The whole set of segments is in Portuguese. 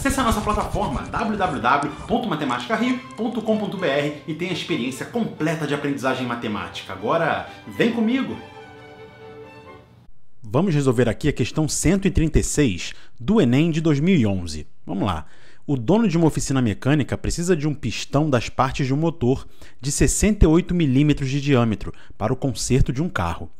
Acesse a nossa plataforma www.matematicario.com.br e tenha a experiência completa de aprendizagem matemática. Agora, vem comigo! Vamos resolver aqui a questão 136 do Enem de 2011. Vamos lá. O dono de uma oficina mecânica precisa de um pistão das partes de um motor de 68 milímetros de diâmetro para o conserto de um carro.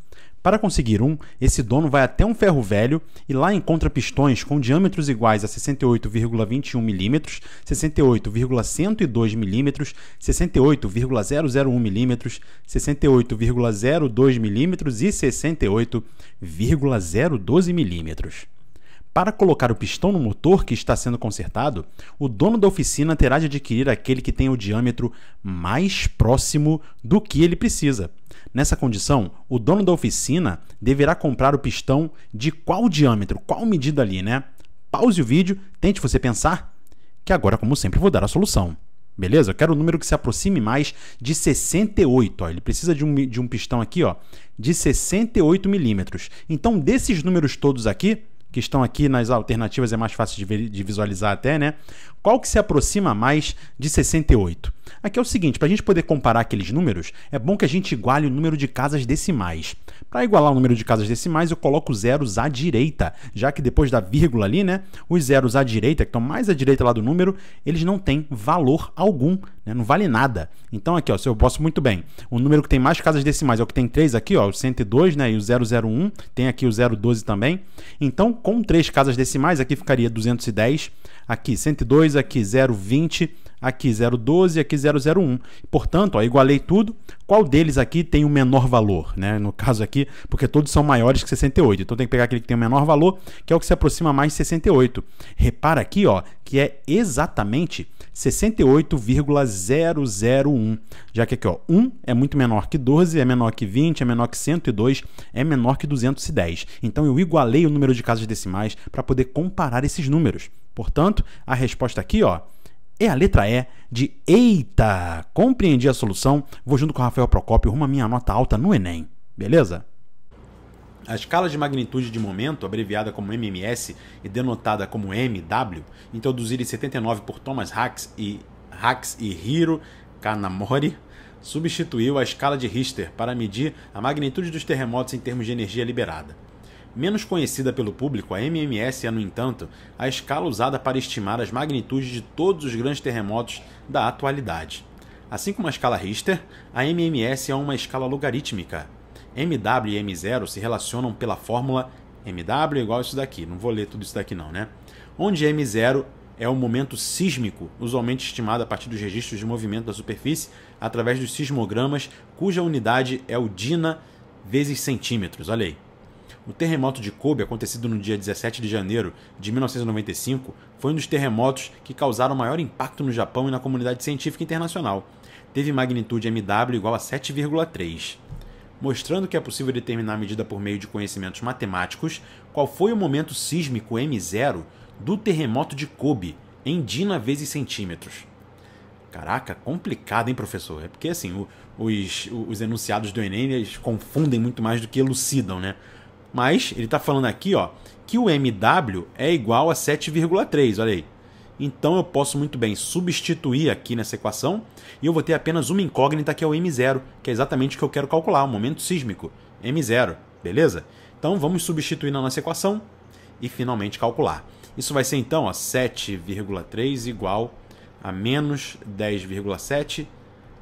Para conseguir um, esse dono vai até um ferro velho e lá encontra pistões com diâmetros iguais a 68,21 mm, 68,102 mm, 68,001 mm, 68,02 mm e 68,012 mm. Para colocar o pistão no motor que está sendo consertado, o dono da oficina terá de adquirir aquele que tem o diâmetro mais próximo do que ele precisa. Nessa condição, o dono da oficina deverá comprar o pistão de qual diâmetro, qual medida ali, né? Pause o vídeo, tente você pensar, que agora, como sempre, vou dar a solução. Beleza? Eu quero um número que se aproxime mais de 68. Ó. Ele precisa de um, de um pistão aqui ó, de 68 milímetros. Então, desses números todos aqui, que estão aqui nas alternativas, é mais fácil de, ver, de visualizar até, né? Qual que se aproxima mais de 68? Aqui é o seguinte, para a gente poder comparar aqueles números, é bom que a gente iguale o número de casas decimais. Para igualar o número de casas decimais, eu coloco zeros à direita, já que depois da vírgula ali, né, os zeros à direita, que estão mais à direita lá do número, eles não têm valor algum, né, não vale nada. Então aqui, ó, se eu posso muito bem, o número que tem mais casas decimais é o que tem 3 aqui, ó, o 102, né, e o 001, tem aqui o 012 também. Então, com três casas decimais, aqui ficaria 210, aqui 102, aqui 020, aqui 012, aqui 001. Portanto, ó, igualei tudo. Qual deles aqui tem o menor valor? Né? No caso aqui, porque todos são maiores que 68. Então tem que pegar aquele que tem o menor valor, que é o que se aproxima mais de 68. Repara aqui ó, que é exatamente 68,001. Já que aqui ó, 1 é muito menor que 12, é menor que 20, é menor que 102, é menor que 210. Então eu igualei o número de casas decimais para poder comparar esses números. Portanto, a resposta aqui, ó, é a letra E de Eita! Compreendi a solução, vou junto com o Rafael Procópio rumo à minha nota alta no Enem, beleza? A escala de magnitude de momento, abreviada como MMS e denotada como MW, introduzida em 79 por Thomas Hacks e, Hacks e Hiro Kanamori, substituiu a escala de Richter para medir a magnitude dos terremotos em termos de energia liberada. Menos conhecida pelo público, a MMS é, no entanto, a escala usada para estimar as magnitudes de todos os grandes terremotos da atualidade. Assim como a escala Richter, a MMS é uma escala logarítmica. MW e M0 se relacionam pela fórmula MW igual a isso daqui, não vou ler tudo isso daqui não, né? Onde M0 é o momento sísmico, usualmente estimado a partir dos registros de movimento da superfície através dos sismogramas, cuja unidade é o DINA vezes centímetros, olha aí. O terremoto de Kobe, acontecido no dia 17 de janeiro de 1995, foi um dos terremotos que causaram maior impacto no Japão e na comunidade científica internacional. Teve magnitude MW igual a 7,3 mostrando que é possível determinar a medida por meio de conhecimentos matemáticos, qual foi o momento sísmico M0 do terremoto de Kobe, em Dina vezes centímetros. Caraca, complicado, hein, professor? É porque, assim, o, os, os enunciados do Enem eles confundem muito mais do que elucidam, né? Mas ele está falando aqui ó, que o MW é igual a 7,3, olha aí. Então eu posso muito bem substituir aqui nessa equação e eu vou ter apenas uma incógnita que é o M0, que é exatamente o que eu quero calcular, o momento sísmico, M0, beleza? Então vamos substituir na nossa equação e finalmente calcular. Isso vai ser então 7,3 igual a menos 10,7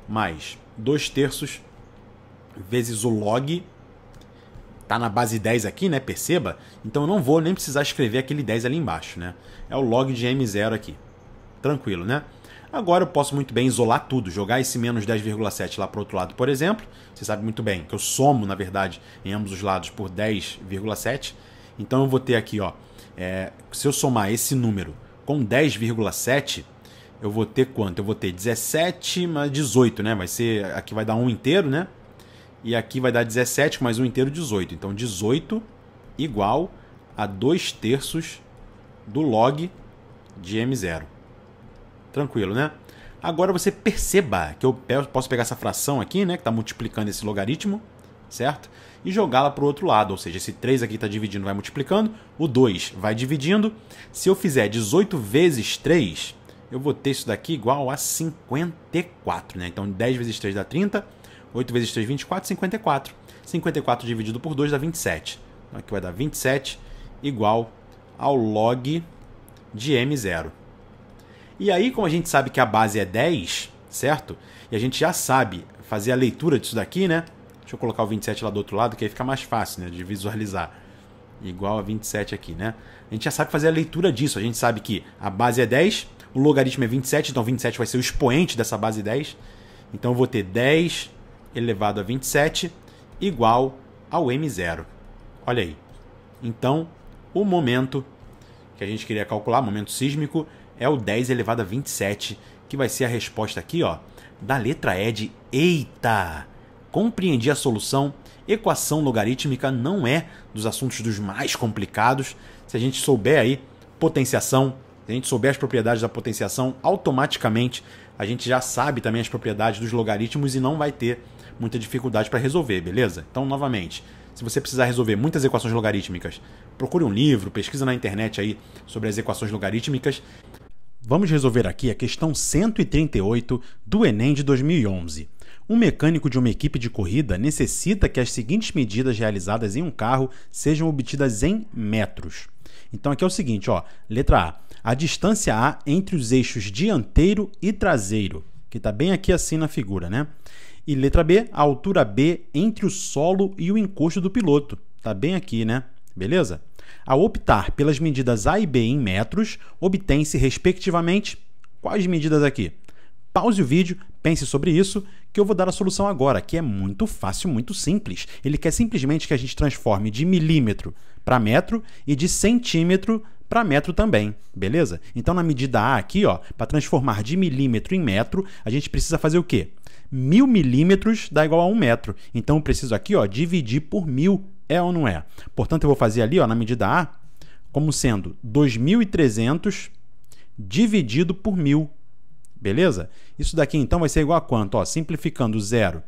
mais 2 terços vezes o log tá na base 10 aqui, né? Perceba. Então eu não vou nem precisar escrever aquele 10 ali embaixo, né? É o log de M0 aqui. Tranquilo, né? Agora eu posso muito bem isolar tudo, jogar esse menos 10,7 lá para o outro lado, por exemplo. Você sabe muito bem que eu somo, na verdade, em ambos os lados por 10,7. Então eu vou ter aqui, ó, é, se eu somar esse número com 10,7, eu vou ter quanto? Eu vou ter 17 mais 18, né? Vai ser, aqui vai dar 1 inteiro, né? E aqui vai dar 17, mais um inteiro, 18. Então, 18 igual a 2 terços do log de M0. Tranquilo, né? Agora você perceba que eu posso pegar essa fração aqui, né? Que está multiplicando esse logaritmo, certo? E jogá-la para o outro lado. Ou seja, esse 3 aqui está dividindo, vai multiplicando. O 2 vai dividindo. Se eu fizer 18 vezes 3, eu vou ter isso daqui igual a 54, né? Então 10 vezes 3 dá 30. 8 vezes 3, 24, 54. 54 dividido por 2 dá 27. Então aqui vai dar 27 igual ao log de M0. E aí, como a gente sabe que a base é 10, certo? E a gente já sabe fazer a leitura disso daqui, né? Deixa eu colocar o 27 lá do outro lado, que aí fica mais fácil né, de visualizar. Igual a 27 aqui, né? A gente já sabe fazer a leitura disso. A gente sabe que a base é 10, o logaritmo é 27, então 27 vai ser o expoente dessa base 10. Então eu vou ter 10 elevado a 27 igual ao M0. Olha aí. Então, o momento que a gente queria calcular, momento sísmico, é o 10 elevado a 27, que vai ser a resposta aqui, ó, da letra E de eita. Compreendi a solução. Equação logarítmica não é dos assuntos dos mais complicados. Se a gente souber aí potenciação, se a gente souber as propriedades da potenciação, automaticamente a gente já sabe também as propriedades dos logaritmos e não vai ter muita dificuldade para resolver, beleza? Então, novamente, se você precisar resolver muitas equações logarítmicas, procure um livro, pesquisa na internet aí sobre as equações logarítmicas. Vamos resolver aqui a questão 138 do Enem de 2011. Um mecânico de uma equipe de corrida necessita que as seguintes medidas realizadas em um carro sejam obtidas em metros. Então aqui é o seguinte, ó, letra A, a distância A entre os eixos dianteiro e traseiro, que está bem aqui assim na figura, né? E letra B, a altura B entre o solo e o encosto do piloto. Tá bem aqui, né? Beleza? Ao optar pelas medidas A e B em metros, obtém-se, respectivamente, quais medidas aqui? Pause o vídeo, pense sobre isso, que eu vou dar a solução agora, que é muito fácil, muito simples. Ele quer simplesmente que a gente transforme de milímetro para metro e de centímetro para metro também, beleza? Então, na medida A aqui, ó, para transformar de milímetro em metro, a gente precisa fazer o quê? mil milímetros dá igual a um metro. Então eu preciso aqui ó, dividir por mil, é ou não é? Portanto, eu vou fazer ali ó, na medida A como sendo 2.300 dividido por mil. Beleza? Isso daqui então vai ser igual a quanto? Ó, simplificando zero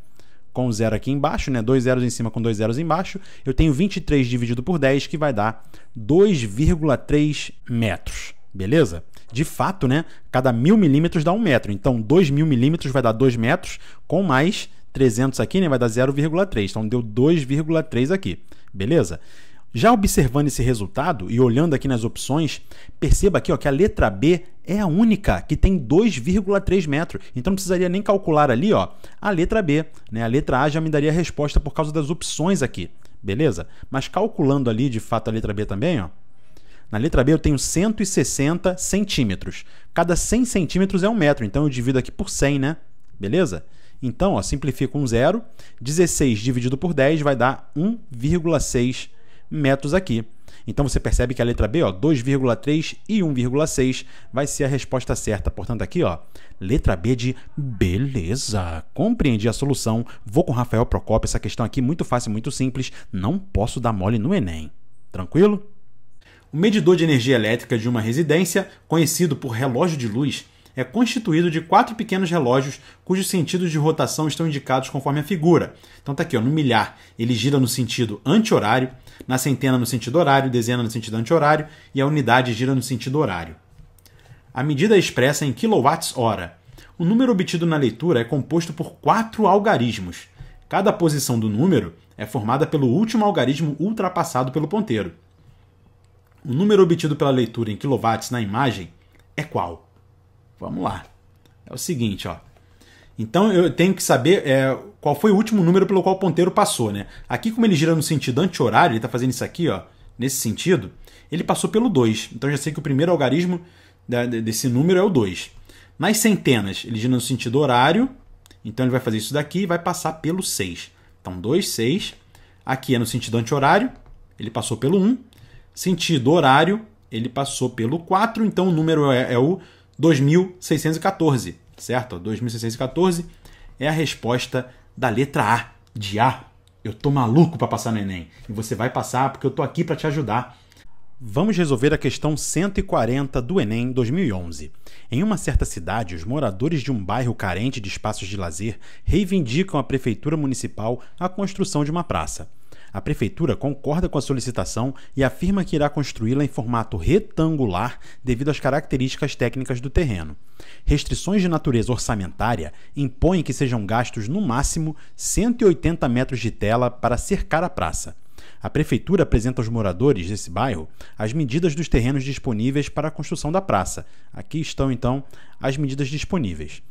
com zero aqui embaixo, né? dois zeros em cima com dois zeros embaixo, eu tenho 23 dividido por 10, que vai dar 2,3 metros. Beleza? de fato, né? Cada mil milímetros dá um metro. Então, 2 mil milímetros vai dar 2 metros, com mais 300 aqui, né? Vai dar 0,3. Então, deu 2,3 aqui. Beleza? Já observando esse resultado e olhando aqui nas opções, perceba aqui ó, que a letra B é a única que tem 2,3 metros. Então não precisaria nem calcular ali ó, a letra B. Né? A letra A já me daria a resposta por causa das opções aqui. Beleza? Mas calculando ali de fato a letra B também, ó, na letra B eu tenho 160 centímetros. Cada 100 centímetros é um metro, então eu divido aqui por 100, né? Beleza? Então, ó, simplifico um zero. 16 dividido por 10 vai dar 1,6 metros aqui. Então você percebe que a letra B, ó, 2,3 e 1,6 vai ser a resposta certa. Portanto, aqui, ó, letra B de beleza. Compreendi a solução. Vou com Rafael Procopio. Essa questão aqui muito fácil, muito simples. Não posso dar mole no Enem. Tranquilo? O medidor de energia elétrica de uma residência, conhecido por relógio de luz, é constituído de quatro pequenos relógios cujos sentidos de rotação estão indicados conforme a figura. Então tá aqui, ó, no milhar ele gira no sentido anti-horário, na centena no sentido horário, dezena no sentido anti-horário e a unidade gira no sentido horário. A medida é expressa em quilowatts-hora. O número obtido na leitura é composto por quatro algarismos. Cada posição do número é formada pelo último algarismo ultrapassado pelo ponteiro. O número obtido pela leitura em quilowatts na imagem é qual? Vamos lá. É o seguinte, ó. Então eu tenho que saber é, qual foi o último número pelo qual o ponteiro passou, né? Aqui, como ele gira no sentido anti-horário, ele está fazendo isso aqui, ó, nesse sentido, ele passou pelo 2. Então eu já sei que o primeiro algarismo desse número é o 2. Nas centenas, ele gira no sentido horário, então ele vai fazer isso daqui e vai passar pelo 6. Então 2, 6. Aqui é no sentido anti-horário, ele passou pelo 1. Um. Sentido horário, ele passou pelo 4, então o número é, é o 2614, certo? 2614 é a resposta da letra A, de A. Eu tô maluco para passar no Enem. E você vai passar porque eu tô aqui para te ajudar. Vamos resolver a questão 140 do Enem 2011. Em uma certa cidade, os moradores de um bairro carente de espaços de lazer reivindicam à prefeitura municipal a construção de uma praça. A prefeitura concorda com a solicitação e afirma que irá construí-la em formato retangular devido às características técnicas do terreno. Restrições de natureza orçamentária impõem que sejam gastos no máximo 180 metros de tela para cercar a praça. A prefeitura apresenta aos moradores desse bairro as medidas dos terrenos disponíveis para a construção da praça. Aqui estão então as medidas disponíveis.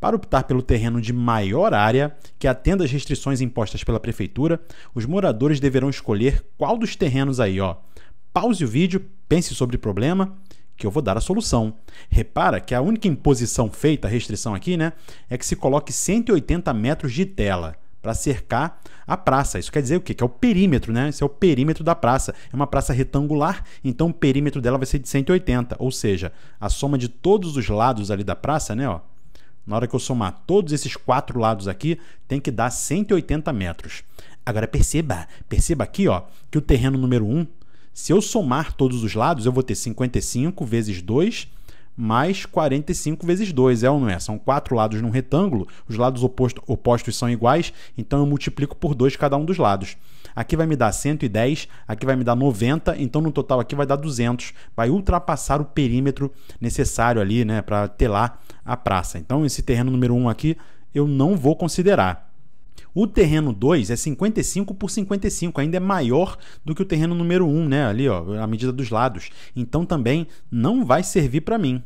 Para optar pelo terreno de maior área, que atenda às restrições impostas pela prefeitura, os moradores deverão escolher qual dos terrenos aí, ó. Pause o vídeo, pense sobre o problema, que eu vou dar a solução. Repara que a única imposição feita, a restrição aqui, né, é que se coloque 180 metros de tela para cercar a praça. Isso quer dizer o quê? Que é o perímetro, né? Esse é o perímetro da praça. É uma praça retangular, então o perímetro dela vai ser de 180, ou seja, a soma de todos os lados ali da praça, né, ó, na hora que eu somar todos esses quatro lados aqui, tem que dar 180 metros. Agora perceba, perceba aqui ó, que o terreno número 1, se eu somar todos os lados, eu vou ter 55 vezes 2 mais 45 vezes 2, é ou não é? São quatro lados num retângulo, os lados oposto, opostos são iguais, então eu multiplico por 2 cada um dos lados. Aqui vai me dar 110, aqui vai me dar 90, então no total aqui vai dar 200. Vai ultrapassar o perímetro necessário ali, né, para ter lá a praça. Então esse terreno número 1 aqui eu não vou considerar. O terreno 2 é 55 por 55, ainda é maior do que o terreno número 1, né? Ali, ó, a medida dos lados. Então também não vai servir para mim,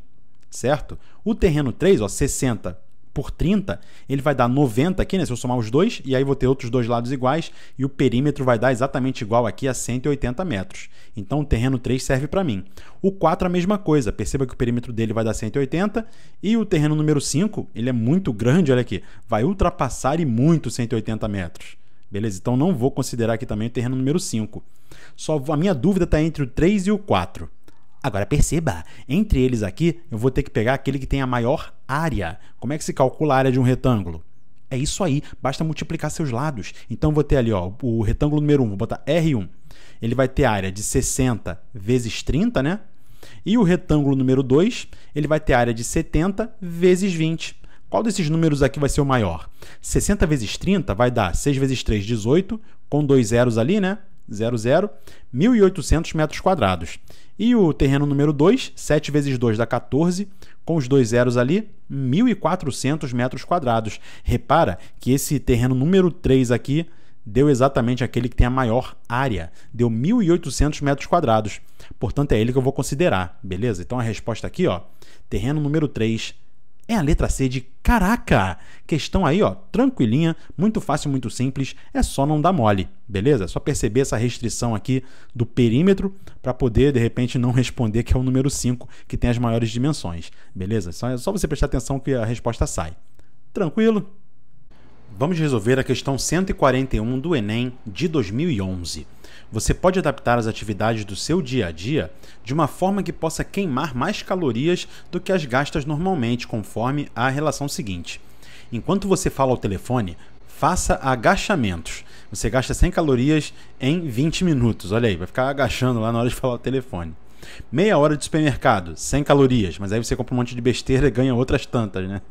certo? O terreno 3, ó, 60 por 30, ele vai dar 90 aqui, né? Se eu somar os dois, e aí vou ter outros dois lados iguais, e o perímetro vai dar exatamente igual aqui a 180 metros. Então o terreno 3 serve para mim. O 4 a mesma coisa, perceba que o perímetro dele vai dar 180, e o terreno número 5, ele é muito grande, olha aqui, vai ultrapassar e muito 180 metros. Beleza? Então não vou considerar aqui também o terreno número 5. Só a minha dúvida está entre o 3 e o 4. Agora perceba, entre eles aqui, eu vou ter que pegar aquele que tem a maior área. Como é que se calcula a área de um retângulo? É isso aí, basta multiplicar seus lados. Então vou ter ali ó, o retângulo número 1, vou botar R1. Ele vai ter área de 60 vezes 30, né? E o retângulo número 2, ele vai ter área de 70 vezes 20. Qual desses números aqui vai ser o maior? 60 vezes 30 vai dar 6 vezes 3, 18, com dois zeros ali, né? 00, 1.800 metros quadrados. E o terreno número 2, 7 vezes 2 dá 14, com os dois zeros ali, 1.400 metros quadrados. Repara que esse terreno número 3 aqui deu exatamente aquele que tem a maior área, deu 1.800 metros quadrados. Portanto, é ele que eu vou considerar, beleza? Então a resposta aqui, ó, terreno número 3, é a letra C de caraca. Questão aí, ó, tranquilinha, muito fácil, muito simples, é só não dar mole, beleza? É só perceber essa restrição aqui do perímetro para poder, de repente, não responder que é o número 5, que tem as maiores dimensões, beleza? Só, é só você prestar atenção que a resposta sai. Tranquilo? Vamos resolver a questão 141 do Enem de 2011 você pode adaptar as atividades do seu dia a dia de uma forma que possa queimar mais calorias do que as gastas normalmente, conforme a relação seguinte. Enquanto você fala ao telefone, faça agachamentos. Você gasta 100 calorias em 20 minutos. Olha aí, vai ficar agachando lá na hora de falar ao telefone. Meia hora de supermercado, 100 calorias, mas aí você compra um monte de besteira e ganha outras tantas, né?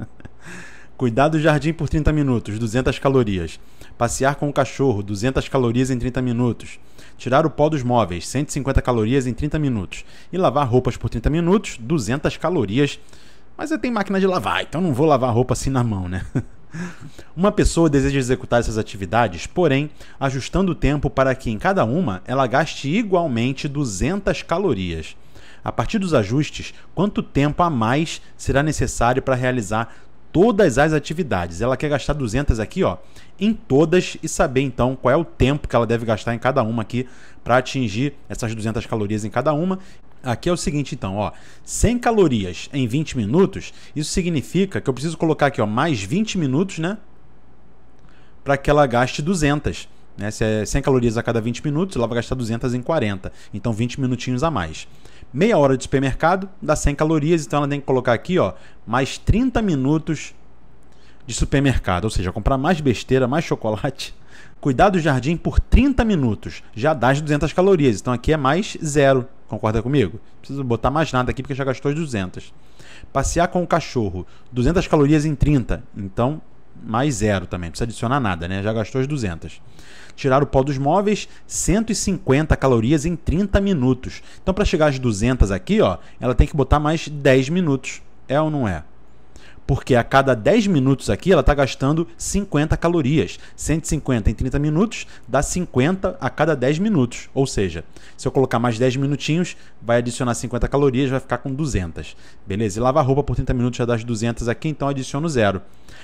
Cuidar do jardim por 30 minutos, 200 calorias. Passear com o cachorro, 200 calorias em 30 minutos. Tirar o pó dos móveis, 150 calorias em 30 minutos. E lavar roupas por 30 minutos, 200 calorias. Mas eu tenho máquina de lavar, então não vou lavar roupa assim na mão, né? Uma pessoa deseja executar essas atividades, porém, ajustando o tempo para que em cada uma ela gaste igualmente 200 calorias. A partir dos ajustes, quanto tempo a mais será necessário para realizar todas as atividades. Ela quer gastar 200 aqui, ó, em todas e saber então qual é o tempo que ela deve gastar em cada uma aqui para atingir essas 200 calorias em cada uma. Aqui é o seguinte então, ó, 100 calorias em 20 minutos, isso significa que eu preciso colocar aqui, ó, mais 20 minutos, né, para que ela gaste 200. Né? Se é 100 calorias a cada 20 minutos, ela vai gastar 200 em 40. Então, 20 minutinhos a mais meia hora de supermercado dá 100 calorias, então ela tem que colocar aqui, ó, mais 30 minutos de supermercado, ou seja, comprar mais besteira, mais chocolate, cuidar do jardim por 30 minutos, já dá as 200 calorias, então aqui é mais zero, concorda comigo? Preciso botar mais nada aqui porque já gastou as 200. Passear com o cachorro, 200 calorias em 30, então mais zero também, não precisa adicionar nada, né? Já gastou as 200 tirar o pó dos móveis, 150 calorias em 30 minutos. Então, para chegar às 200 aqui, ó, ela tem que botar mais 10 minutos. É ou não é? porque a cada 10 minutos aqui ela está gastando 50 calorias. 150 em 30 minutos dá 50 a cada 10 minutos. Ou seja, se eu colocar mais 10 minutinhos, vai adicionar 50 calorias, vai ficar com 200. Beleza? E lavar roupa por 30 minutos já dá as 200 aqui, então adiciono zero.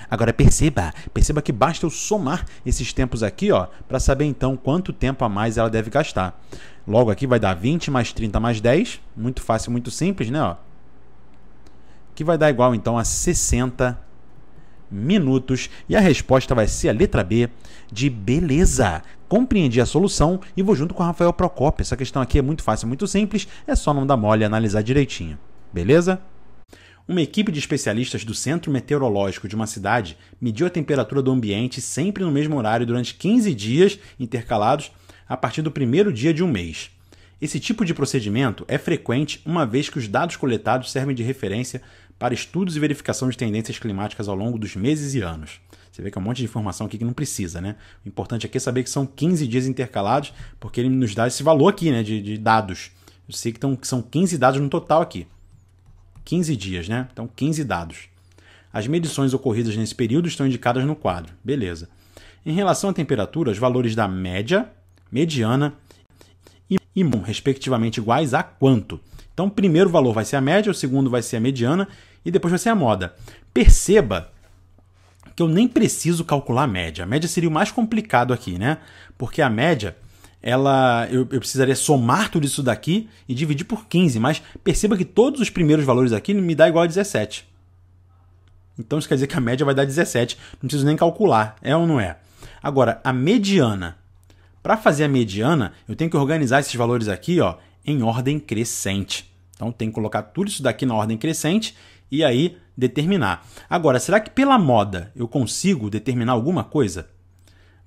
Agora perceba, perceba que basta eu somar esses tempos aqui, ó, para saber então quanto tempo a mais ela deve gastar. Logo aqui vai dar 20 mais 30 mais 10, muito fácil, muito simples, né, ó? que vai dar igual então a 60 minutos. E a resposta vai ser a letra B de beleza. Compreendi a solução e vou junto com o Rafael Procópio Essa questão aqui é muito fácil, muito simples, é só não dar mole e analisar direitinho. Beleza? Uma equipe de especialistas do Centro Meteorológico de uma cidade mediu a temperatura do ambiente sempre no mesmo horário durante 15 dias intercalados a partir do primeiro dia de um mês. Esse tipo de procedimento é frequente uma vez que os dados coletados servem de referência para estudos e verificação de tendências climáticas ao longo dos meses e anos. Você vê que é um monte de informação aqui que não precisa, né? O importante aqui é saber que são 15 dias intercalados, porque ele nos dá esse valor aqui, né, de, de dados. Eu sei que, tão, que são 15 dados no total aqui. 15 dias, né? Então, 15 dados. As medições ocorridas nesse período estão indicadas no quadro. Beleza. Em relação à temperatura, os valores da média, mediana e mínimo, respectivamente, iguais a quanto? Então, o primeiro valor vai ser a média, o segundo vai ser a mediana e depois vai ser a moda. Perceba que eu nem preciso calcular a média. A média seria o mais complicado aqui, né? Porque a média, ela, eu, eu, precisaria somar tudo isso daqui e dividir por 15, mas perceba que todos os primeiros valores aqui me dá igual a 17. Então isso quer dizer que a média vai dar 17, não preciso nem calcular, é ou não é? Agora, a mediana. Para fazer a mediana, eu tenho que organizar esses valores aqui ó, em ordem crescente. Então tem que colocar tudo isso daqui na ordem crescente e aí determinar. Agora, será que pela moda eu consigo determinar alguma coisa?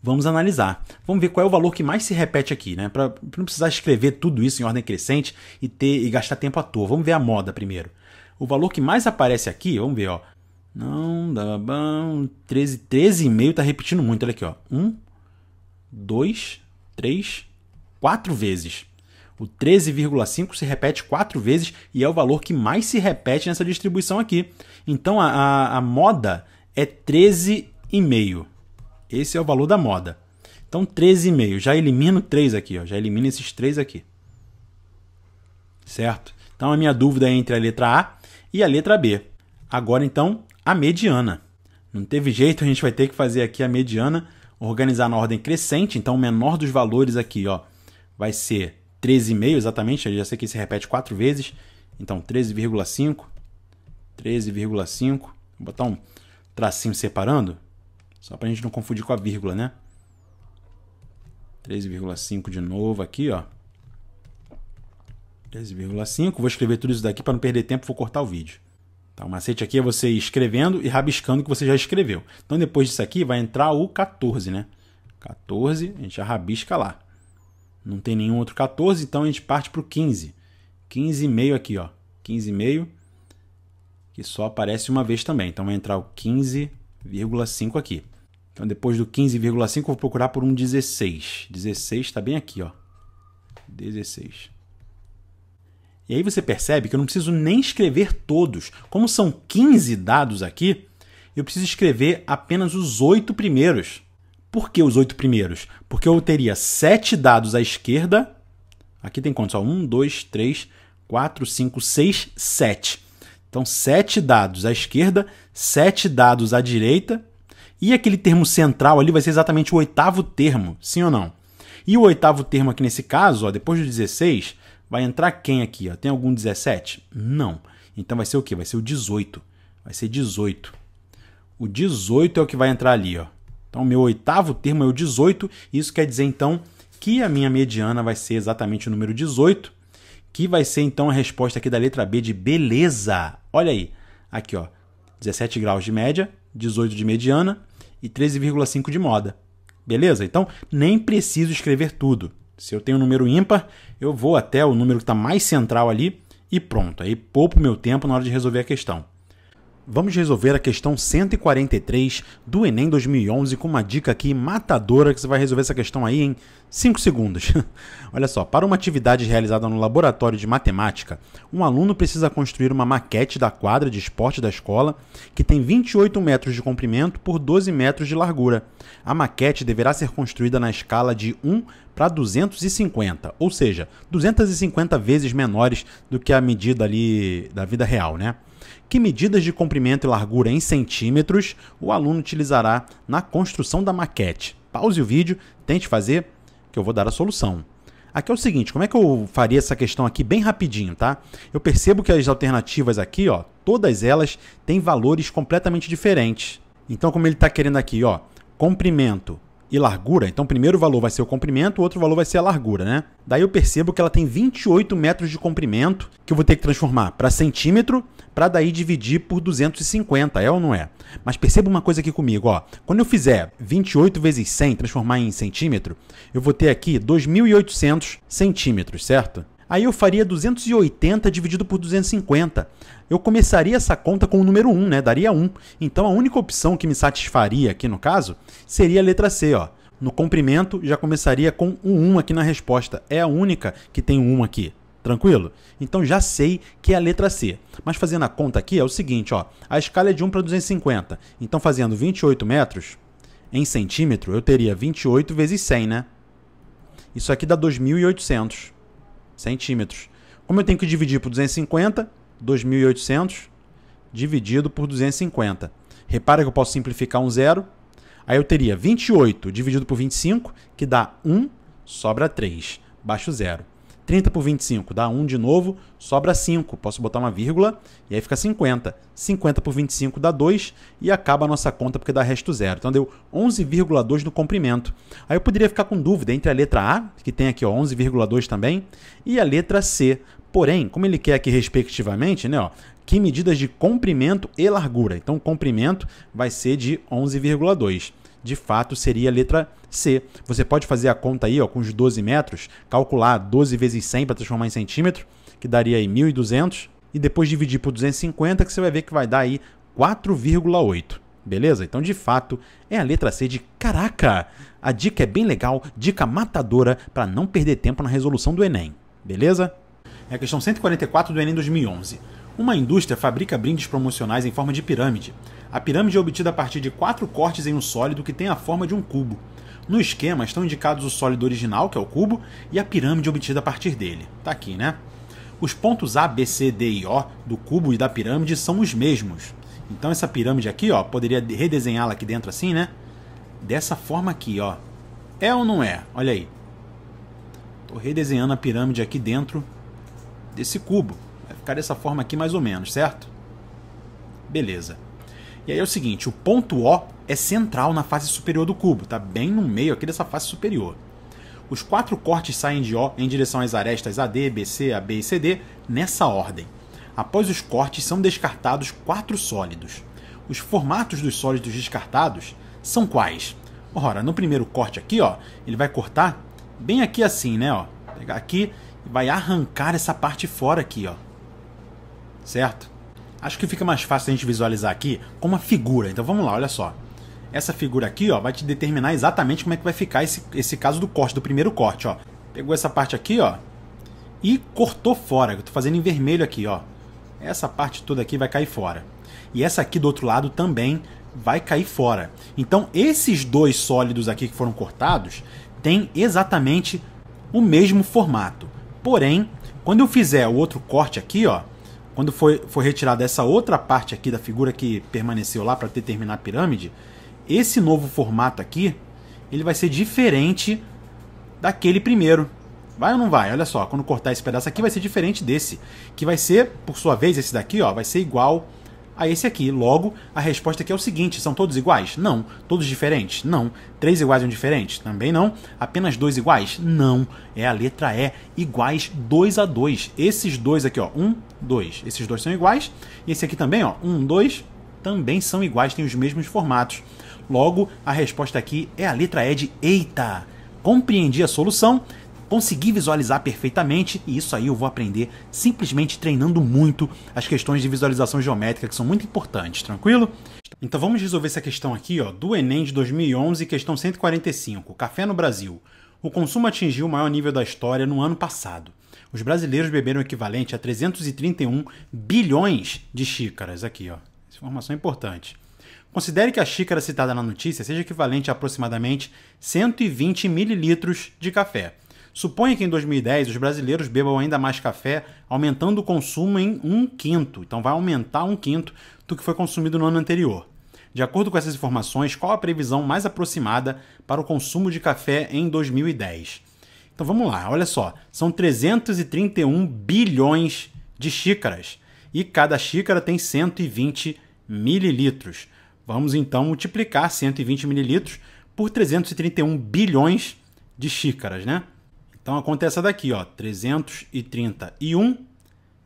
Vamos analisar. Vamos ver qual é o valor que mais se repete aqui, né? Para não precisar escrever tudo isso em ordem crescente e ter e gastar tempo à toa. Vamos ver a moda primeiro. O valor que mais aparece aqui, vamos ver, ó. Não, dá bom. 13, 13,5 tá repetindo muito. Olha aqui, ó. 1, 2, 3, 4 vezes. O 13,5 se repete quatro vezes e é o valor que mais se repete nessa distribuição aqui. Então a, a, a moda é 13,5. Esse é o valor da moda. Então 13,5. Já elimino 3 aqui, ó. já elimino esses 3 aqui. Certo? Então a minha dúvida é entre a letra A e a letra B. Agora então a mediana. Não teve jeito, a gente vai ter que fazer aqui a mediana, organizar na ordem crescente, então o menor dos valores aqui, ó, vai ser 13,5 exatamente, eu já sei que se repete quatro vezes, então 13,5, 13,5, vou botar um tracinho separando, só para a gente não confundir com a vírgula, né? 13,5 de novo aqui, ó. 13,5, vou escrever tudo isso daqui para não perder tempo, vou cortar o vídeo. Tá, o macete aqui é você escrevendo e rabiscando o que você já escreveu. Então depois disso aqui vai entrar o 14, né? 14, a gente já rabisca lá. Não tem nenhum outro 14, então a gente parte para o 15. 15,5 aqui, ó. 15,5, que só aparece uma vez também. Então vai entrar o 15,5 aqui. Então depois do 15,5 vou procurar por um 16. 16 está bem aqui, ó. 16. E aí você percebe que eu não preciso nem escrever todos. Como são 15 dados aqui, eu preciso escrever apenas os oito primeiros. Por que os oito primeiros? Porque eu teria sete dados à esquerda. Aqui tem quantos? um, dois, três, quatro, cinco, seis, sete. Então, sete dados à esquerda, sete dados à direita. E aquele termo central ali vai ser exatamente o oitavo termo, sim ou não? E o oitavo termo aqui nesse caso, ó, depois do 16, vai entrar quem aqui? Ó? Tem algum 17? Não. Então vai ser o quê? Vai ser o 18. Vai ser 18. O 18 é o que vai entrar ali, ó. Então, meu oitavo termo é o 18, isso quer dizer então que a minha mediana vai ser exatamente o número 18, que vai ser então a resposta aqui da letra B de beleza. Olha aí, aqui ó, 17 graus de média, 18 de mediana e 13,5 de moda. Beleza? Então, nem preciso escrever tudo. Se eu tenho um número ímpar, eu vou até o número que está mais central ali e pronto. Aí poupo meu tempo na hora de resolver a questão. Vamos resolver a questão 143 do Enem 2011 com uma dica aqui matadora que você vai resolver essa questão aí em 5 segundos. Olha só, para uma atividade realizada no laboratório de matemática, um aluno precisa construir uma maquete da quadra de esporte da escola que tem 28 metros de comprimento por 12 metros de largura. A maquete deverá ser construída na escala de 1 para 250, ou seja, 250 vezes menores do que a medida ali da vida real, né? que medidas de comprimento e largura em centímetros o aluno utilizará na construção da maquete. Pause o vídeo, tente fazer, que eu vou dar a solução. Aqui é o seguinte, como é que eu faria essa questão aqui bem rapidinho, tá? Eu percebo que as alternativas aqui, ó, todas elas têm valores completamente diferentes. Então, como ele está querendo aqui, ó, comprimento e largura. Então, o primeiro valor vai ser o comprimento, o outro valor vai ser a largura, né? Daí eu percebo que ela tem 28 metros de comprimento, que eu vou ter que transformar para centímetro, para daí dividir por 250, é ou não é? Mas perceba uma coisa aqui comigo, ó. Quando eu fizer 28 vezes 100, transformar em centímetro, eu vou ter aqui 2.800 centímetros, certo? aí eu faria 280 dividido por 250. Eu começaria essa conta com o número 1, né? Daria 1. Então a única opção que me satisfaria aqui no caso seria a letra C, ó. No comprimento já começaria com o 1 aqui na resposta. É a única que tem um 1 aqui. Tranquilo? Então já sei que é a letra C. Mas fazendo a conta aqui é o seguinte, ó, a escala é de 1 para 250. Então fazendo 28 metros em centímetro, eu teria 28 vezes 100, né? Isso aqui dá 2.800 centímetros. Como eu tenho que dividir por 250, 2.800 dividido por 250. Repara que eu posso simplificar um zero. Aí eu teria 28 dividido por 25, que dá 1, sobra 3. Baixo zero. 30 por 25 dá 1 de novo, sobra 5. Posso botar uma vírgula e aí fica 50. 50 por 25 dá 2 e acaba a nossa conta porque dá resto zero. Então deu 11,2 no comprimento. Aí eu poderia ficar com dúvida entre a letra A, que tem aqui 11,2 também, e a letra C. Porém, como ele quer aqui respectivamente, né, ó, que medidas de comprimento e largura. Então, o comprimento vai ser de 11,2 de fato seria a letra C. Você pode fazer a conta aí ó, com os 12 metros, calcular 12 vezes 100 para transformar em centímetro, que daria aí 1.200, e depois dividir por 250, que você vai ver que vai dar aí 4,8. Beleza? Então, de fato, é a letra C de caraca! A dica é bem legal, dica matadora para não perder tempo na resolução do Enem. Beleza? É a questão 144 do Enem 2011. Uma indústria fabrica brindes promocionais em forma de pirâmide. A pirâmide é obtida a partir de quatro cortes em um sólido que tem a forma de um cubo. No esquema estão indicados o sólido original, que é o cubo, e a pirâmide obtida a partir dele. Tá aqui, né? Os pontos A, B, C, D e O do cubo e da pirâmide são os mesmos. Então essa pirâmide aqui, ó, poderia redesenhá-la aqui dentro assim, né? Dessa forma aqui, ó. É ou não é? Olha aí. Tô redesenhando a pirâmide aqui dentro desse cubo. Vai ficar dessa forma aqui mais ou menos, certo? Beleza. E aí é o seguinte, o ponto O é central na face superior do cubo, tá bem no meio aqui dessa face superior. Os quatro cortes saem de O em direção às arestas AD, BC, AB e CD nessa ordem. Após os cortes são descartados quatro sólidos. Os formatos dos sólidos descartados são quais? Ora, no primeiro corte aqui, ó, ele vai cortar bem aqui assim, né, ó. Pegar aqui e vai arrancar essa parte fora aqui, ó. Certo? Acho que fica mais fácil a gente visualizar aqui com uma figura. Então vamos lá, olha só. Essa figura aqui ó, vai te determinar exatamente como é que vai ficar esse, esse caso do corte, do primeiro corte. Ó. Pegou essa parte aqui ó, e cortou fora. Eu estou fazendo em vermelho aqui. ó. Essa parte toda aqui vai cair fora. E essa aqui do outro lado também vai cair fora. Então esses dois sólidos aqui que foram cortados têm exatamente o mesmo formato. Porém, quando eu fizer o outro corte aqui, ó, quando foi, foi retirada essa outra parte aqui da figura que permaneceu lá para determinar a pirâmide, esse novo formato aqui, ele vai ser diferente daquele primeiro. Vai ou não vai? Olha só, quando cortar esse pedaço aqui vai ser diferente desse, que vai ser, por sua vez, esse daqui, ó, vai ser igual a esse aqui. Logo, a resposta aqui é o seguinte: são todos iguais? Não. Todos diferentes? Não. Três iguais e um diferente? Também não. Apenas dois iguais? Não. É a letra E, iguais dois a dois. Esses dois aqui, ó, um, dois. Esses dois são iguais. E esse aqui também, ó, um, dois. também são iguais, têm os mesmos formatos. Logo, a resposta aqui é a letra E de eita. Compreendi a solução consegui visualizar perfeitamente, e isso aí eu vou aprender simplesmente treinando muito as questões de visualização geométrica, que são muito importantes, tranquilo? Então vamos resolver essa questão aqui, ó, do Enem de 2011, questão 145, Café no Brasil. O consumo atingiu o maior nível da história no ano passado. Os brasileiros beberam o equivalente a 331 bilhões de xícaras. Aqui, ó. Essa informação é importante. Considere que a xícara citada na notícia seja equivalente a aproximadamente 120 mililitros de café. Suponha que em 2010 os brasileiros bebam ainda mais café, aumentando o consumo em um quinto. Então vai aumentar um quinto do que foi consumido no ano anterior. De acordo com essas informações, qual a previsão mais aproximada para o consumo de café em 2010? Então vamos lá, olha só, são 331 bilhões de xícaras e cada xícara tem 120 mililitros. Vamos então multiplicar 120 mililitros por 331 bilhões de xícaras, né? Então acontece essa daqui, ó, 331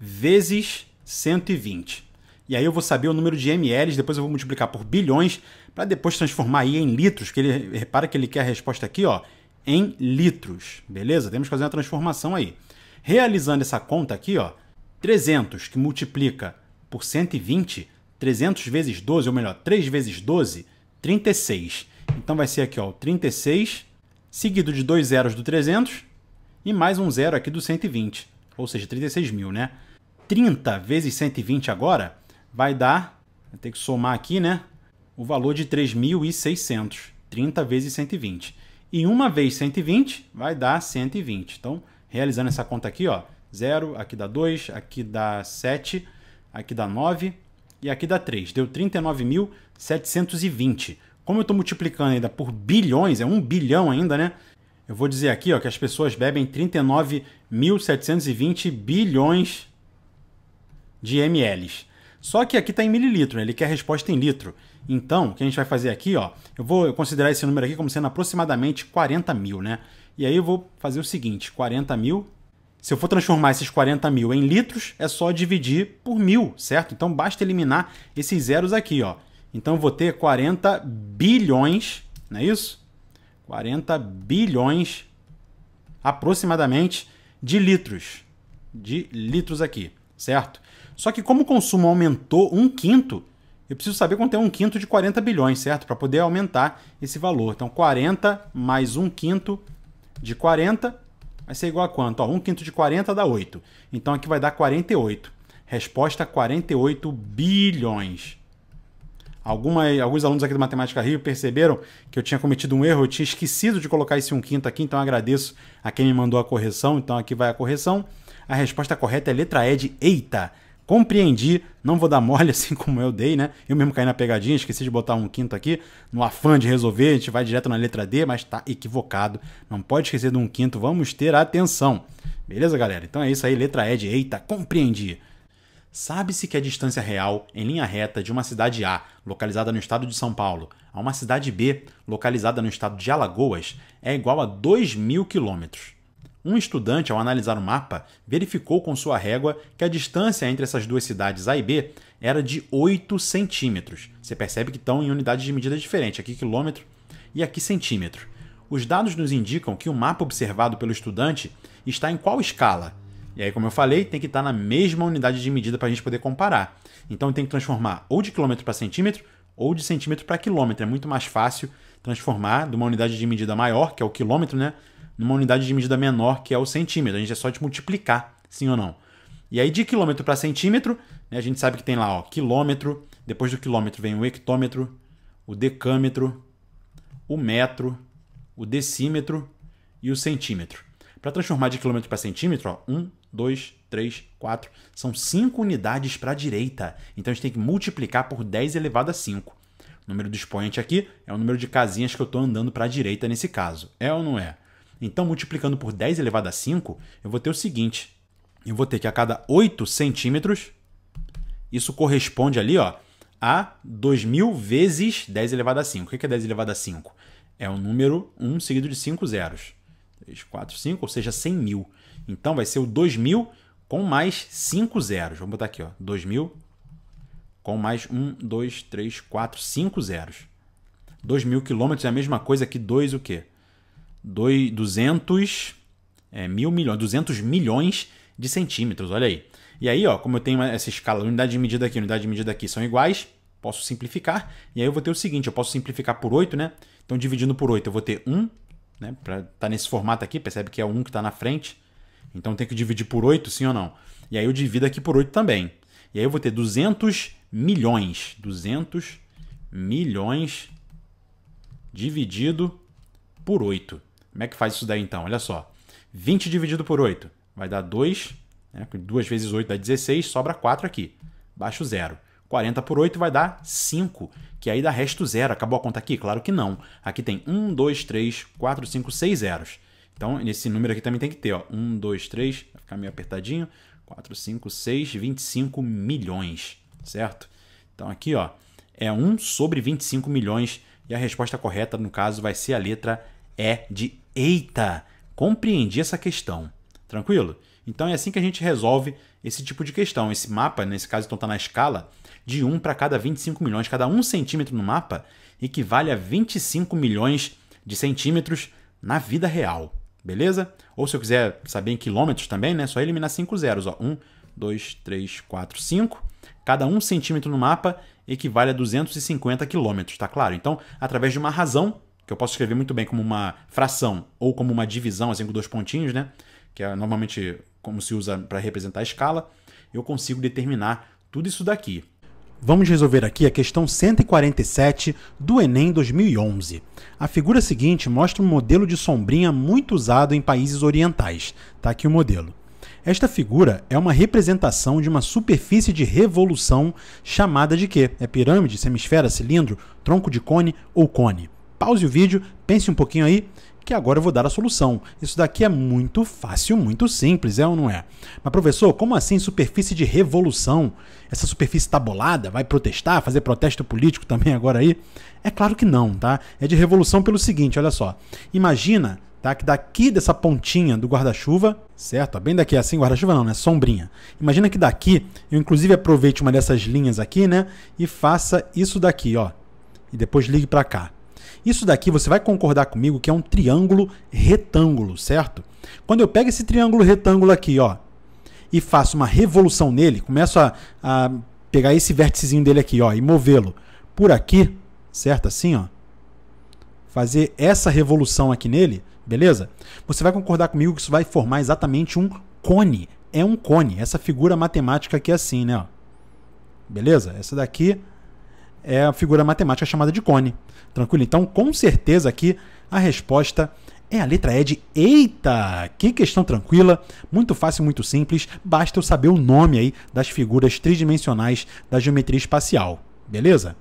vezes 120. E aí eu vou saber o número de ml, depois eu vou multiplicar por bilhões, para depois transformar aí em litros, que ele repara que ele quer a resposta aqui, ó, em litros, beleza? Temos que fazer uma transformação aí. Realizando essa conta aqui, ó, 300 que multiplica por 120, 300 vezes 12, ou melhor, 3 vezes 12, 36. Então vai ser aqui, ó, 36 seguido de dois zeros do 300 e mais um zero aqui do 120, ou seja, 36 mil, né? 30 vezes 120 agora vai dar, tem que somar aqui, né? O valor de 3.600, 30 vezes 120. E uma vez 120 vai dar 120. Então, realizando essa conta aqui, ó, 0, aqui dá 2, aqui dá 7, aqui dá 9 e aqui dá 3. Deu 39.720. Como eu estou multiplicando ainda por bilhões, é 1 bilhão ainda, né? Eu vou dizer aqui ó, que as pessoas bebem 39.720 bilhões de ml. Só que aqui está em mililitro, né? ele quer a resposta em litro. Então, o que a gente vai fazer aqui, ó, eu vou considerar esse número aqui como sendo aproximadamente 40 mil, né? E aí eu vou fazer o seguinte, 40 mil se eu for transformar esses 40 mil em litros, é só dividir por mil, certo? Então basta eliminar esses zeros aqui, ó. Então eu vou ter 40 bilhões, não é isso? 40 bilhões aproximadamente de litros. De litros aqui, certo? Só que como o consumo aumentou um quinto, eu preciso saber quanto é um quinto de 40 bilhões, certo? Para poder aumentar esse valor. Então, 40 mais um quinto de 40 vai ser igual a quanto? Ó, um quinto de 40 dá 8. Então, aqui vai dar 48. Resposta, 48 bilhões. Alguma, alguns alunos aqui do Matemática Rio perceberam que eu tinha cometido um erro, eu tinha esquecido de colocar esse 1 um quinto aqui, então agradeço a quem me mandou a correção, então aqui vai a correção. A resposta correta é letra E de eita. Compreendi, não vou dar mole assim como eu dei, né? Eu mesmo caí na pegadinha, esqueci de botar um quinto aqui, no afã de resolver, a gente vai direto na letra D, mas tá equivocado. Não pode esquecer do um quinto, vamos ter atenção. Beleza, galera? Então é isso aí, letra E de eita, compreendi. Sabe-se que a distância real em linha reta de uma cidade A, localizada no estado de São Paulo, a uma cidade B, localizada no estado de Alagoas, é igual a 2 mil quilômetros. Um estudante, ao analisar o mapa, verificou com sua régua que a distância entre essas duas cidades A e B era de 8 centímetros. Você percebe que estão em unidades de medida diferentes, aqui quilômetro e aqui centímetro. Os dados nos indicam que o mapa observado pelo estudante está em qual escala? E aí, como eu falei, tem que estar tá na mesma unidade de medida para a gente poder comparar. Então tem que transformar ou de quilômetro para centímetro ou de centímetro para quilômetro. É muito mais fácil transformar de uma unidade de medida maior, que é o quilômetro, né, numa unidade de medida menor, que é o centímetro. A gente é só de multiplicar, sim ou não. E aí de quilômetro para centímetro, né, a gente sabe que tem lá, ó, quilômetro, depois do quilômetro vem o hectômetro, o decâmetro, o metro, o decímetro e o centímetro. Para transformar de quilômetro para centímetro, ó, um 2, 3, 4. São 5 unidades para a direita. Então a gente tem que multiplicar por 10 elevado a 5. O número do expoente aqui é o número de casinhas que eu estou andando para a direita nesse caso. É ou não é? Então, multiplicando por 10 elevado a 5, eu vou ter o seguinte. Eu vou ter que a cada 8 centímetros, isso corresponde ali ó, a 2.000 vezes 10 elevado a 5. O que é 10 elevado a 5? É o número 1 seguido de 5 zeros. 3, 4, 5, ou seja, 100 mil. Então vai ser o 2.000 com mais 5 zeros. Vamos botar aqui, ó, 2.000 com mais 1, 2, 3, 4, 5 zeros. 2.000 quilômetros é a mesma coisa que 2 o quê? 2, 200 é, mil milhões, 200 milhões de centímetros, olha aí. E aí, ó, como eu tenho essa escala, unidade de medida aqui, unidade de medida aqui são iguais, posso simplificar. E aí eu vou ter o seguinte, eu posso simplificar por 8, né? Então, dividindo por 8, eu vou ter 1 né? Pra, tá nesse formato aqui, percebe que é um que está na frente. Então tem que dividir por 8, sim ou não? E aí eu divido aqui por 8 também. E aí eu vou ter 200 milhões. 200 milhões dividido por 8. Como é que faz isso daí então? Olha só. 20 dividido por 8 vai dar 2. Né? 2 vezes 8 dá 16, sobra 4 aqui. Baixo zero. 40 por 8 vai dar 5, que aí dá resto zero. Acabou a conta aqui? Claro que não. Aqui tem 1, 2, 3, 4, 5, 6 zeros. Então, nesse número aqui também tem que ter, ó. 1, 2, 3, vai ficar meio apertadinho. 4, 5, 6, 25 milhões, certo? Então, aqui, ó, é 1 sobre 25 milhões. E a resposta correta, no caso, vai ser a letra E de Eita! Compreendi essa questão. Tranquilo? Então, é assim que a gente resolve esse tipo de questão. Esse mapa, nesse caso, então, está na escala de 1 para cada 25 milhões. Cada 1 centímetro no mapa equivale a 25 milhões de centímetros na vida real. Beleza? Ou se eu quiser saber em quilômetros também, né? Só eliminar 5 zeros. 1, 2, 3, 4, 5. Cada 1 centímetro no mapa equivale a 250 quilômetros, tá claro? Então, através de uma razão, que eu posso escrever muito bem como uma fração ou como uma divisão, assim, com dois pontinhos, né? Que é normalmente como se usa para representar a escala, eu consigo determinar tudo isso daqui. Vamos resolver aqui a questão 147 do Enem 2011. A figura seguinte mostra um modelo de sombrinha muito usado em países orientais. Está aqui o modelo. Esta figura é uma representação de uma superfície de revolução chamada de quê? É pirâmide, semisfera, cilindro, tronco de cone ou cone. Pause o vídeo, pense um pouquinho aí que agora eu vou dar a solução. Isso daqui é muito fácil, muito simples, é ou não é? Mas professor, como assim superfície de revolução? Essa superfície tabulada tá vai protestar, fazer protesto político também agora aí? É claro que não, tá? É de revolução pelo seguinte, olha só. Imagina Tá? Que daqui dessa pontinha do guarda-chuva, certo? Bem daqui, assim, guarda-chuva não, né? Sombrinha. Imagina que daqui, eu inclusive aproveite uma dessas linhas aqui, né? E faça isso daqui, ó. E depois ligue para cá. Isso daqui você vai concordar comigo que é um triângulo retângulo, certo? Quando eu pego esse triângulo retângulo aqui, ó, e faço uma revolução nele, começo a, a pegar esse vérticezinho dele aqui, ó, e movê-lo por aqui, certo? Assim, ó. Fazer essa revolução aqui nele, beleza? Você vai concordar comigo que isso vai formar exatamente um cone. É um cone. Essa figura matemática aqui é assim, né? Beleza? Essa daqui é a figura matemática chamada de cone. Tranquilo? Então, com certeza aqui a resposta é a letra E de Eita! Que questão tranquila, muito fácil, muito simples. Basta eu saber o nome aí das figuras tridimensionais da geometria espacial. Beleza?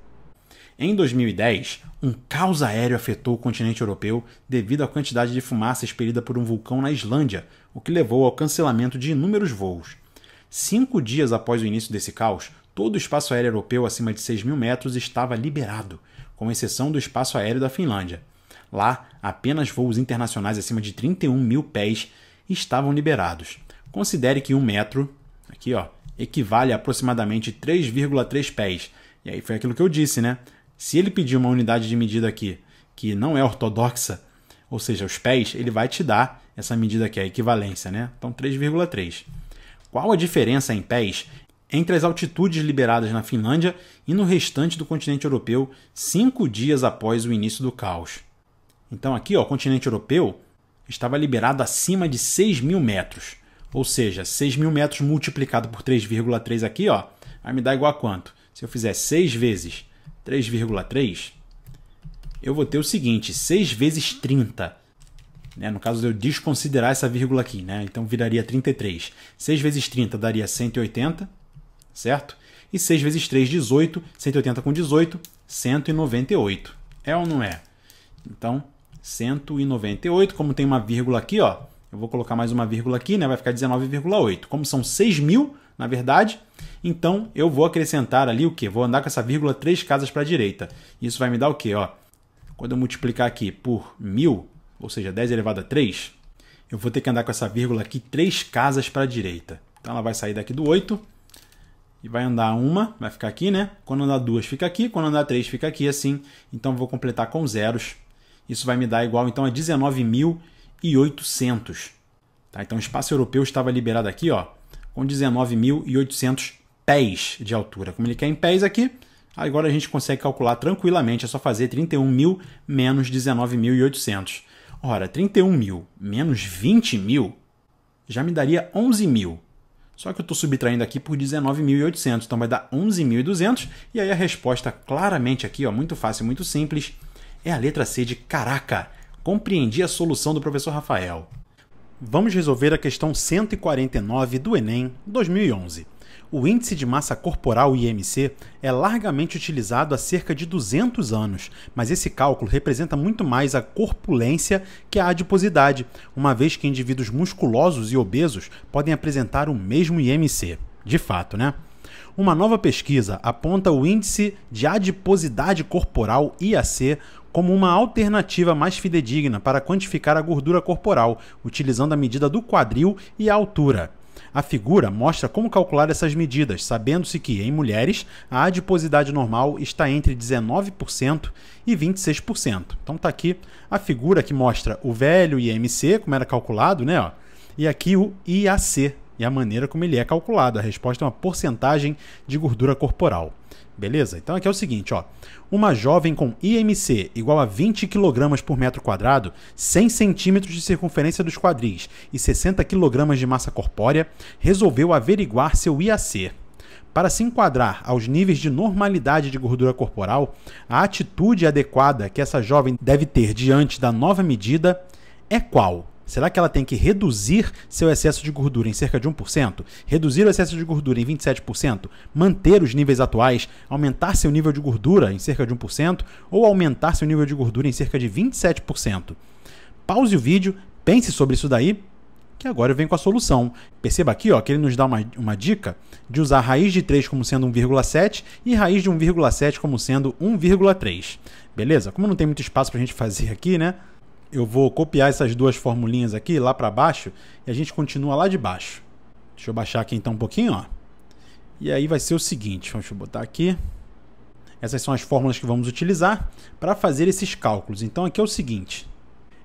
Em 2010, um caos aéreo afetou o continente europeu devido à quantidade de fumaça expelida por um vulcão na Islândia, o que levou ao cancelamento de inúmeros voos. Cinco dias após o início desse caos, todo o espaço aéreo europeu acima de 6 mil metros estava liberado, com exceção do espaço aéreo da Finlândia. Lá, apenas voos internacionais acima de 31 mil pés estavam liberados. Considere que um metro, aqui ó, equivale a aproximadamente 3,3 pés. E aí foi aquilo que eu disse, né? Se ele pedir uma unidade de medida aqui que não é ortodoxa, ou seja, os pés, ele vai te dar essa medida que é a equivalência, né? Então 3,3. Qual a diferença em pés entre as altitudes liberadas na Finlândia e no restante do continente europeu cinco dias após o início do caos. Então, aqui, ó, o continente europeu estava liberado acima de 6 mil metros. Ou seja, 6 mil metros multiplicado por 3,3 aqui, ó, vai me dar igual a quanto? Se eu fizer 6 vezes 3,3, eu vou ter o seguinte, 6 vezes 30. Né? No caso de eu desconsiderar essa vírgula aqui, né? então viraria 33. 6 vezes 30 daria 180 certo? E 6 vezes 3, 18. 180 com 18, 198. É ou não é? Então, 198, como tem uma vírgula aqui, ó, eu vou colocar mais uma vírgula aqui, né? Vai ficar 19,8. Como são 6 mil, na verdade, então eu vou acrescentar ali o quê? Vou andar com essa vírgula 3 casas para a direita. Isso vai me dar o quê? Ó, quando eu multiplicar aqui por 1.000, ou seja, 10 elevado a 3, eu vou ter que andar com essa vírgula aqui 3 casas para a direita. Então ela vai sair daqui do 8 e vai andar uma, vai ficar aqui, né? Quando andar duas, fica aqui. Quando andar três, fica aqui, assim. Então, vou completar com zeros. Isso vai me dar igual, então, a 19.800. Tá? Então, o espaço europeu estava liberado aqui, ó, com 19.800 pés de altura. Como ele quer em pés aqui, agora a gente consegue calcular tranquilamente. É só fazer 31.000 menos 19.800. Ora, 31.000 menos 20.000 já me daria 11.000. Só que eu estou subtraindo aqui por 19.800, então vai dar 11.200. E aí a resposta claramente aqui, ó, muito fácil, muito simples, é a letra C de caraca. Compreendi a solução do professor Rafael. Vamos resolver a questão 149 do Enem 2011. O índice de massa corporal IMC é largamente utilizado há cerca de 200 anos, mas esse cálculo representa muito mais a corpulência que a adiposidade, uma vez que indivíduos musculosos e obesos podem apresentar o mesmo IMC. De fato, né? Uma nova pesquisa aponta o índice de adiposidade corporal IAC como uma alternativa mais fidedigna para quantificar a gordura corporal, utilizando a medida do quadril e a altura. A figura mostra como calcular essas medidas, sabendo-se que, em mulheres, a adiposidade normal está entre 19% e 26%. Então está aqui a figura que mostra o velho IMC, como era calculado, né? Ó, e aqui o IAC, e a maneira como ele é calculado. A resposta é uma porcentagem de gordura corporal. Beleza? Então aqui é o seguinte, ó. Uma jovem com IMC igual a 20 kg por metro quadrado, 100 centímetros de circunferência dos quadris e 60 kg de massa corpórea, resolveu averiguar seu IAC. Para se enquadrar aos níveis de normalidade de gordura corporal, a atitude adequada que essa jovem deve ter diante da nova medida é qual? Será que ela tem que reduzir seu excesso de gordura em cerca de 1%? Reduzir o excesso de gordura em 27%? Manter os níveis atuais? Aumentar seu nível de gordura em cerca de 1%? Ou aumentar seu nível de gordura em cerca de 27%? Pause o vídeo, pense sobre isso daí que agora eu venho com a solução. Perceba aqui ó, que ele nos dá uma, uma dica de usar raiz de 3 como sendo 1,7 e raiz de 1,7 como sendo 1,3. Beleza? Como não tem muito espaço para a gente fazer aqui, né? eu vou copiar essas duas formulinhas aqui lá para baixo e a gente continua lá de baixo. Deixa eu baixar aqui então um pouquinho, ó. E aí vai ser o seguinte, deixa eu botar aqui. Essas são as fórmulas que vamos utilizar para fazer esses cálculos. Então aqui é o seguinte,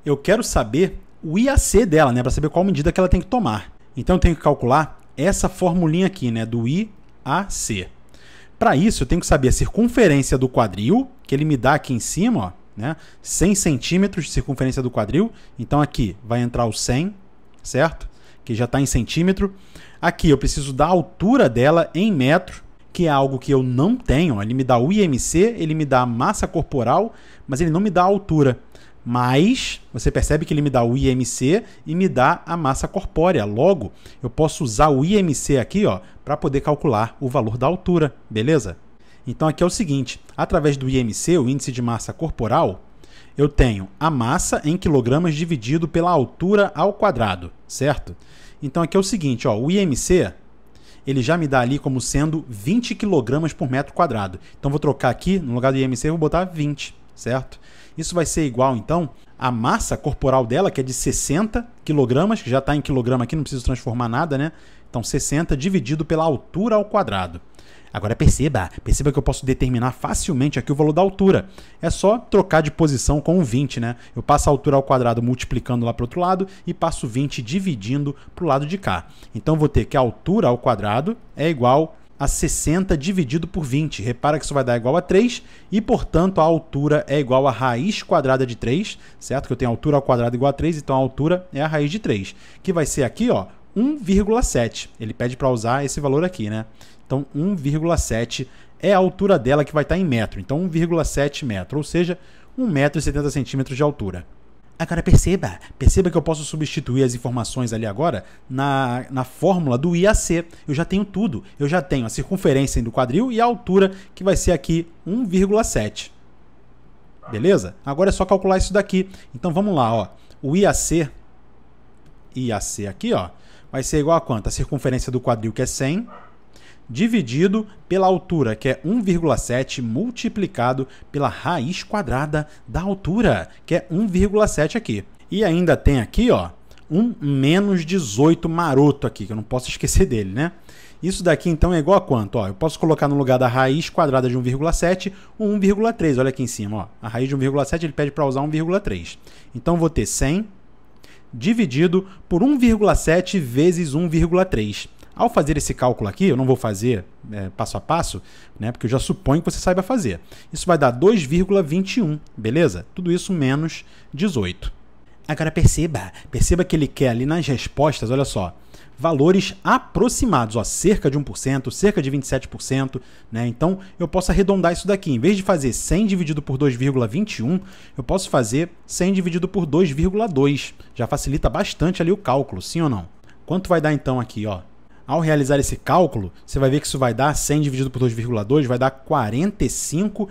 eu quero saber o IAC dela, né, para saber qual medida que ela tem que tomar. Então eu tenho que calcular essa formulinha aqui, né, do IAC. Para isso, eu tenho que saber a circunferência do quadril, que ele me dá aqui em cima, ó né? 100 centímetros de circunferência do quadril. Então aqui vai entrar o 100, certo? Que já está em centímetro. Aqui eu preciso da altura dela em metro, que é algo que eu não tenho. Ele me dá o IMC, ele me dá a massa corporal, mas ele não me dá a altura. Mas você percebe que ele me dá o IMC e me dá a massa corpórea. Logo, eu posso usar o IMC aqui, ó, para poder calcular o valor da altura, beleza? Então aqui é o seguinte: através do IMC, o índice de massa corporal, eu tenho a massa em quilogramas dividido pela altura ao quadrado, certo? Então aqui é o seguinte, ó, o IMC ele já me dá ali como sendo 20 quilogramas por metro quadrado. Então vou trocar aqui, no lugar do IMC, vou botar 20, certo? Isso vai ser igual, então, à massa corporal dela, que é de 60 quilogramas, que já está em quilograma aqui, não preciso transformar nada, né? Então 60 dividido pela altura ao quadrado. Agora perceba, perceba que eu posso determinar facilmente aqui o valor da altura. É só trocar de posição com o 20, né? Eu passo a altura ao quadrado multiplicando lá para o outro lado e passo 20 dividindo para o lado de cá. Então vou ter que a altura ao quadrado é igual a 60 dividido por 20. Repara que isso vai dar igual a 3 e, portanto, a altura é igual a raiz quadrada de 3, certo? Que eu tenho altura ao quadrado igual a 3, então a altura é a raiz de 3, que vai ser aqui, ó, 1,7. Ele pede para usar esse valor aqui, né? Então 1,7 é a altura dela que vai estar em metro. Então 1,7 metro, ou seja, 1,70m de altura. Agora perceba, perceba que eu posso substituir as informações ali agora na, na fórmula do IAC. Eu já tenho tudo. Eu já tenho a circunferência do quadril e a altura, que vai ser aqui 1,7. Beleza? Agora é só calcular isso daqui. Então vamos lá, ó. O IAC, IAC aqui, ó, vai ser igual a quanto? A circunferência do quadril, que é 100 dividido pela altura, que é 1,7, multiplicado pela raiz quadrada da altura, que é 1,7 aqui. E ainda tem aqui, ó, um menos 18 maroto aqui, que eu não posso esquecer dele, né? Isso daqui então é igual a quanto? Ó, eu posso colocar no lugar da raiz quadrada de 1,7 1,3. Olha aqui em cima, ó. A raiz de 1,7 ele pede para usar 1,3. Então vou ter 100 dividido por 1,7 vezes 1,3. Ao fazer esse cálculo aqui, eu não vou fazer é, passo a passo, né? Porque eu já suponho que você saiba fazer. Isso vai dar 2,21, beleza? Tudo isso menos 18. Agora perceba, perceba que ele quer ali nas respostas, olha só, valores aproximados, ó, cerca de 1%, cerca de 27%, né? Então eu posso arredondar isso daqui. Em vez de fazer 100 dividido por 2,21, eu posso fazer 100 dividido por 2,2. Já facilita bastante ali o cálculo, sim ou não? Quanto vai dar então aqui, ó? Ao realizar esse cálculo, você vai ver que isso vai dar 100 dividido por 2,2, vai dar 45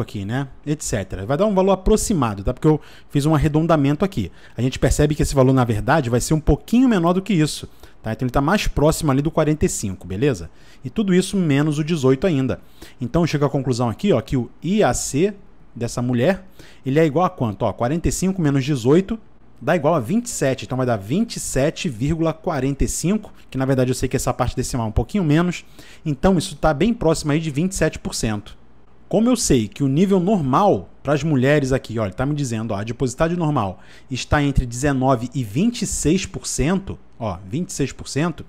aqui, né? Etc. Vai dar um valor aproximado, tá? Porque eu fiz um arredondamento aqui. A gente percebe que esse valor, na verdade, vai ser um pouquinho menor do que isso, tá? Então ele está mais próximo ali do 45, beleza? E tudo isso menos o 18 ainda. Então chega à conclusão aqui, ó, que o IAC dessa mulher, ele é igual a quanto? Ó, 45 menos 18 dá igual a 27. Então vai dar 27,45, que na verdade eu sei que essa parte decimal é um pouquinho menos. Então isso está bem próximo aí de 27%. Como eu sei que o nível normal para as mulheres aqui, olha, está me dizendo, ó, a adiposidade normal está entre 19 e 26%, ó, 26%,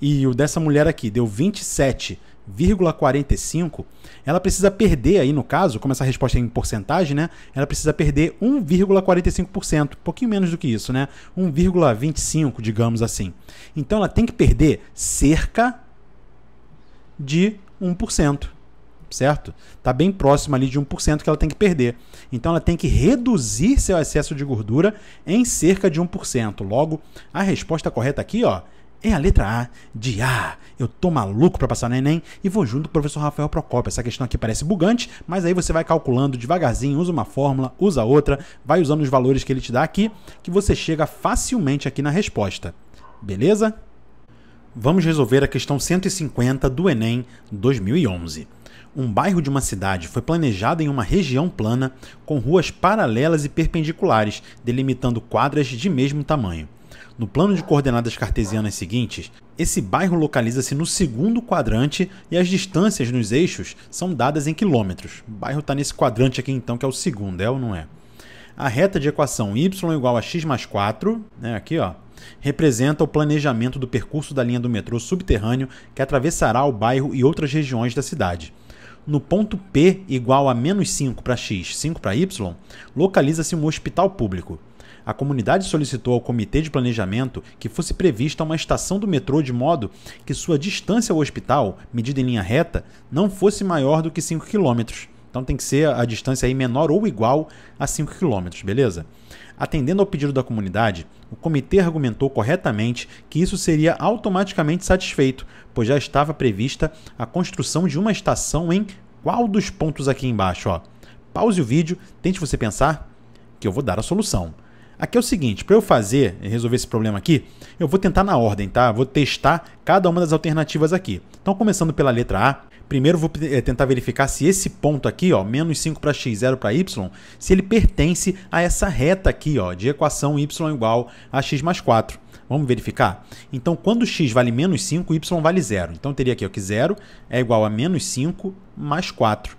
e o dessa mulher aqui deu 27 0,45, ela precisa perder aí no caso, como essa resposta é em porcentagem, né? Ela precisa perder 1,45%, um pouquinho menos do que isso, né? 1,25, digamos assim. Então ela tem que perder cerca de 1%, certo? Tá bem próximo ali de 1% que ela tem que perder. Então ela tem que reduzir seu excesso de gordura em cerca de 1%. Logo, a resposta correta aqui, ó, é a letra A de A. Eu tô maluco para passar no Enem e vou junto com o professor Rafael Procopio. Essa questão aqui parece bugante, mas aí você vai calculando devagarzinho, usa uma fórmula, usa outra, vai usando os valores que ele te dá aqui, que você chega facilmente aqui na resposta. Beleza? Vamos resolver a questão 150 do Enem 2011 um bairro de uma cidade foi planejado em uma região plana com ruas paralelas e perpendiculares, delimitando quadras de mesmo tamanho. No plano de coordenadas cartesianas seguintes, esse bairro localiza-se no segundo quadrante e as distâncias nos eixos são dadas em quilômetros. O bairro está nesse quadrante aqui então, que é o segundo, é ou não é? A reta de equação y igual a x mais 4, né, aqui ó, representa o planejamento do percurso da linha do metrô subterrâneo que atravessará o bairro e outras regiões da cidade. No ponto P igual a menos 5 para x, 5 para y, localiza-se um hospital público a comunidade solicitou ao Comitê de Planejamento que fosse prevista uma estação do metrô de modo que sua distância ao hospital, medida em linha reta, não fosse maior do que 5 km. Então tem que ser a distância aí menor ou igual a 5 km, beleza? Atendendo ao pedido da comunidade, o comitê argumentou corretamente que isso seria automaticamente satisfeito, pois já estava prevista a construção de uma estação em qual dos pontos aqui embaixo, ó. Pause o vídeo, tente você pensar que eu vou dar a solução. Aqui é o seguinte, para eu fazer e resolver esse problema aqui, eu vou tentar na ordem, tá? Vou testar cada uma das alternativas aqui. Então, começando pela letra A, primeiro vou eh, tentar verificar se esse ponto aqui, ó, menos 5 para x, 0 para y, se ele pertence a essa reta aqui, ó, de equação y igual a x mais 4. Vamos verificar? Então, quando x vale menos 5, y vale 0. Então, teria aqui ó, que 0 é igual a menos 5 mais 4.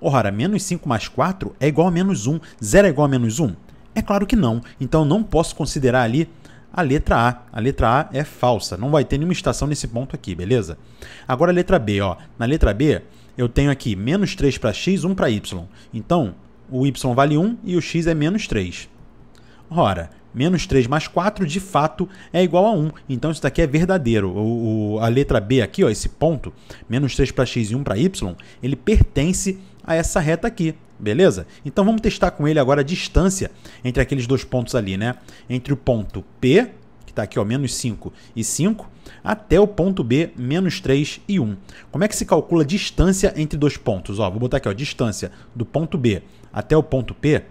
Ora, menos 5 mais 4 é igual a menos 1. 0 é igual a menos 1? É claro que não. Então não posso considerar ali a letra A. A letra A é falsa. Não vai ter nenhuma estação nesse ponto aqui, beleza? Agora a letra B, ó. Na letra B, eu tenho aqui menos 3 para x, 1 para y. Então, o y vale 1 e o x é menos 3. Ora, menos 3 mais 4 de fato é igual a 1. Então isso daqui é verdadeiro. O, o a letra B aqui, ó, esse ponto, menos 3 para x e 1 para y, ele pertence a essa reta aqui, beleza? Então vamos testar com ele agora a distância entre aqueles dois pontos ali, né? Entre o ponto P, que está aqui, ó, menos 5 e 5, até o ponto B, menos 3 e 1. Como é que se calcula a distância entre dois pontos? Ó, vou botar aqui, ó, distância do ponto B até o ponto P,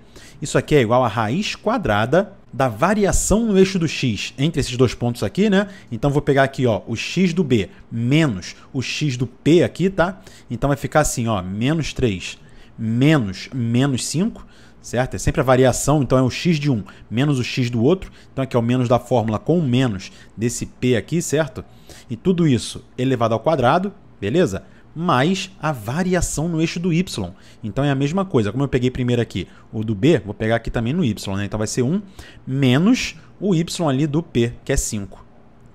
isso aqui é igual a raiz quadrada da variação no eixo do x entre esses dois pontos aqui, né? Então vou pegar aqui, ó, o x do b menos o x do p aqui, tá? Então vai ficar assim, ó, menos 3 menos menos 5, certo? É sempre a variação, então é o x de um menos o x do outro. Então aqui é o menos da fórmula com o menos desse p aqui, certo? E tudo isso elevado ao quadrado, beleza? mais a variação no eixo do y. Então é a mesma coisa. Como eu peguei primeiro aqui o do b, vou pegar aqui também no y. Né? Então vai ser 1 menos o y ali do p, que é 5.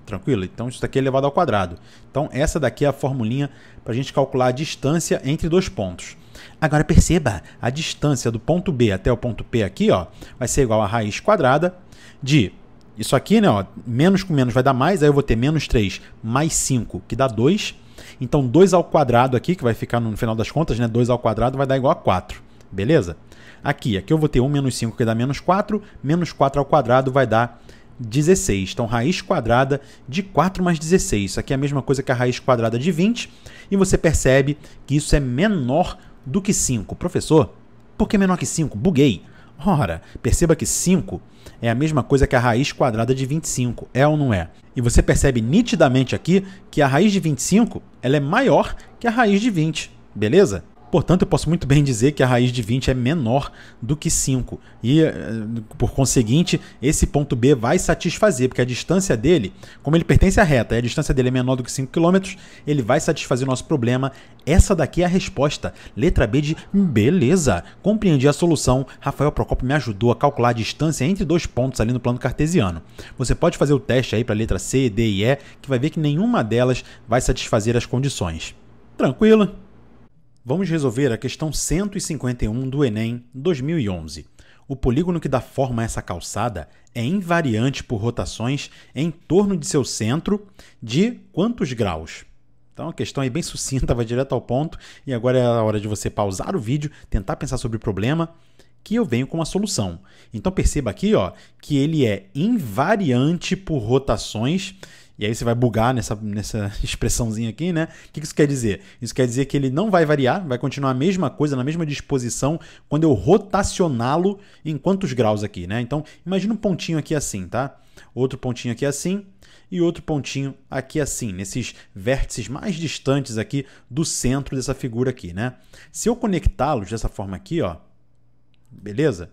Tranquilo? Então isso daqui é elevado ao quadrado. Então essa daqui é a formulinha para a gente calcular a distância entre dois pontos. Agora perceba, a distância do ponto B até o ponto P aqui ó, vai ser igual a raiz quadrada de isso aqui, né, ó, menos com menos vai dar mais, aí eu vou ter menos 3 mais 5, que dá 2 então 2 ao quadrado aqui, que vai ficar no final das contas, né? 2 ao quadrado vai dar igual a 4, beleza? Aqui, aqui eu vou ter 1 menos 5 que dá menos 4, menos 4 ao quadrado vai dar 16. Então, raiz quadrada de 4 mais 16. Isso aqui é a mesma coisa que a raiz quadrada de 20. E você percebe que isso é menor do que 5. Professor, por que menor que 5? Buguei. Ora, perceba que 5 é a mesma coisa que a raiz quadrada de 25, é ou não é? E você percebe nitidamente aqui que a raiz de 25 ela é maior que a raiz de 20, beleza? Portanto, eu posso muito bem dizer que a raiz de 20 é menor do que 5. E, eh, por conseguinte, esse ponto B vai satisfazer, porque a distância dele, como ele pertence à reta e a distância dele é menor do que 5 km, ele vai satisfazer o nosso problema. Essa daqui é a resposta. Letra B de beleza. Compreendi a solução. Rafael Procopio me ajudou a calcular a distância entre dois pontos ali no plano cartesiano. Você pode fazer o teste aí para letra C, D e E, que vai ver que nenhuma delas vai satisfazer as condições. Tranquilo? Vamos resolver a questão 151 do Enem 2011. O polígono que dá forma a essa calçada é invariante por rotações em torno de seu centro de quantos graus? Então a questão é bem sucinta, vai direto ao ponto, e agora é a hora de você pausar o vídeo, tentar pensar sobre o problema, que eu venho com uma solução. Então perceba aqui ó, que ele é invariante por rotações e aí você vai bugar nessa, nessa expressãozinha aqui, né? O que isso quer dizer? Isso quer dizer que ele não vai variar, vai continuar a mesma coisa, na mesma disposição, quando eu rotacioná-lo em quantos graus aqui, né? Então, imagina um pontinho aqui assim, tá? Outro pontinho aqui assim e outro pontinho aqui assim, nesses vértices mais distantes aqui do centro dessa figura aqui, né? Se eu conectá-los dessa forma aqui, ó, beleza?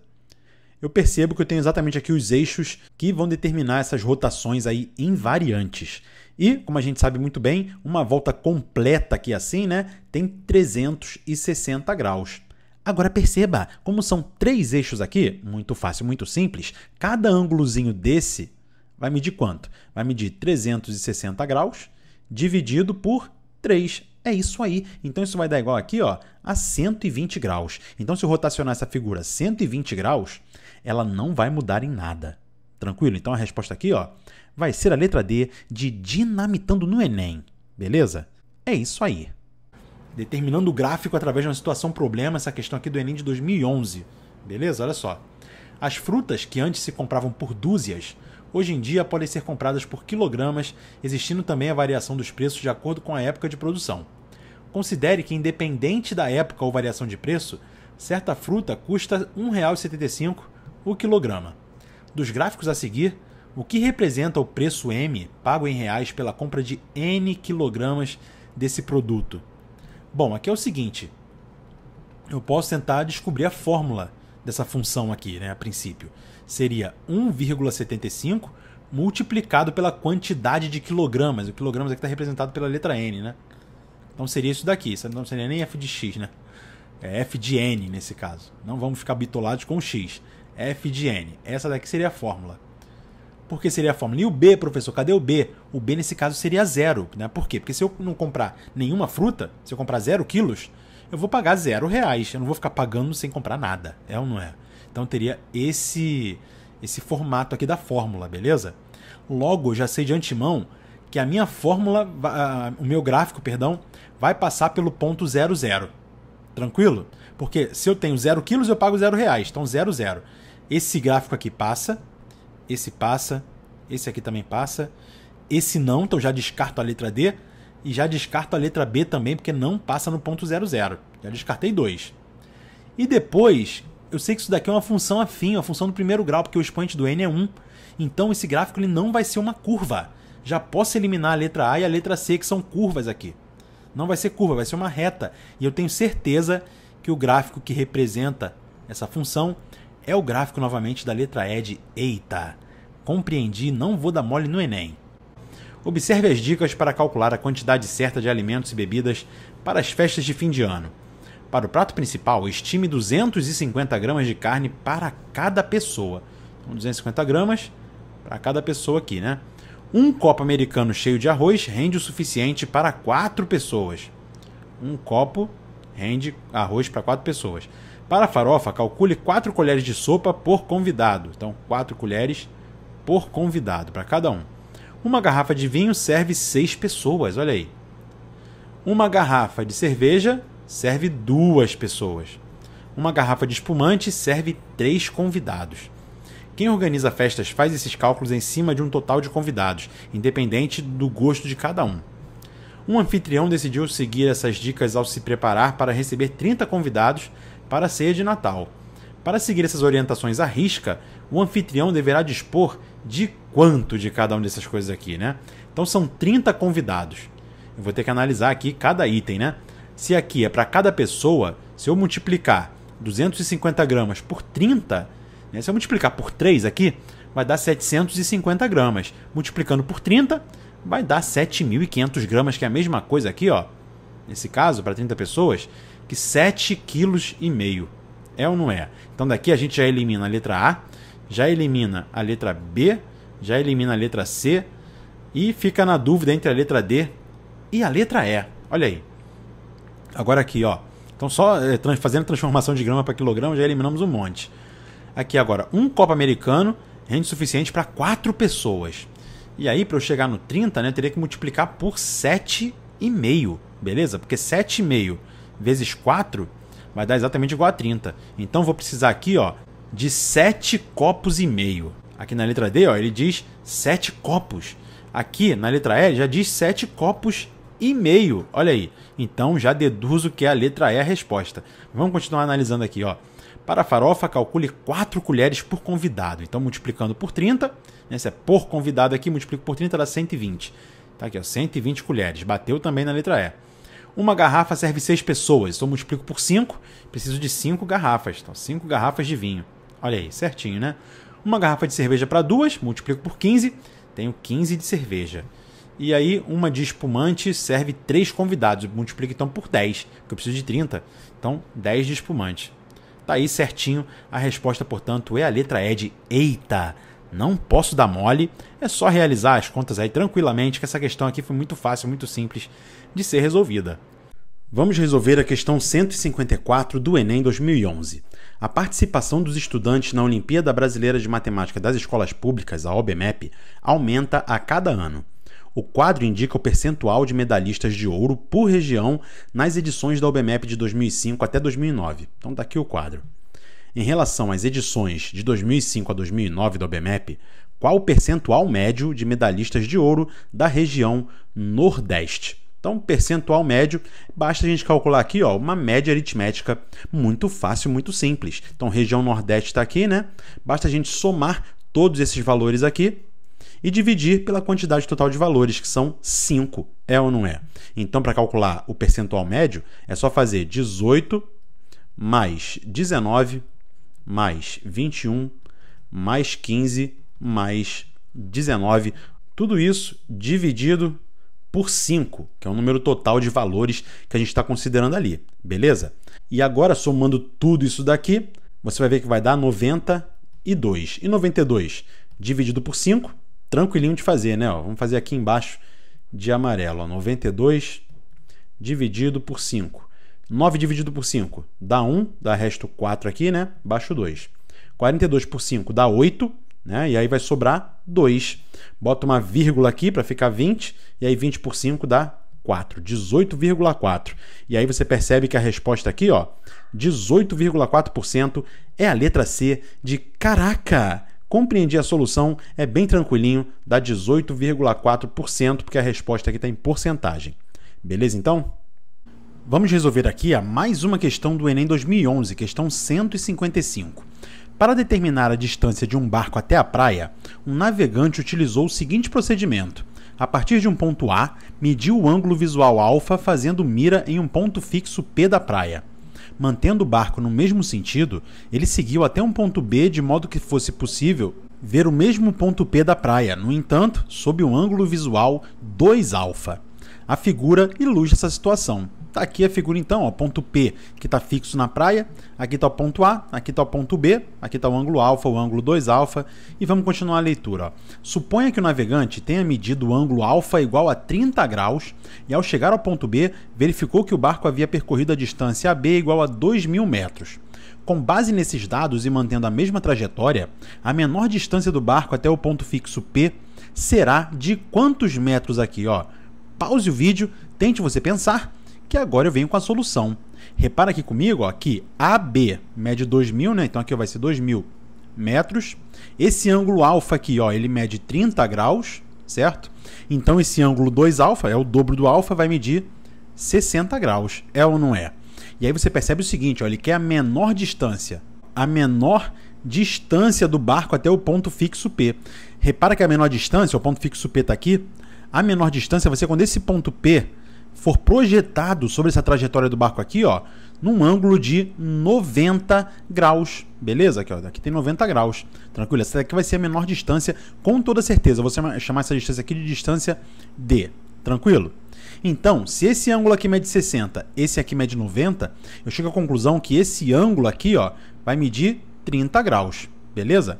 eu percebo que eu tenho exatamente aqui os eixos que vão determinar essas rotações aí invariantes. E, como a gente sabe muito bem, uma volta completa aqui assim, né, tem 360 graus. Agora perceba, como são três eixos aqui, muito fácil, muito simples, cada ângulozinho desse vai medir quanto? Vai medir 360 graus dividido por 3. É isso aí. Então isso vai dar igual aqui, ó, a 120 graus. Então se eu rotacionar essa figura 120 graus, ela não vai mudar em nada. Tranquilo? Então a resposta aqui, ó, vai ser a letra D de dinamitando no Enem. Beleza? É isso aí. Determinando o gráfico através de uma situação problema, essa questão aqui do Enem de 2011. Beleza? Olha só. As frutas que antes se compravam por dúzias, hoje em dia podem ser compradas por quilogramas, existindo também a variação dos preços de acordo com a época de produção. Considere que, independente da época ou variação de preço, certa fruta custa R$ 1,75 o quilograma. Dos gráficos a seguir, o que representa o preço M pago em reais pela compra de N quilogramas desse produto? Bom, aqui é o seguinte: eu posso tentar descobrir a fórmula dessa função aqui, né, a princípio. Seria 1,75 multiplicado pela quantidade de quilogramas. O quilogramas aqui é está representado pela letra N, né? Então seria isso daqui, isso não seria nem f de x, né? É f de n nesse caso. Não vamos ficar bitolados com x. F de N. Essa daqui seria a fórmula. Por que seria a fórmula? E o B, professor, cadê o B? O B nesse caso seria zero. Né? Por quê? Porque se eu não comprar nenhuma fruta, se eu comprar zero quilos, eu vou pagar zero reais. Eu não vou ficar pagando sem comprar nada. É ou não é? Então teria esse, esse formato aqui da fórmula, beleza? Logo, já sei de antemão que a minha fórmula, uh, o meu gráfico, perdão, vai passar pelo ponto zero zero. Tranquilo? Porque se eu tenho zero quilos, eu pago zero reais. Então zero zero. Esse gráfico aqui passa, esse passa, esse aqui também passa, esse não, então já descarto a letra D e já descarto a letra B também, porque não passa no ponto 0. Já descartei dois. E depois, eu sei que isso daqui é uma função afim, uma função do primeiro grau, porque o expoente do n é 1. Então esse gráfico ele não vai ser uma curva. Já posso eliminar a letra A e a letra C, que são curvas aqui. Não vai ser curva, vai ser uma reta. E eu tenho certeza que o gráfico que representa essa função é o gráfico novamente da letra E de Eita. Compreendi, não vou dar mole no Enem. Observe as dicas para calcular a quantidade certa de alimentos e bebidas para as festas de fim de ano. Para o prato principal, estime 250 gramas de carne para cada pessoa. Então, 250 gramas para cada pessoa aqui, né? Um copo americano cheio de arroz rende o suficiente para quatro pessoas. Um copo rende arroz para quatro pessoas. Para a farofa, calcule 4 colheres de sopa por convidado. Então, 4 colheres por convidado para cada um. Uma garrafa de vinho serve 6 pessoas, olha aí. Uma garrafa de cerveja serve duas pessoas. Uma garrafa de espumante serve três convidados. Quem organiza festas faz esses cálculos em cima de um total de convidados, independente do gosto de cada um. Um anfitrião decidiu seguir essas dicas ao se preparar para receber 30 convidados para a ceia de Natal. Para seguir essas orientações à risca, o anfitrião deverá dispor de quanto de cada uma dessas coisas aqui, né? Então são 30 convidados. Eu vou ter que analisar aqui cada item, né? Se aqui é para cada pessoa, se eu multiplicar 250 gramas por 30, né? se eu multiplicar por 3 aqui, vai dar 750 gramas. Multiplicando por 30, vai dar 7.500 gramas, que é a mesma coisa aqui, ó. Nesse caso, para 30 pessoas, que 7,5 kg. É ou não é? Então daqui a gente já elimina a letra A, já elimina a letra B, já elimina a letra C e fica na dúvida entre a letra D e a letra E. Olha aí. Agora aqui, ó. Então só eh, fazendo transformação de grama para quilograma já eliminamos um monte. Aqui agora, um copo americano rende suficiente para quatro pessoas. E aí, para eu chegar no 30, né, eu teria que multiplicar por 7,5, beleza? Porque 7,5 vezes 4 vai dar exatamente igual a 30. Então vou precisar aqui ó, de 7 copos e meio. Aqui na letra D ó, ele diz 7 copos. Aqui na letra E já diz 7 copos e meio. Olha aí. Então já deduzo que é a letra E é a resposta. Vamos continuar analisando aqui, ó. Para a farofa, calcule 4 colheres por convidado. Então multiplicando por 30, né, se é por convidado aqui, multiplico por 30 dá 120. Tá aqui, ó, 120 colheres. Bateu também na letra E. Uma garrafa serve seis pessoas. Então multiplico por cinco. Preciso de cinco garrafas. Então, cinco garrafas de vinho. Olha aí, certinho, né? Uma garrafa de cerveja para duas, multiplico por 15. Tenho 15 de cerveja. E aí, uma de espumante serve três convidados. Multiplico então por 10, porque eu preciso de 30. Então, 10 de espumante. Tá aí certinho. A resposta, portanto, é a letra E de Eita. Não posso dar mole. É só realizar as contas aí tranquilamente, que essa questão aqui foi muito fácil, muito simples de ser resolvida. Vamos resolver a questão 154 do Enem 2011. A participação dos estudantes na Olimpíada Brasileira de Matemática das Escolas Públicas, a OBMEP, aumenta a cada ano. O quadro indica o percentual de medalhistas de ouro por região nas edições da OBMEP de 2005 até 2009. Então, daqui tá aqui o quadro. Em relação às edições de 2005 a 2009 da OBMEP, qual o percentual médio de medalhistas de ouro da região Nordeste? Então, percentual médio, basta a gente calcular aqui, ó, uma média aritmética muito fácil, muito simples. Então, região Nordeste está aqui, né? Basta a gente somar todos esses valores aqui e dividir pela quantidade total de valores, que são 5, é ou não é? Então, para calcular o percentual médio, é só fazer 18 mais 19 mais 21 mais 15 mais 19, tudo isso dividido por 5, que é o número total de valores que a gente está considerando ali, beleza? E agora, somando tudo isso daqui, você vai ver que vai dar 92. E 92 dividido por 5, tranquilinho de fazer, né? Ó, vamos fazer aqui embaixo de amarelo. Ó, 92 dividido por 5. 9 dividido por 5 dá 1, dá resto 4 aqui, né? Baixo 2. 42 por 5 dá 8, né? E aí vai sobrar 2. Bota uma vírgula aqui para ficar 20, e aí 20 por 5 dá 4, 18,4. E aí você percebe que a resposta aqui, ó, 18,4% é a letra C de caraca. Compreendi a solução, é bem tranquilinho, dá 18,4%, porque a resposta aqui está em porcentagem. Beleza então? Vamos resolver aqui a mais uma questão do Enem 2011, questão 155. Para determinar a distância de um barco até a praia, um navegante utilizou o seguinte procedimento. A partir de um ponto A, mediu o ângulo visual alfa fazendo mira em um ponto fixo P da praia. Mantendo o barco no mesmo sentido, ele seguiu até um ponto B de modo que fosse possível ver o mesmo ponto P da praia, no entanto, sob o um ângulo visual 2 alfa. A figura ilustra essa situação. Tá aqui a figura então, ó, ponto P que está fixo na praia, aqui está o ponto A, aqui está o ponto B, aqui está o ângulo alfa, o ângulo 2 alfa, e vamos continuar a leitura. Ó. Suponha que o navegante tenha medido o ângulo alfa igual a 30 graus e ao chegar ao ponto B, verificou que o barco havia percorrido a distância AB igual a 2000 mil metros. Com base nesses dados e mantendo a mesma trajetória, a menor distância do barco até o ponto fixo P será de quantos metros aqui, ó? Pause o vídeo, tente você pensar que agora eu venho com a solução. Repara aqui comigo ó, que AB mede 2.000, né? então aqui vai ser 2.000 metros. Esse ângulo alfa aqui ó, ele mede 30 graus, certo? Então esse ângulo 2 alfa, é o dobro do alfa, vai medir 60 graus, é ou não é? E aí você percebe o seguinte, ó, ele quer a menor distância, a menor distância do barco até o ponto fixo P. Repara que a menor distância, o ponto fixo P está aqui, a menor distância vai ser quando esse ponto P for projetado sobre essa trajetória do barco aqui, ó, num ângulo de 90 graus, beleza? Aqui, ó, aqui tem 90 graus, tranquilo? Essa daqui vai ser a menor distância, com toda certeza. Você vou chamar essa distância aqui de distância D, tranquilo? Então, se esse ângulo aqui mede 60, esse aqui mede 90, eu chego à conclusão que esse ângulo aqui, ó, vai medir 30 graus, beleza?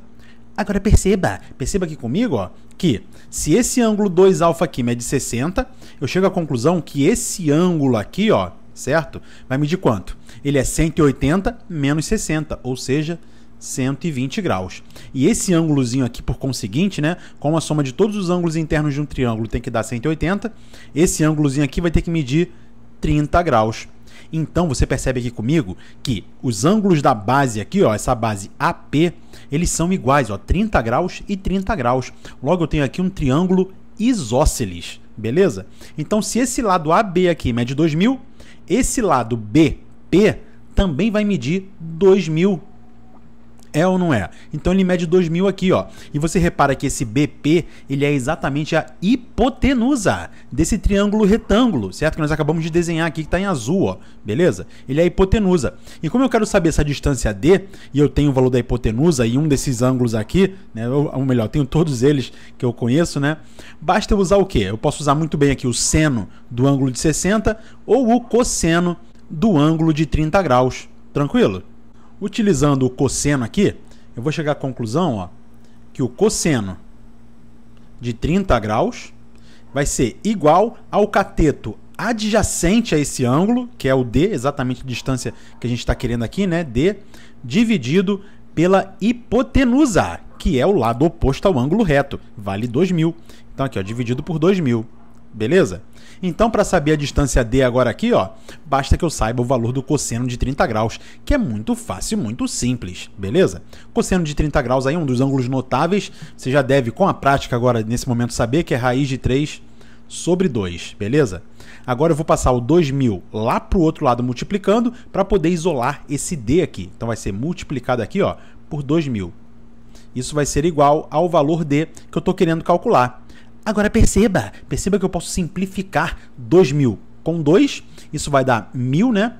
Agora perceba, perceba aqui comigo, ó, que se esse ângulo 2 alfa aqui mede é 60, eu chego à conclusão que esse ângulo aqui, ó, certo? Vai medir quanto? Ele é 180 menos 60, ou seja, 120 graus. E esse ângulozinho aqui, por conseguinte, né, como a soma de todos os ângulos internos de um triângulo tem que dar 180, esse ângulozinho aqui vai ter que medir 30 graus. Então você percebe aqui comigo que os ângulos da base aqui, ó, essa base AP, eles são iguais, ó, 30 graus e 30 graus. Logo eu tenho aqui um triângulo isósceles, beleza? Então se esse lado AB aqui mede 2000, esse lado BP também vai medir 2000 é ou não é? Então ele mede 2000 aqui, ó. E você repara que esse BP, ele é exatamente a hipotenusa desse triângulo retângulo, certo? Que nós acabamos de desenhar aqui, que está em azul, ó. Beleza? Ele é a hipotenusa. E como eu quero saber essa distância D, e eu tenho o valor da hipotenusa e um desses ângulos aqui, né? Ou melhor, tenho todos eles que eu conheço, né? Basta eu usar o quê? Eu posso usar muito bem aqui o seno do ângulo de 60 ou o cosseno do ângulo de 30 graus. Tranquilo? Utilizando o cosseno aqui, eu vou chegar à conclusão ó, que o cosseno de 30 graus vai ser igual ao cateto adjacente a esse ângulo, que é o D, exatamente a distância que a gente está querendo aqui, né? D, dividido pela hipotenusa, que é o lado oposto ao ângulo reto, vale 2.000. Então aqui, ó, dividido por 2.000, beleza? Então, para saber a distância D agora aqui, ó, basta que eu saiba o valor do cosseno de 30 graus, que é muito fácil e muito simples, beleza? Cosseno de 30 graus aí é um dos ângulos notáveis. Você já deve, com a prática agora, nesse momento, saber que é raiz de 3 sobre 2, beleza? Agora eu vou passar o 2.000 lá para o outro lado multiplicando para poder isolar esse D aqui. Então vai ser multiplicado aqui ó, por 2.000. Isso vai ser igual ao valor D que eu estou querendo calcular. Agora perceba, perceba que eu posso simplificar 2.000 com 2, isso vai dar 1.000, né?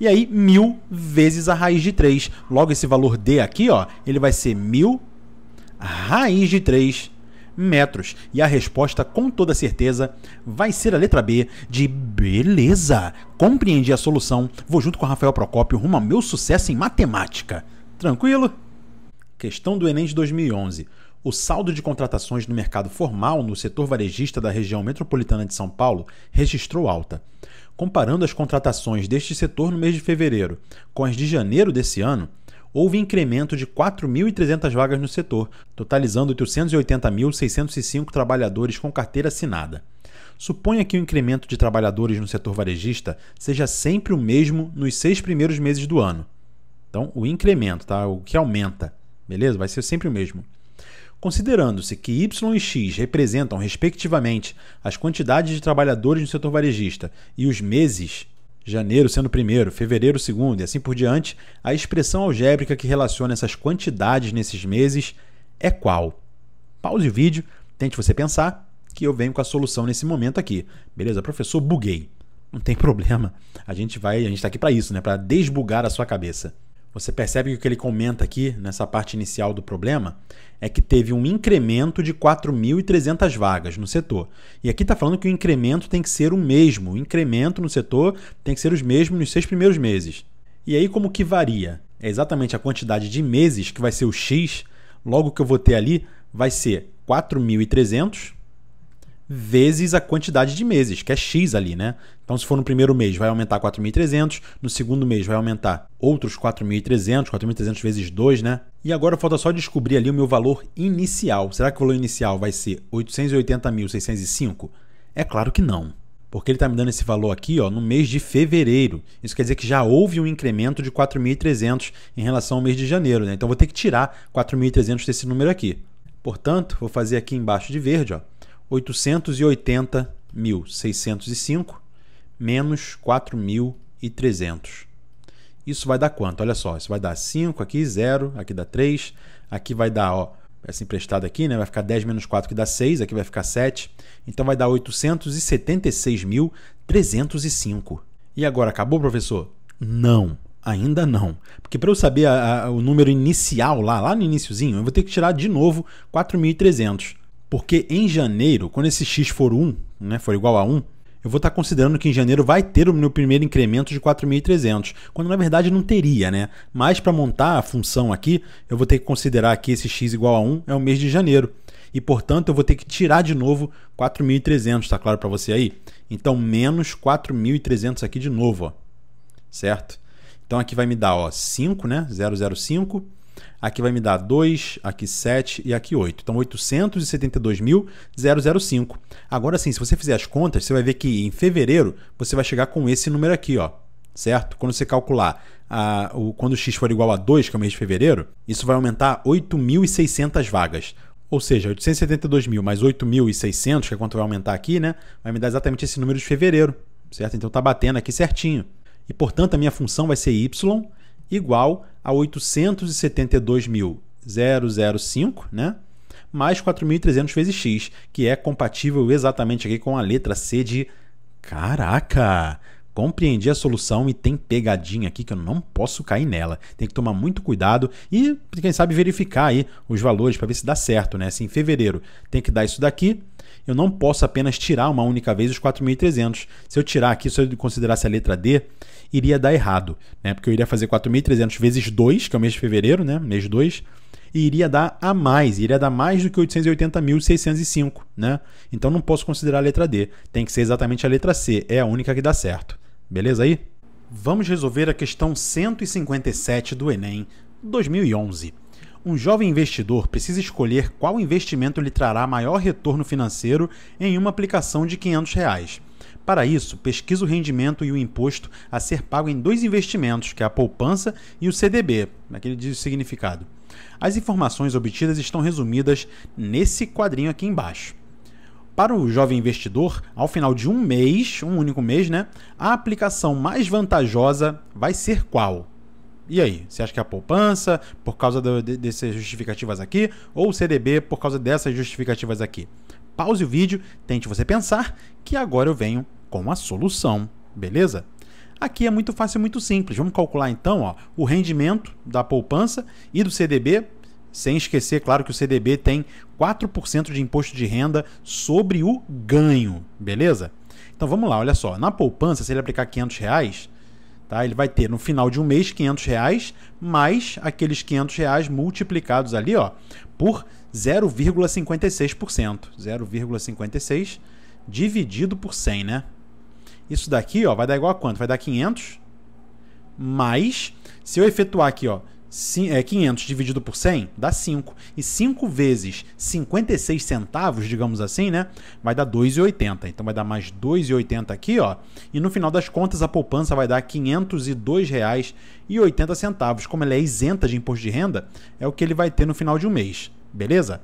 E aí 1.000 vezes a raiz de 3. Logo esse valor D aqui, ó, ele vai ser 1.000 raiz de 3 metros. E a resposta, com toda certeza, vai ser a letra B de beleza. Compreendi a solução, vou junto com Rafael Procópio rumo ao meu sucesso em matemática. Tranquilo? Questão do Enem de 2011 o saldo de contratações no mercado formal no setor varejista da região metropolitana de São Paulo registrou alta. Comparando as contratações deste setor no mês de fevereiro com as de janeiro desse ano, houve incremento de 4.300 vagas no setor, totalizando 880.605 trabalhadores com carteira assinada. Suponha que o incremento de trabalhadores no setor varejista seja sempre o mesmo nos seis primeiros meses do ano. Então, o incremento, tá? o que aumenta, beleza? Vai ser sempre o mesmo. Considerando-se que Y e X representam, respectivamente, as quantidades de trabalhadores no setor varejista e os meses, janeiro sendo o primeiro, fevereiro o segundo e assim por diante, a expressão algébrica que relaciona essas quantidades nesses meses é qual? Pause o vídeo, tente você pensar, que eu venho com a solução nesse momento aqui. Beleza, professor, buguei. Não tem problema. A gente vai, a gente está aqui para isso, né? Para desbugar a sua cabeça você percebe que o que ele comenta aqui, nessa parte inicial do problema, é que teve um incremento de 4.300 vagas no setor. E aqui está falando que o incremento tem que ser o mesmo. O incremento no setor tem que ser os mesmos nos seis primeiros meses. E aí, como que varia? É exatamente a quantidade de meses que vai ser o X, logo que eu vou ter ali, vai ser 4.300 vezes a quantidade de meses, que é X ali, né? Então, se for no primeiro mês, vai aumentar 4.300, no segundo mês vai aumentar outros 4.300, 4.300 vezes 2, né? E agora falta só descobrir ali o meu valor inicial. Será que o valor inicial vai ser 880.605? É claro que não. Porque ele está me dando esse valor aqui ó, no mês de fevereiro. Isso quer dizer que já houve um incremento de 4.300 em relação ao mês de janeiro. Né? Então, vou ter que tirar 4.300 desse número aqui. Portanto, vou fazer aqui embaixo de verde, ó, 880.605 menos 4.300. Isso vai dar quanto? Olha só, isso vai dar 5 aqui, 0, aqui dá 3, aqui vai dar, ó, essa emprestada aqui, né? Vai ficar 10 menos 4 que dá 6, aqui vai ficar 7. Então vai dar 876.305. E agora acabou, professor? Não, ainda não. Porque para eu saber a, a, o número inicial lá, lá no iníciozinho, eu vou ter que tirar de novo 4.300. Porque em janeiro, quando esse x for 1, né, for igual a 1, eu vou estar considerando que em janeiro vai ter o meu primeiro incremento de 4.300, quando na verdade não teria, né? Mas para montar a função aqui, eu vou ter que considerar que esse x igual a 1 é o mês de janeiro. E portanto, eu vou ter que tirar de novo 4.300, tá claro para você aí? Então, menos 4.300 aqui de novo, ó. Certo? Então aqui vai me dar, ó, 5, né? 005 aqui vai me dar 2, aqui 7 e aqui 8. Então, 872.005. Agora sim, se você fizer as contas, você vai ver que em fevereiro você vai chegar com esse número aqui, ó, certo? Quando você calcular a, ah, o, quando o x for igual a 2, que é o mês de fevereiro, isso vai aumentar 8.600 vagas. Ou seja, 872.000 mil mais 8.600, que é quanto vai aumentar aqui, né? Vai me dar exatamente esse número de fevereiro, certo? Então tá batendo aqui certinho. E portanto a minha função vai ser y igual a 872.005, né? mais 4.300 vezes x, que é compatível exatamente aqui com a letra C de caraca. Compreendi a solução e tem pegadinha aqui que eu não posso cair nela. Tem que tomar muito cuidado e, quem sabe, verificar aí os valores para ver se dá certo, né? Se em fevereiro tem que dar isso daqui, eu não posso apenas tirar uma única vez os 4.300. Se eu tirar aqui, se eu considerasse a letra D, iria dar errado, né? Porque eu iria fazer 4.300 vezes 2, que é o mês de fevereiro, né? Mês 2, e iria dar a mais, iria dar mais do que 880.605, né? Então não posso considerar a letra D, tem que ser exatamente a letra C, é a única que dá certo. Beleza aí? Vamos resolver a questão 157 do Enem 2011. Um jovem investidor precisa escolher qual investimento lhe trará maior retorno financeiro em uma aplicação de R$ 500. Reais. Para isso, pesquisa o rendimento e o imposto a ser pago em dois investimentos, que é a poupança e o CDB, naquele né, diz o significado. As informações obtidas estão resumidas nesse quadrinho aqui embaixo. Para o jovem investidor, ao final de um mês, um único mês, né, a aplicação mais vantajosa vai ser qual? E aí, você acha que é a poupança por causa do, de, dessas justificativas aqui ou o CDB por causa dessas justificativas aqui? Pause o vídeo, tente você pensar, que agora eu venho com a solução, beleza? Aqui é muito fácil e muito simples. Vamos calcular então ó, o rendimento da poupança e do CDB, sem esquecer, claro, que o CDB tem 4% de imposto de renda sobre o ganho, beleza? Então vamos lá, olha só. Na poupança, se ele aplicar 500 reais, Tá? Ele vai ter no final de um mês 500 reais mais aqueles 500 reais multiplicados ali ó, por 0,56%. 0,56 dividido por 100, né? Isso daqui ó, vai dar igual a quanto? Vai dar 500 mais, se eu efetuar aqui ó, 500 é, dividido por 100 dá 5. E 5 vezes 56 centavos, digamos assim, né? Vai dar 2,80. Então vai dar mais 2,80 aqui, ó. E no final das contas, a poupança vai dar R$ 502,80. Como ela é isenta de imposto de renda, é o que ele vai ter no final de um mês, beleza?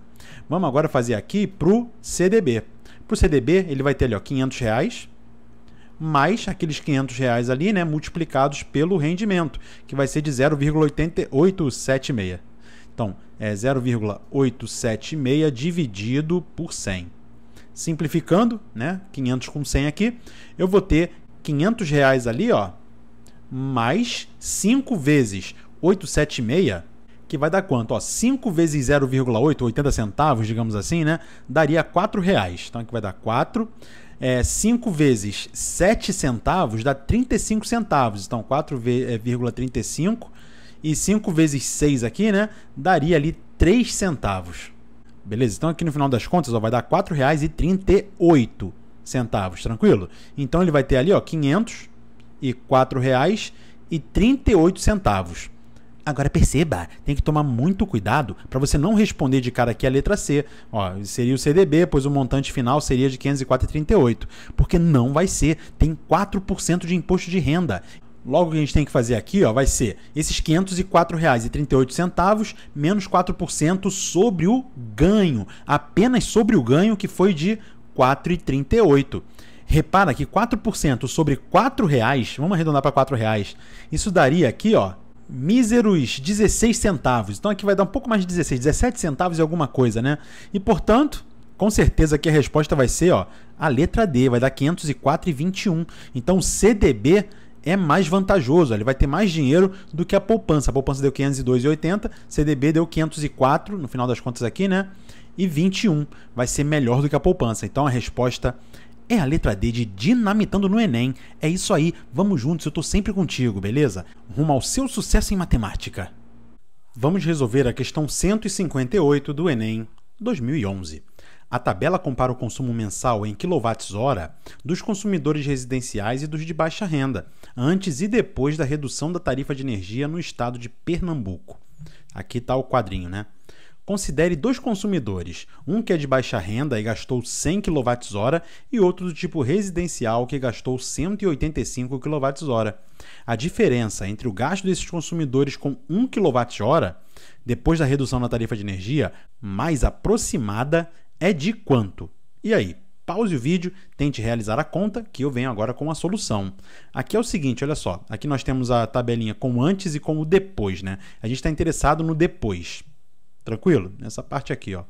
Vamos agora fazer aqui para o CDB. Para o CDB, ele vai ter ali, ó, R$ 500. Reais, mais aqueles 500 reais ali, né, multiplicados pelo rendimento, que vai ser de 0,8876. Então, é 0,876 dividido por 100. Simplificando, né, 500 com 100 aqui, eu vou ter 500 reais ali, ó, mais 5 vezes 876, que vai dar quanto? Ó, 5 vezes 0,8, 80 centavos, digamos assim, né? Daria 4 reais. Então aqui vai dar 4 é, 5 vezes 7 centavos dá 35 centavos. Então, 4,35 é, e 5 vezes 6 aqui, né? Daria ali 3 centavos. Beleza? Então, aqui no final das contas, ó, vai dar R$ 4,38 centavos, tranquilo? Então, ele vai ter ali, ó, 500 e R$ 4,38 centavos. Agora perceba, tem que tomar muito cuidado para você não responder de cara aqui a letra C. Ó, seria o CDB, pois o montante final seria de 504,38. Porque não vai ser, tem 4% de imposto de renda. Logo o que a gente tem que fazer aqui ó, vai ser esses R$ 504,38 menos 4% sobre o ganho, apenas sobre o ganho que foi de 4,38. Repara que 4% sobre R$ 4,00, vamos arredondar para R$ 4,00, isso daria aqui ó, míseros 16 centavos. Então aqui vai dar um pouco mais de 16, 17 centavos e alguma coisa, né? E portanto, com certeza que a resposta vai ser, ó, a letra D, vai dar 504,21. Então o CDB é mais vantajoso, ele vai ter mais dinheiro do que a poupança. A poupança deu 502,80, CDB deu 504, no final das contas aqui, né? E 21 vai ser melhor do que a poupança. Então a resposta é a letra D de Dinamitando no Enem. É isso aí, vamos juntos, eu tô sempre contigo, beleza? Rumo ao seu sucesso em matemática. Vamos resolver a questão 158 do Enem 2011. A tabela compara o consumo mensal em quilowatts-hora dos consumidores residenciais e dos de baixa renda, antes e depois da redução da tarifa de energia no estado de Pernambuco. Aqui está o quadrinho, né? Considere dois consumidores, um que é de baixa renda e gastou 100 kWh e outro do tipo residencial que gastou 185 kWh. A diferença entre o gasto desses consumidores com 1 kWh, depois da redução na tarifa de energia, mais aproximada, é de quanto? E aí? pause o vídeo, tente realizar a conta, que eu venho agora com a solução. Aqui é o seguinte, olha só, aqui nós temos a tabelinha com antes e com o depois, né? A gente está interessado no depois. Tranquilo? Nessa parte aqui, ó.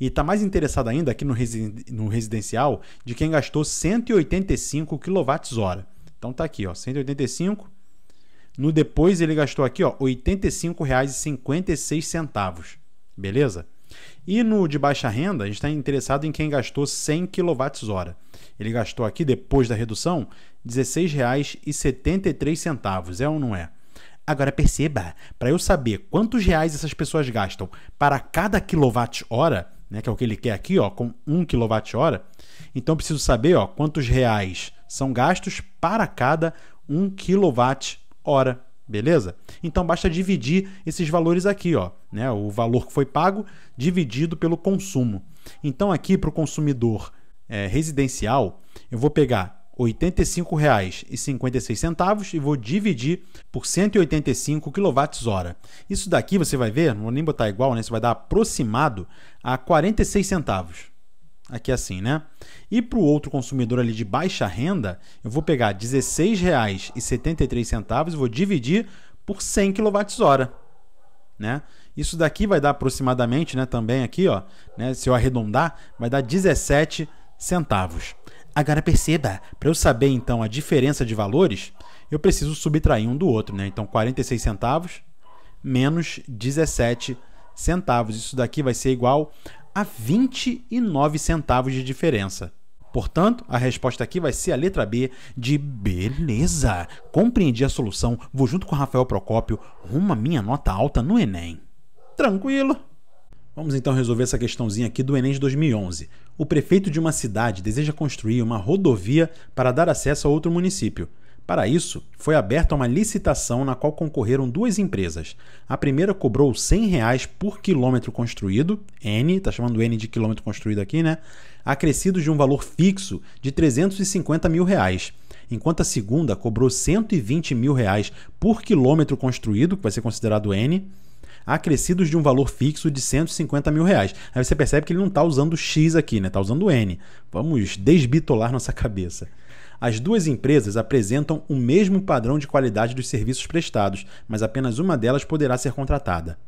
E está mais interessado ainda aqui no, resi no residencial de quem gastou 185 kWh. Então está aqui, ó, 185. No depois ele gastou aqui, ó, R$ 85,56. Beleza? E no de baixa renda, a gente está interessado em quem gastou 100 kWh. Ele gastou aqui, depois da redução, R$ 16,73. É ou não é? Agora perceba, para eu saber quantos reais essas pessoas gastam para cada quilowatt-hora, né, que é o que ele quer aqui, ó, com 1 hora. então eu preciso saber ó, quantos reais são gastos para cada 1 hora, beleza? Então basta dividir esses valores aqui, ó, né, o valor que foi pago dividido pelo consumo. Então aqui para o consumidor é, residencial, eu vou pegar R$ 85,56 e vou dividir por 185 kWh. Isso daqui você vai ver, não vou nem botar igual, né? Você vai dar aproximado a 46 centavos. Aqui é assim, né? E para o outro consumidor ali de baixa renda, eu vou pegar R$ 16,73 e vou dividir por 100 kWh, né? Isso daqui vai dar aproximadamente, né, também aqui, ó, né, se eu arredondar, vai dar 17 centavos. Agora perceba, para eu saber então a diferença de valores, eu preciso subtrair um do outro, né? Então 46 centavos menos 17 centavos. Isso daqui vai ser igual a 29 centavos de diferença. Portanto, a resposta aqui vai ser a letra B de beleza. Compreendi a solução, vou junto com o Rafael Procópio rumo à minha nota alta no Enem. Tranquilo? Vamos então resolver essa questãozinha aqui do Enem de 2011. O prefeito de uma cidade deseja construir uma rodovia para dar acesso a outro município. Para isso, foi aberta uma licitação na qual concorreram duas empresas. A primeira cobrou R$ 100 reais por quilômetro construído, N, está chamando N de quilômetro construído aqui, né? Acrescido de um valor fixo de R$ 350 mil, reais, enquanto a segunda cobrou R$ 120 mil reais por quilômetro construído, que vai ser considerado N acrescidos de um valor fixo de 150 mil reais. Aí você percebe que ele não está usando X aqui, né? Está usando N. Vamos desbitolar nossa cabeça. As duas empresas apresentam o mesmo padrão de qualidade dos serviços prestados, mas apenas uma delas poderá ser contratada.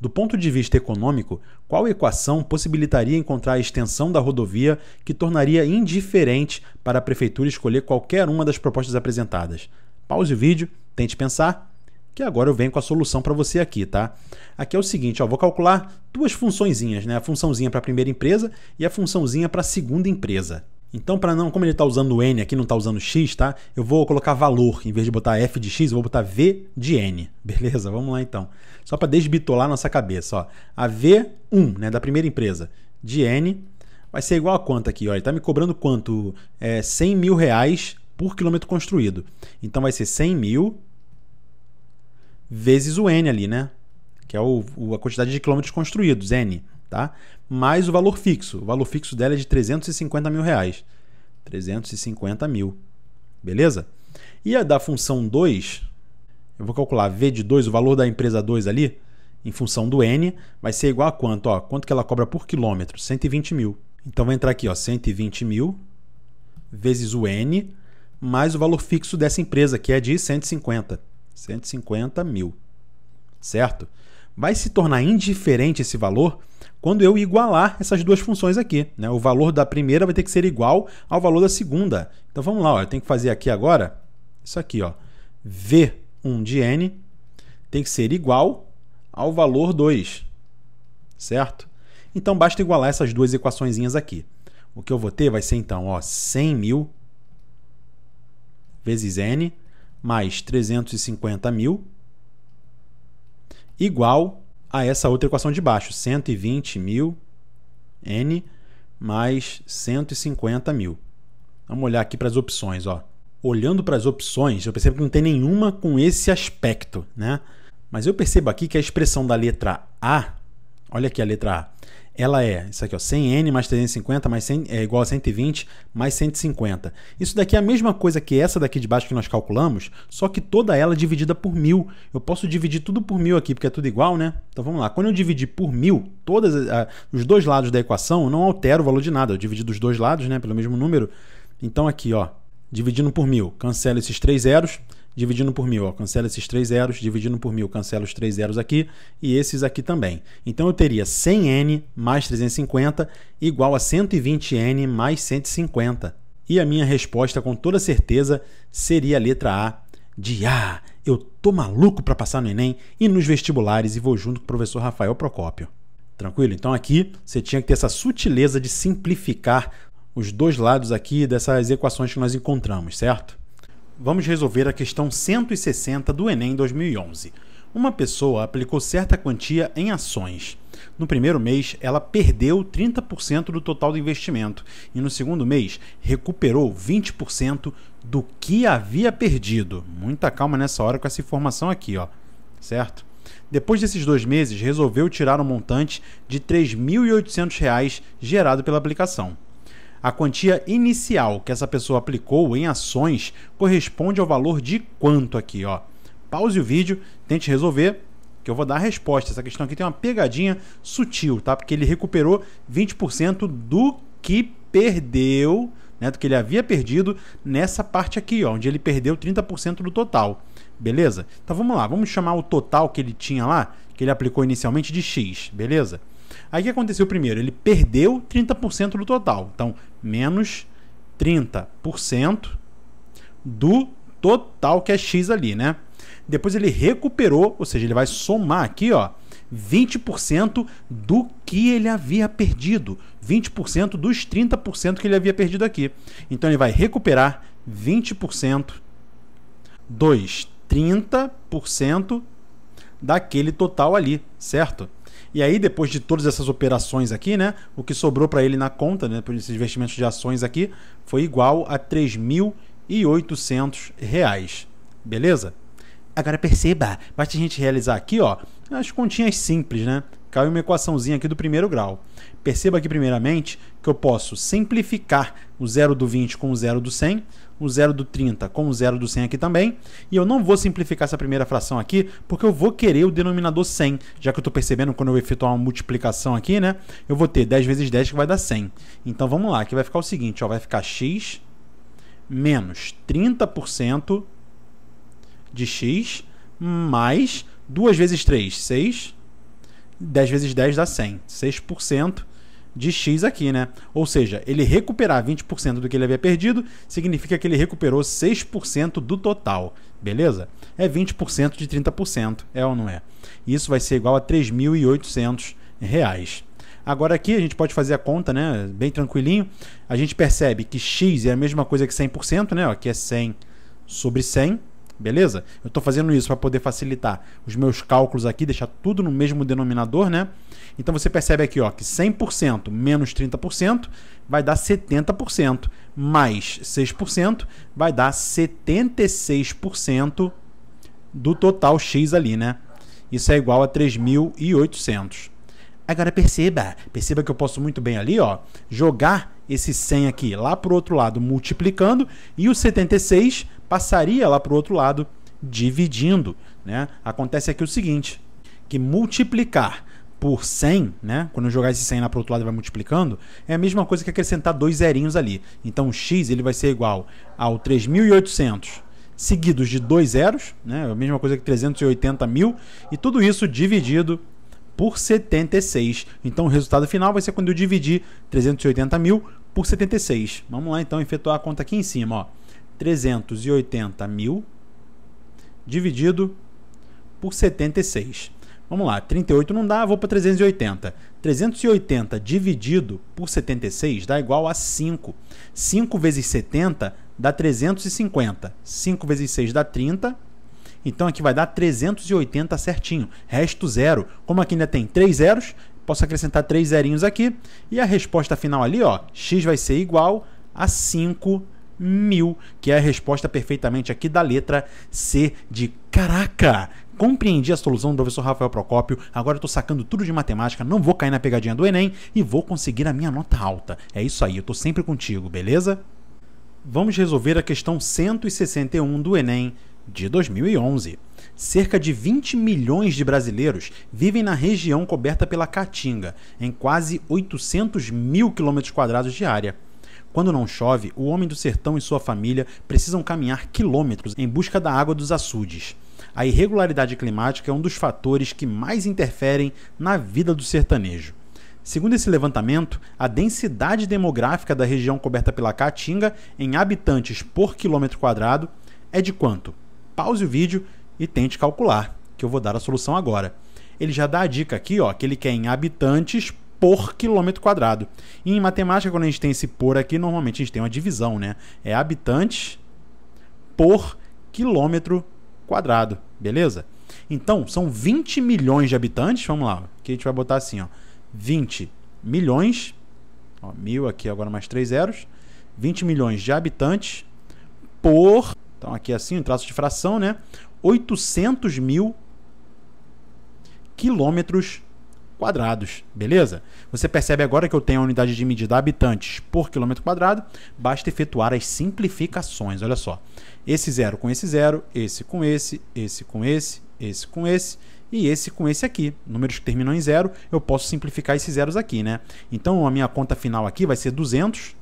Do ponto de vista econômico, qual equação possibilitaria encontrar a extensão da rodovia que tornaria indiferente para a prefeitura escolher qualquer uma das propostas apresentadas? Pause o vídeo, tente pensar que agora eu venho com a solução para você aqui, tá? Aqui é o seguinte, ó, vou calcular duas funçõezinhas, né? A funçãozinha para a primeira empresa e a funçãozinha para a segunda empresa. Então, para não, como ele está usando n aqui, não está usando x, tá? Eu vou colocar valor, em vez de botar f de x, eu vou botar v de n. Beleza? Vamos lá então. Só para desbitolar nossa cabeça, ó. A v1, né, da primeira empresa, de n vai ser igual a quanto aqui, ó. Ele está me cobrando quanto? É, 100 mil reais por quilômetro construído. Então vai ser 100 mil vezes o N ali, né? Que é o, o, a quantidade de quilômetros construídos, N, tá? Mais o valor fixo. O valor fixo dela é de 350 mil reais. 350 mil. Beleza? E a da função 2, eu vou calcular V de 2, o valor da empresa 2 ali, em função do N, vai ser igual a quanto? Ó, quanto que ela cobra por quilômetro? 120 mil. Então vai entrar aqui, ó, 120 mil vezes o N, mais o valor fixo dessa empresa, que é de 150. 150 mil. Certo? Vai se tornar indiferente esse valor quando eu igualar essas duas funções aqui. Né? O valor da primeira vai ter que ser igual ao valor da segunda. Então vamos lá, ó. eu tenho que fazer aqui agora isso aqui, ó. V1 de n tem que ser igual ao valor 2, certo? Então basta igualar essas duas equaçõezinhas aqui. O que eu vou ter vai ser então ó, 100 mil vezes n mais 350 mil igual a essa outra equação de baixo, 120 mil N mais 150 mil. Vamos olhar aqui para as opções. Ó. Olhando para as opções, eu percebo que não tem nenhuma com esse aspecto. Né? Mas eu percebo aqui que a expressão da letra A, olha aqui a letra A, ela é, isso aqui, ó, 100N mais 350 mais 100, é igual a 120 mais 150. Isso daqui é a mesma coisa que essa daqui de baixo que nós calculamos, só que toda ela é dividida por mil. Eu posso dividir tudo por mil aqui, porque é tudo igual, né? Então vamos lá. Quando eu dividir por mil, todos ah, os dois lados da equação, eu não altero o valor de nada. Eu dividi dos dois lados, né, pelo mesmo número. Então aqui, ó, dividindo por mil, cancelo esses três zeros dividindo por mil. Ó, cancela esses três zeros, dividindo por mil, cancela os três zeros aqui e esses aqui também. Então eu teria 100n mais 350 igual a 120n mais 150. E a minha resposta, com toda certeza, seria a letra A de Ah, eu tô maluco para passar no Enem e nos vestibulares e vou junto com o professor Rafael Procópio. Tranquilo? Então aqui você tinha que ter essa sutileza de simplificar os dois lados aqui dessas equações que nós encontramos, certo? vamos resolver a questão 160 do Enem 2011. Uma pessoa aplicou certa quantia em ações. No primeiro mês, ela perdeu 30% do total do investimento e no segundo mês, recuperou 20% do que havia perdido. Muita calma nessa hora com essa informação aqui, ó. Certo? Depois desses dois meses, resolveu tirar um montante de R$ 3.800 gerado pela aplicação. A quantia inicial que essa pessoa aplicou em ações corresponde ao valor de quanto aqui, ó. Pause o vídeo, tente resolver, que eu vou dar a resposta. Essa questão aqui tem uma pegadinha sutil, tá? Porque ele recuperou 20% do que perdeu, né, do que ele havia perdido nessa parte aqui, ó, onde ele perdeu 30% do total. Beleza? Então vamos lá, vamos chamar o total que ele tinha lá, que ele aplicou inicialmente de x, beleza? Aí o que aconteceu primeiro? Ele perdeu 30% do total. Então, menos 30% do total que é x ali, né? Depois ele recuperou, ou seja, ele vai somar aqui, ó, 20% do que ele havia perdido, 20% dos 30% que ele havia perdido aqui. Então ele vai recuperar 20% dos 30% daquele total ali, certo? E aí, depois de todas essas operações aqui, né, o que sobrou para ele na conta, né, por esses investimentos de ações aqui, foi igual a R$ 3.800. Beleza? Agora perceba, basta a gente realizar aqui, ó, as continhas simples, né? Caiu uma equaçãozinha aqui do primeiro grau. Perceba aqui primeiramente que eu posso simplificar o zero do 20 com o zero do 100, o zero do 30 com o zero do 100 aqui também. E eu não vou simplificar essa primeira fração aqui, porque eu vou querer o denominador 100, já que eu estou percebendo quando eu efetuar uma multiplicação aqui, né? Eu vou ter 10 vezes 10 que vai dar 100. Então vamos lá, que vai ficar o seguinte, ó, vai ficar x menos 30% de x mais 2 vezes 3, 6. 10 vezes 10 dá 100. 6% de X aqui, né? Ou seja, ele recuperar 20% do que ele havia perdido significa que ele recuperou 6% do total, beleza? É 20% de 30%, é ou não é? Isso vai ser igual a 3.800 reais. Agora aqui a gente pode fazer a conta, né? Bem tranquilinho. A gente percebe que X é a mesma coisa que 100%, né? Aqui é 100 sobre 100, beleza? Eu estou fazendo isso para poder facilitar os meus cálculos aqui, deixar tudo no mesmo denominador, né? Então você percebe aqui ó, que 100% menos 30% vai dar 70%, mais 6% vai dar 76% do total X ali, né? Isso é igual a 3.800. Agora perceba, perceba que eu posso muito bem ali, ó, jogar esse 100 aqui lá para o outro lado multiplicando e o 76 passaria lá para o outro lado dividindo. Né? Acontece aqui o seguinte, que multiplicar por 100, né? Quando eu jogar esse 100 lá para outro lado vai multiplicando, é a mesma coisa que acrescentar dois zerinhos ali. Então o x ele vai ser igual ao 3.800 seguidos de dois zeros, né? A mesma coisa que 380 mil e tudo isso dividido por 76. Então o resultado final vai ser quando eu dividir 380 mil por 76. Vamos lá então efetuar a conta aqui em cima, ó. 380 mil dividido por 76. Vamos lá, 38 não dá, vou para 380. 380 dividido por 76 dá igual a 5. 5 vezes 70 dá 350. 5 vezes 6 dá 30. Então aqui vai dar 380 certinho. Resto zero. Como aqui ainda tem 3 zeros, posso acrescentar 3 zerinhos aqui. E a resposta final ali, ó, x vai ser igual a 5 mil, que é a resposta perfeitamente aqui da letra C de caraca! compreendi a solução do professor Rafael Procópio, agora eu tô sacando tudo de matemática, não vou cair na pegadinha do Enem e vou conseguir a minha nota alta. É isso aí, eu tô sempre contigo, beleza? Vamos resolver a questão 161 do Enem de 2011. Cerca de 20 milhões de brasileiros vivem na região coberta pela Caatinga, em quase 800 mil quilômetros quadrados de área. Quando não chove, o homem do sertão e sua família precisam caminhar quilômetros em busca da água dos açudes a irregularidade climática é um dos fatores que mais interferem na vida do sertanejo. Segundo esse levantamento, a densidade demográfica da região coberta pela Caatinga em habitantes por quilômetro quadrado é de quanto? Pause o vídeo e tente calcular, que eu vou dar a solução agora. Ele já dá a dica aqui, ó, que ele quer em habitantes por quilômetro quadrado. E em matemática, quando a gente tem esse por aqui, normalmente a gente tem uma divisão, né? É habitantes por quilômetro quadrado. Beleza? Então, são 20 milhões de habitantes. Vamos lá, que a gente vai botar assim, ó. 20 milhões, ó, mil aqui agora mais três zeros, 20 milhões de habitantes por, então aqui assim, um traço de fração, né? 800 mil quilômetros quadrados, beleza? Você percebe agora que eu tenho a unidade de medida habitantes por quilômetro quadrado, basta efetuar as simplificações, olha só. Esse zero com esse zero, esse com esse, esse com esse, esse com esse e esse com esse aqui. Números que terminam em zero, eu posso simplificar esses zeros aqui, né? Então a minha conta final aqui vai ser 200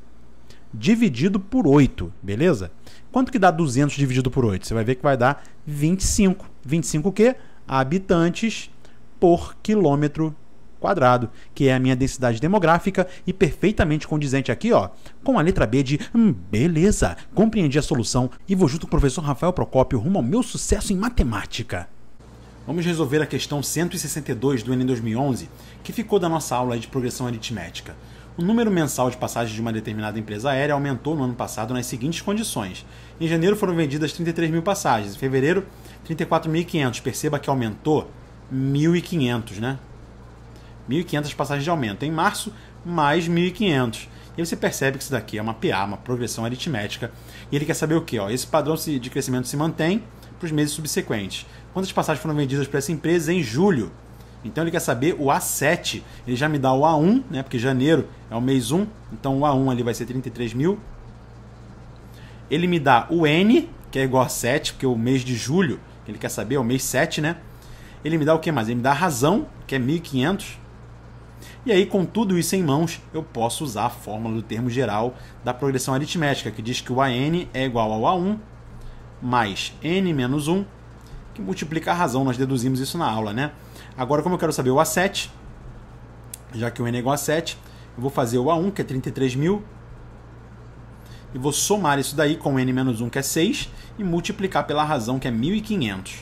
dividido por 8, beleza? Quanto que dá 200 dividido por 8? Você vai ver que vai dar 25. 25 o quê? Habitantes por quilômetro quadrado, que é a minha densidade demográfica e perfeitamente condizente aqui, ó, com a letra B de hum, beleza. Compreendi a solução e vou junto com o professor Rafael Procópio rumo ao meu sucesso em matemática. Vamos resolver a questão 162 do Enem 2011, que ficou da nossa aula de progressão aritmética. O número mensal de passagens de uma determinada empresa aérea aumentou no ano passado nas seguintes condições. Em janeiro foram vendidas 33 mil passagens, em fevereiro 34.500. Perceba que aumentou 1.500, né? 1.500 passagens de aumento em março, mais 1.500. E você percebe que isso daqui é uma PA, uma progressão aritmética. E ele quer saber o que? Esse padrão de crescimento se mantém para os meses subsequentes. Quantas passagens foram vendidas para essa empresa em julho? Então ele quer saber o A7. Ele já me dá o A1, né? Porque janeiro é o mês 1. Então o A1 ali vai ser 33 mil. Ele me dá o N, que é igual a 7, porque é o mês de julho, ele quer saber, é o mês 7, né? Ele me dá o que mais? Ele me dá a razão, que é 1500. E aí, com tudo isso em mãos, eu posso usar a fórmula do termo geral da progressão aritmética, que diz que o AN é igual ao A1 mais N menos 1, que multiplica a razão, nós deduzimos isso na aula, né? Agora, como eu quero saber o A7, já que o N é igual a 7, eu vou fazer o A1, que é 33.000, mil, e vou somar isso daí com N menos 1, que é 6, e multiplicar pela razão, que é 1.500.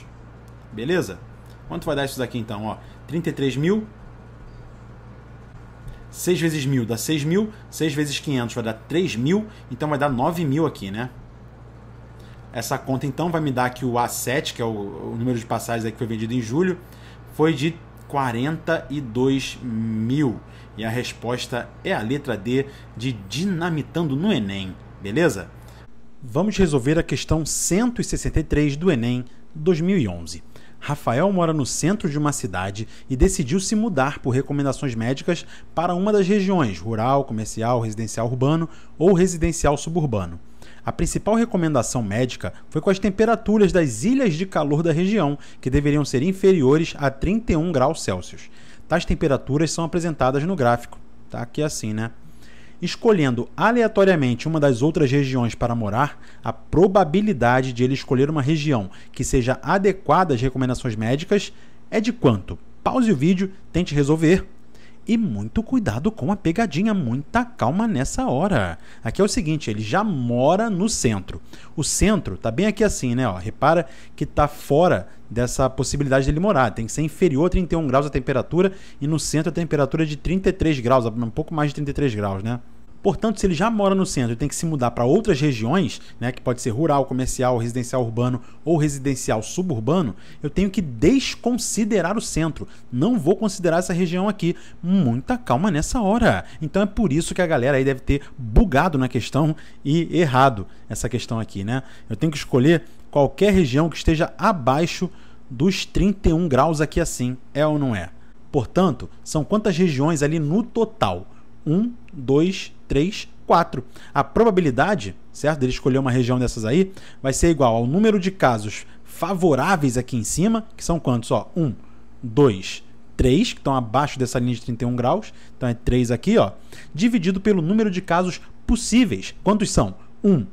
Beleza? Quanto vai dar isso daqui, então? Ó, mil 6 vezes 1.000 dá 6.000, 6 vezes 500 vai dar 3.000, então vai dar 9.000 aqui, né? Essa conta então vai me dar que o A7, que é o, o número de passagens que foi vendido em julho, foi de 42 mil. E a resposta é a letra D de dinamitando no Enem, beleza? Vamos resolver a questão 163 do Enem 2011. Rafael mora no centro de uma cidade e decidiu se mudar por recomendações médicas para uma das regiões rural, comercial, residencial urbano ou residencial suburbano. A principal recomendação médica foi com as temperaturas das ilhas de calor da região, que deveriam ser inferiores a 31 graus Celsius. Tais temperaturas são apresentadas no gráfico. Tá aqui assim, né? Escolhendo aleatoriamente uma das outras regiões para morar, a probabilidade de ele escolher uma região que seja adequada às recomendações médicas é de quanto? Pause o vídeo, tente resolver e muito cuidado com a pegadinha, muita calma nessa hora. Aqui é o seguinte, ele já mora no centro. O centro tá bem aqui assim, né? Ó, repara que tá fora dessa possibilidade dele morar. Tem que ser inferior a 31 graus a temperatura e no centro a temperatura é de 33 graus, um pouco mais de 33 graus, né? Portanto, se ele já mora no centro e tem que se mudar para outras regiões, né, que pode ser rural, comercial, residencial urbano ou residencial suburbano, eu tenho que desconsiderar o centro. Não vou considerar essa região aqui. Muita calma nessa hora. Então é por isso que a galera aí deve ter bugado na questão e errado essa questão aqui, né? Eu tenho que escolher qualquer região que esteja abaixo dos 31 graus aqui assim, é ou não é? Portanto, são quantas regiões ali no total? 1, 2, 3, 4. A probabilidade, certo, De ele escolher uma região dessas aí, vai ser igual ao número de casos favoráveis aqui em cima, que são quantos? Ó, 1, 2, 3, que estão abaixo dessa linha de 31 graus, então é 3 aqui, ó, dividido pelo número de casos possíveis. Quantos são? 1,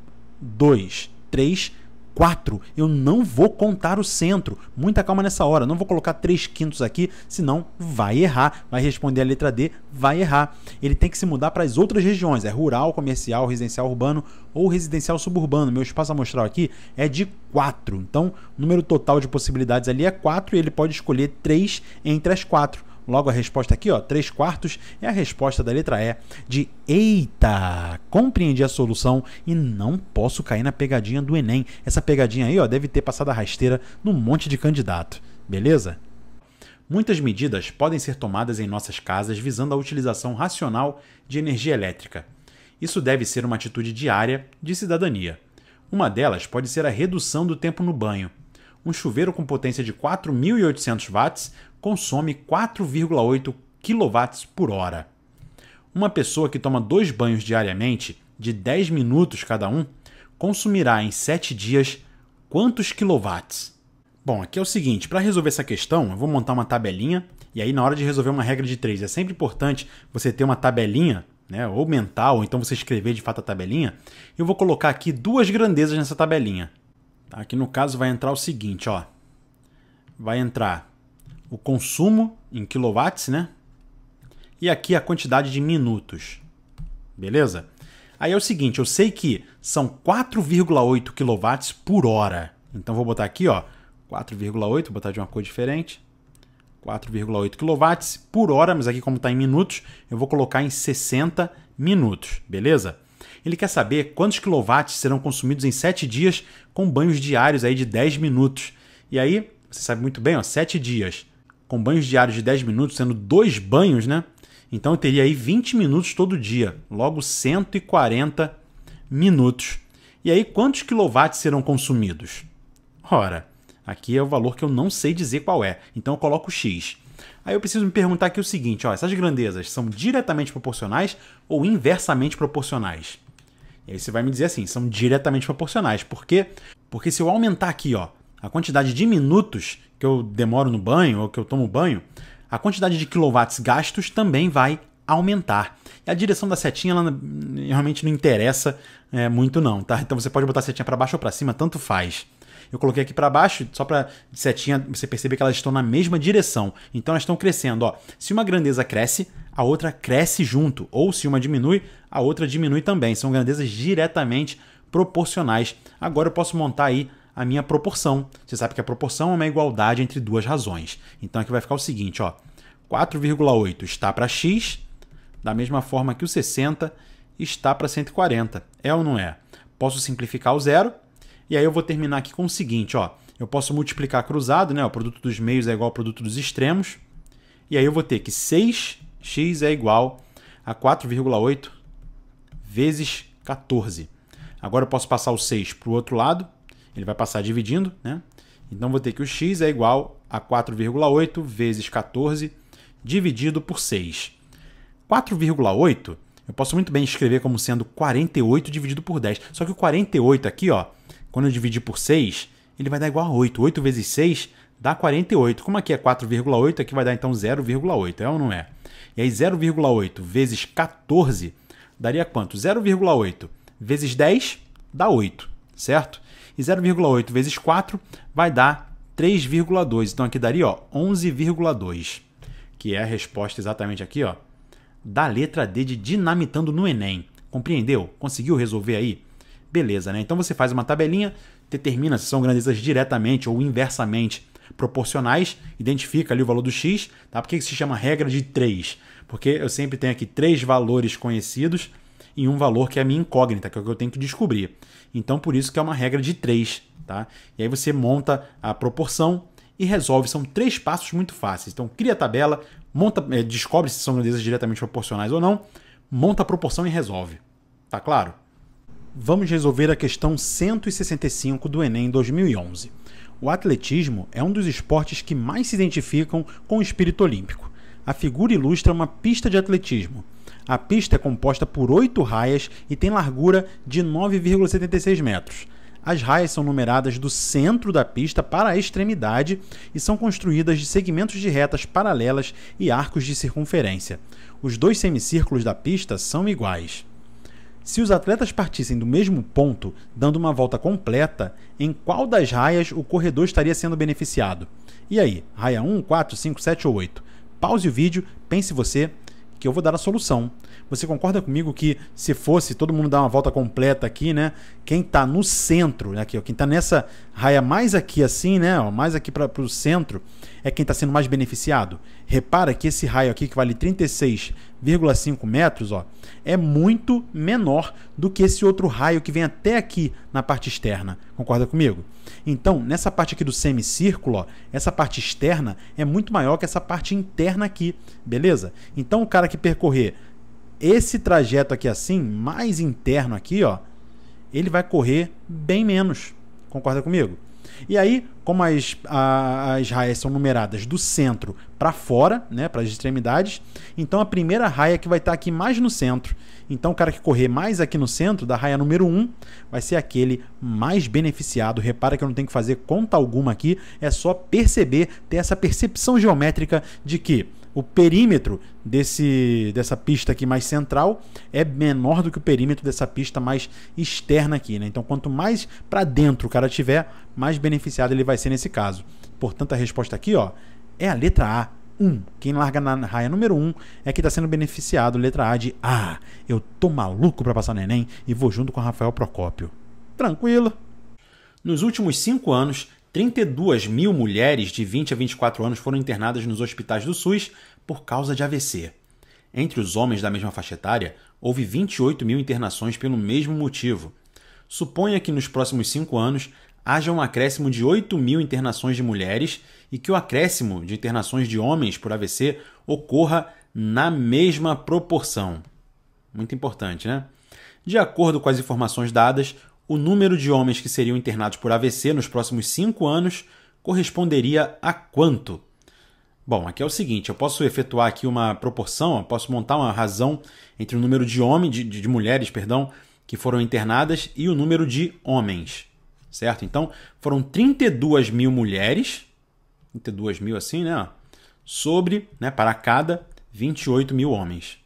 2, 3, 4. Eu não vou contar o centro. Muita calma nessa hora. Não vou colocar 3 quintos aqui, senão vai errar. Vai responder a letra D, vai errar. Ele tem que se mudar para as outras regiões. É rural, comercial, residencial urbano ou residencial suburbano. Meu espaço amostral aqui é de 4. Então, o número total de possibilidades ali é 4 e ele pode escolher 3 entre as 4 Logo a resposta aqui, ó, 3 quartos, é a resposta da letra E de eita, compreendi a solução e não posso cair na pegadinha do Enem. Essa pegadinha aí, ó, deve ter passado a rasteira num monte de candidato, beleza? Muitas medidas podem ser tomadas em nossas casas visando a utilização racional de energia elétrica. Isso deve ser uma atitude diária de cidadania. Uma delas pode ser a redução do tempo no banho. Um chuveiro com potência de 4.800 watts consome 4,8 kW por hora. Uma pessoa que toma dois banhos diariamente, de 10 minutos cada um, consumirá em 7 dias quantos quilowatts? Bom, aqui é o seguinte, para resolver essa questão, eu vou montar uma tabelinha, e aí na hora de resolver uma regra de 3, é sempre importante você ter uma tabelinha, né, ou mental, ou então você escrever de fato a tabelinha. Eu vou colocar aqui duas grandezas nessa tabelinha. Aqui tá? no caso vai entrar o seguinte, ó. Vai entrar o consumo em quilowatts, né? E aqui a quantidade de minutos. Beleza? Aí é o seguinte, eu sei que são 4,8 kW por hora. Então vou botar aqui, ó, 4,8, botar de uma cor diferente. 4,8 kW por hora, mas aqui como está em minutos, eu vou colocar em 60 minutos, beleza? Ele quer saber quantos quilowatts serão consumidos em 7 dias com banhos diários aí de 10 minutos. E aí, você sabe muito bem, ó, 7 dias com banhos diários de 10 minutos, sendo dois banhos, né? Então eu teria aí 20 minutos todo dia, logo 140 minutos. E aí quantos quilowatts serão consumidos? Ora, aqui é o valor que eu não sei dizer qual é, então eu coloco x. Aí eu preciso me perguntar aqui o seguinte, ó, essas grandezas são diretamente proporcionais ou inversamente proporcionais? E aí você vai me dizer assim, são diretamente proporcionais. Por quê? Porque se eu aumentar aqui ó, a quantidade de minutos que eu demoro no banho ou que eu tomo banho, a quantidade de quilowatts gastos também vai aumentar. E a direção da setinha ela realmente não interessa é, muito não, tá? Então você pode botar a setinha para baixo ou para cima, tanto faz. Eu coloquei aqui para baixo, só para setinha você perceber que elas estão na mesma direção. Então elas estão crescendo. Ó. Se uma grandeza cresce, a outra cresce junto. Ou se uma diminui, a outra diminui também. São grandezas diretamente proporcionais. Agora eu posso montar aí a minha proporção. Você sabe que a proporção é uma igualdade entre duas razões. Então aqui vai ficar o seguinte, ó. 4,8 está para x, da mesma forma que o 60 está para 140. É ou não é? Posso simplificar o zero, e aí eu vou terminar aqui com o seguinte, ó. Eu posso multiplicar cruzado, né? O produto dos meios é igual ao produto dos extremos. E aí eu vou ter que 6x é igual a 4,8 vezes 14. Agora eu posso passar o 6 para o outro lado, ele vai passar dividindo, né? Então vou ter que o x é igual a 4,8 vezes 14 dividido por 6. 4,8 eu posso muito bem escrever como sendo 48 dividido por 10. Só que o 48 aqui, ó, quando eu dividir por 6, ele vai dar igual a 8. 8 vezes 6 dá 48. Como aqui é 4,8, aqui vai dar então 0,8, é ou não é? E aí 0,8 vezes 14 daria quanto? 0,8 vezes 10 dá 8, certo? e 0,8 vezes 4 vai dar 3,2. Então aqui daria 11,2, que é a resposta exatamente aqui ó, da letra D de dinamitando no Enem. Compreendeu? Conseguiu resolver aí? Beleza, né? Então você faz uma tabelinha, determina se são grandezas diretamente ou inversamente proporcionais, identifica ali o valor do x, tá? Por que se chama regra de 3? Porque eu sempre tenho aqui três valores conhecidos e um valor que é a minha incógnita, que é o que eu tenho que descobrir. Então, por isso que é uma regra de três, tá? E aí você monta a proporção e resolve. São três passos muito fáceis. Então, cria a tabela, monta, é, descobre se são grandezas diretamente proporcionais ou não, monta a proporção e resolve. Tá claro? Vamos resolver a questão 165 do Enem 2011. O atletismo é um dos esportes que mais se identificam com o espírito olímpico. A figura ilustra uma pista de atletismo, a pista é composta por oito raias e tem largura de 9,76 metros. As raias são numeradas do centro da pista para a extremidade e são construídas de segmentos de retas paralelas e arcos de circunferência. Os dois semicírculos da pista são iguais. Se os atletas partissem do mesmo ponto, dando uma volta completa, em qual das raias o corredor estaria sendo beneficiado? E aí, raia 1, 4, 5, 7 ou 8? Pause o vídeo, pense você que eu vou dar a solução. Você concorda comigo que se fosse todo mundo dar uma volta completa aqui, né? Quem está no centro, né, aqui, ó, quem está nessa raia mais aqui assim, né, ó, mais aqui para o centro, é quem está sendo mais beneficiado. Repara que esse raio aqui que vale 36,5 metros, ó, é muito menor do que esse outro raio que vem até aqui na parte externa. Concorda comigo? Então, nessa parte aqui do semicírculo, ó, essa parte externa é muito maior que essa parte interna aqui, beleza? Então, o cara que percorrer esse trajeto aqui assim, mais interno aqui, ó, ele vai correr bem menos. Concorda comigo? E aí, como as, a, as raias são numeradas do centro para fora, né, para as extremidades, então a primeira raia que vai estar tá aqui mais no centro. Então o cara que correr mais aqui no centro, da raia número 1, vai ser aquele mais beneficiado. Repara que eu não tenho que fazer conta alguma aqui, é só perceber, ter essa percepção geométrica de que o perímetro desse, dessa pista aqui mais central é menor do que o perímetro dessa pista mais externa aqui, né? Então, quanto mais para dentro o cara tiver, mais beneficiado ele vai ser nesse caso. Portanto, a resposta aqui, ó, é a letra A. 1. Um. Quem larga na raia número 1 um é que está sendo beneficiado, letra A de Ah, eu tô maluco para passar no Enem e vou junto com Rafael Procópio. Tranquilo. Nos últimos cinco anos, 32 mil mulheres de 20 a 24 anos foram internadas nos hospitais do SUS por causa de AVC. Entre os homens da mesma faixa etária, houve 28 mil internações pelo mesmo motivo. Suponha que nos próximos cinco anos haja um acréscimo de 8 mil internações de mulheres e que o acréscimo de internações de homens por AVC ocorra na mesma proporção. Muito importante, né? De acordo com as informações dadas, o número de homens que seriam internados por AVC nos próximos cinco anos corresponderia a quanto? Bom, aqui é o seguinte: eu posso efetuar aqui uma proporção, eu posso montar uma razão entre o número de homens, de, de mulheres, perdão, que foram internadas e o número de homens, certo? Então, foram 32 mil mulheres, 32 mil assim, né? Sobre, né, para cada 28 mil homens.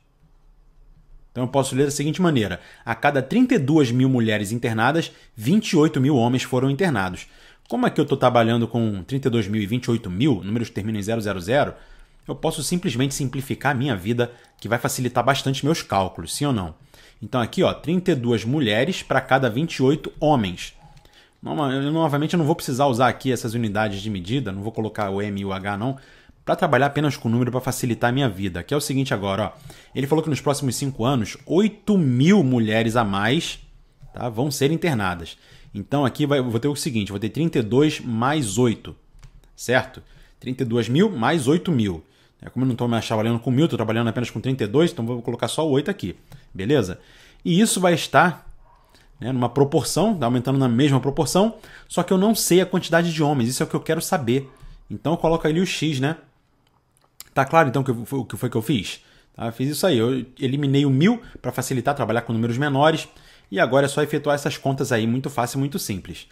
Então eu posso ler da seguinte maneira: a cada 32 mil mulheres internadas, 28 mil homens foram internados. Como aqui é eu estou trabalhando com 32 mil e 28 mil, números que terminam em 000, eu posso simplesmente simplificar a minha vida, que vai facilitar bastante meus cálculos, sim ou não? Então aqui, ó, 32 mulheres para cada 28 homens. novamente eu não vou precisar usar aqui essas unidades de medida, não vou colocar o M e o H não, para trabalhar apenas com o número para facilitar a minha vida, que é o seguinte agora, ó. Ele falou que nos próximos cinco anos, 8 mil mulheres a mais tá, vão ser internadas. Então aqui vai, vou ter o seguinte, vou ter 32 mais 8, certo? 32 mil mais 8 mil. É, como eu não estou achando trabalhando com mil, estou trabalhando apenas com 32, então vou colocar só 8 aqui, beleza? E isso vai estar né, numa proporção, tá aumentando na mesma proporção, só que eu não sei a quantidade de homens, isso é o que eu quero saber. Então eu coloco ali o X, né? Tá claro então o que, foi que eu fiz? Tá, fiz isso aí, eu eliminei o mil para facilitar trabalhar com números menores e agora é só efetuar essas contas aí muito fácil, muito simples.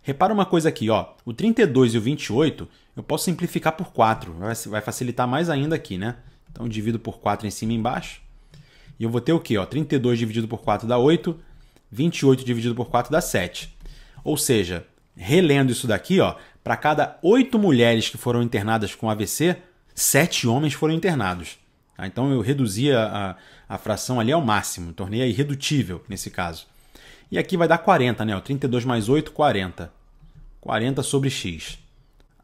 Repara uma coisa aqui, ó, o 32 e o 28 eu posso simplificar por 4, vai facilitar mais ainda aqui, né? Então divido por 4 em cima e embaixo. E eu vou ter o quê? Ó, 32 dividido por 4 dá 8, 28 dividido por 4 dá 7. Ou seja, relendo isso daqui, ó, para cada 8 mulheres que foram internadas com AVC, sete homens foram internados. Tá? Então eu reduzi a, a fração ali ao máximo, tornei-a irredutível nesse caso. E aqui vai dar 40, né? 32 mais 8, 40. 40 sobre x.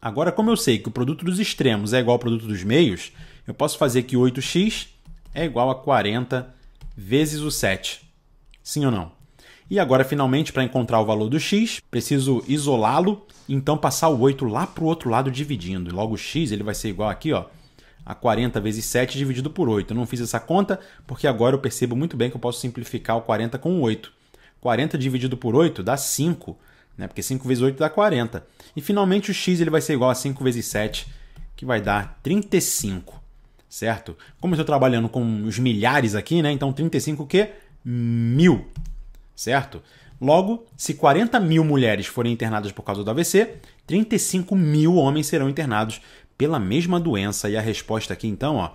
Agora, como eu sei que o produto dos extremos é igual ao produto dos meios, eu posso fazer que 8x é igual a 40 vezes o 7. Sim ou não? E agora, finalmente, para encontrar o valor do x, preciso isolá-lo, então passar o 8 lá para o outro lado dividindo. E logo o x ele vai ser igual aqui, ó, a 40 vezes 7 dividido por 8. Eu não fiz essa conta porque agora eu percebo muito bem que eu posso simplificar o 40 com 8. 40 dividido por 8 dá 5, né? porque 5 vezes 8 dá 40. E finalmente o x ele vai ser igual a 5 vezes 7, que vai dar 35, certo? Como eu estou trabalhando com os milhares aqui, né? então 35 o quê? Mil certo? Logo, se 40 mil mulheres forem internadas por causa do AVC, 35 mil homens serão internados pela mesma doença. E a resposta aqui, então, ó,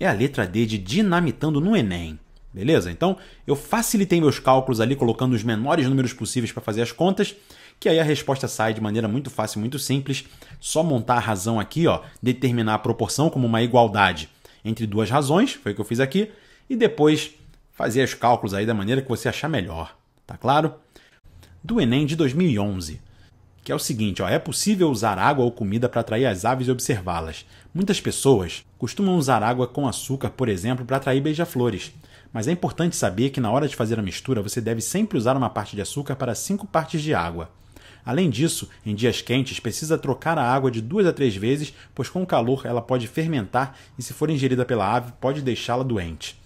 é a letra D de dinamitando no Enem. Beleza? Então, eu facilitei meus cálculos ali, colocando os menores números possíveis para fazer as contas, que aí a resposta sai de maneira muito fácil, muito simples. Só montar a razão aqui, ó, determinar a proporção como uma igualdade entre duas razões, foi o que eu fiz aqui, e depois fazer os cálculos aí da maneira que você achar melhor. Tá claro? Do Enem de 2011, que é o seguinte, ó, é possível usar água ou comida para atrair as aves e observá-las. Muitas pessoas costumam usar água com açúcar, por exemplo, para atrair beija-flores. Mas é importante saber que na hora de fazer a mistura, você deve sempre usar uma parte de açúcar para cinco partes de água. Além disso, em dias quentes, precisa trocar a água de duas a três vezes, pois com o calor ela pode fermentar e, se for ingerida pela ave, pode deixá-la doente.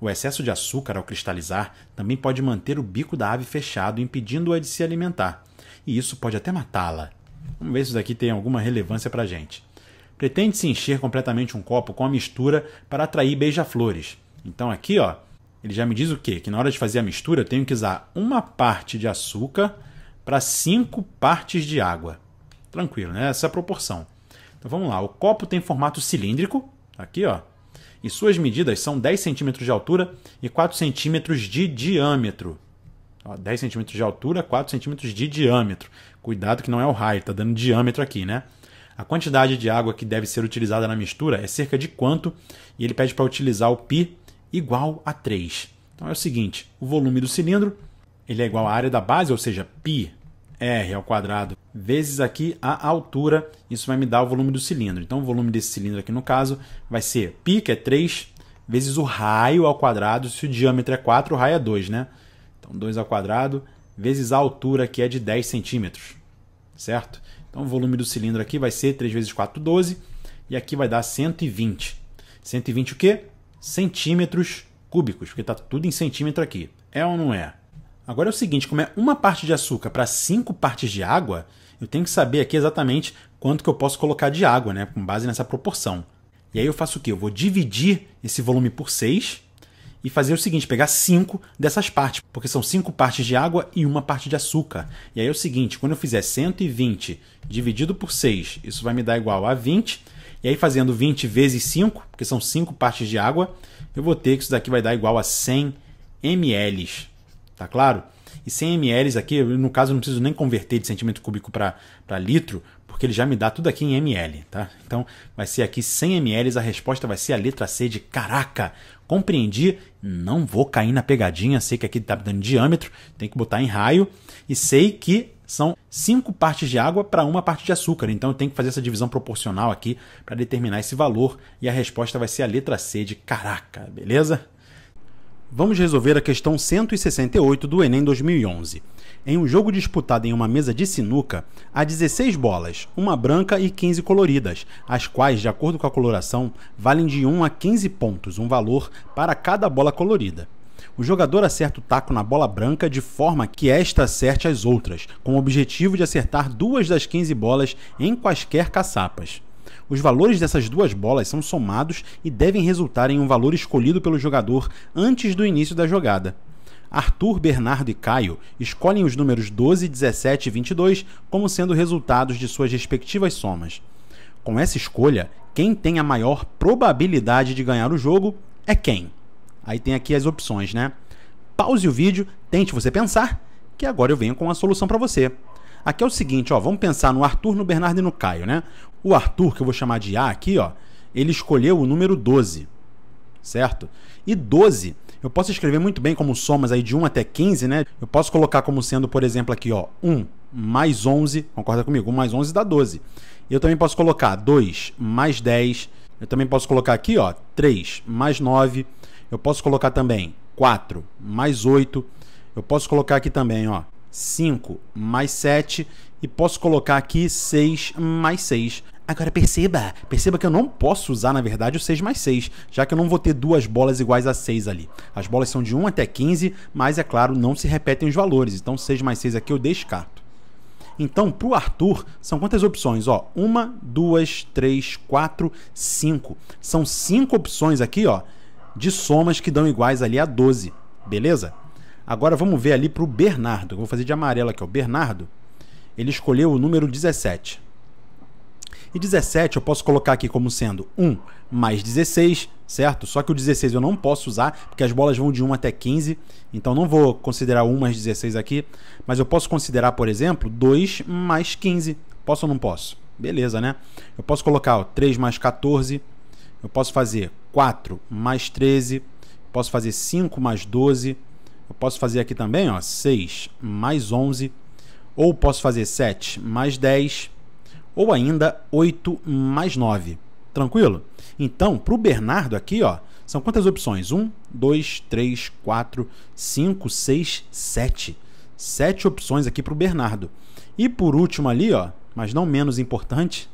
O excesso de açúcar, ao cristalizar, também pode manter o bico da ave fechado, impedindo-a de se alimentar. E isso pode até matá-la. Vamos ver se isso daqui tem alguma relevância para a gente. Pretende-se encher completamente um copo com a mistura para atrair beija-flores. Então aqui, ó, ele já me diz o quê? Que na hora de fazer a mistura eu tenho que usar uma parte de açúcar para cinco partes de água. Tranquilo, né? Essa é a proporção. Então vamos lá. O copo tem formato cilíndrico, tá aqui, ó, e suas medidas são 10 centímetros de altura e 4 centímetros de diâmetro. 10 centímetros de altura, 4 centímetros de diâmetro. Cuidado que não é o raio, está dando diâmetro aqui, né? A quantidade de água que deve ser utilizada na mistura é cerca de quanto? E ele pede para utilizar o π igual a 3. Então é o seguinte, o volume do cilindro ele é igual à área da base, ou seja, π R ao quadrado vezes aqui a altura, isso vai me dar o volume do cilindro. Então, o volume desse cilindro aqui, no caso, vai ser π, que é 3, vezes o raio ao quadrado, se o diâmetro é 4, o raio é 2, né? Então, 2 ao quadrado vezes a altura, que é de 10 centímetros, certo? Então, o volume do cilindro aqui vai ser 3 vezes 4, 12, e aqui vai dar 120. 120 o quê? Centímetros cúbicos, porque está tudo em centímetro aqui. É ou não é? Agora é o seguinte, como é uma parte de açúcar para cinco partes de água, eu tenho que saber aqui exatamente quanto que eu posso colocar de água, né, com base nessa proporção. E aí eu faço o quê? Eu vou dividir esse volume por 6 e fazer o seguinte, pegar 5 dessas partes, porque são 5 partes de água e uma parte de açúcar. E aí é o seguinte, quando eu fizer 120 dividido por 6, isso vai me dar igual a 20. E aí fazendo 20 vezes 5, porque são 5 partes de água, eu vou ter que isso daqui vai dar igual a 100 ml tá claro? E 100 ml aqui, no caso eu não preciso nem converter de centímetro cúbico para litro, porque ele já me dá tudo aqui em ml, tá? Então vai ser aqui 100 ml, a resposta vai ser a letra C de caraca. Compreendi, não vou cair na pegadinha, sei que aqui tá dando diâmetro, tem que botar em raio e sei que são cinco partes de água para uma parte de açúcar. Então eu tenho que fazer essa divisão proporcional aqui para determinar esse valor e a resposta vai ser a letra C de caraca, beleza? Vamos resolver a questão 168 do Enem 2011. Em um jogo disputado em uma mesa de sinuca, há 16 bolas, uma branca e 15 coloridas, as quais, de acordo com a coloração, valem de 1 a 15 pontos, um valor para cada bola colorida. O jogador acerta o taco na bola branca de forma que esta acerte as outras, com o objetivo de acertar duas das 15 bolas em quaisquer caçapas. Os valores dessas duas bolas são somados e devem resultar em um valor escolhido pelo jogador antes do início da jogada. Arthur, Bernardo e Caio escolhem os números 12, 17 e 22 como sendo resultados de suas respectivas somas. Com essa escolha, quem tem a maior probabilidade de ganhar o jogo é quem? Aí tem aqui as opções, né? Pause o vídeo, tente você pensar, que agora eu venho com a solução para você. Aqui é o seguinte, ó, vamos pensar no Arthur, no Bernardo e no Caio, né? O Arthur, que eu vou chamar de A aqui, ó, ele escolheu o número 12, certo? E 12, eu posso escrever muito bem como somas aí de 1 até 15, né? Eu posso colocar como sendo, por exemplo, aqui, ó, 1 mais 11, concorda comigo? 1 mais 11 dá 12. Eu também posso colocar 2 mais 10, eu também posso colocar aqui, ó, 3 mais 9, eu posso colocar também 4 mais 8, eu posso colocar aqui também, ó, 5 mais 7 e posso colocar aqui 6 mais 6. Agora perceba, perceba que eu não posso usar na verdade o 6 mais 6, já que eu não vou ter duas bolas iguais a 6 ali. As bolas são de 1 até 15, mas é claro, não se repetem os valores, então 6 mais 6 aqui eu descarto. Então, para o Arthur, são quantas opções? Ó, uma, duas, três, quatro, cinco. São 5 opções aqui, ó, de somas que dão iguais ali a 12, beleza? Agora vamos ver ali para o Bernardo. Eu vou fazer de amarelo aqui. O Bernardo, ele escolheu o número 17. E 17 eu posso colocar aqui como sendo 1 mais 16, certo? Só que o 16 eu não posso usar, porque as bolas vão de 1 até 15. Então não vou considerar 1 mais 16 aqui. Mas eu posso considerar, por exemplo, 2 mais 15. Posso ou não posso? Beleza, né? Eu posso colocar ó, 3 mais 14. Eu posso fazer 4 mais 13. Posso fazer 5 mais 12. Posso fazer aqui também, ó, 6 mais 11, ou posso fazer 7 mais 10, ou ainda 8 mais 9. Tranquilo? Então, para o Bernardo aqui, ó, são quantas opções? 1, 2, 3, 4, 5, 6, 7. 7 opções aqui para o Bernardo. E por último ali, ó, mas não menos importante,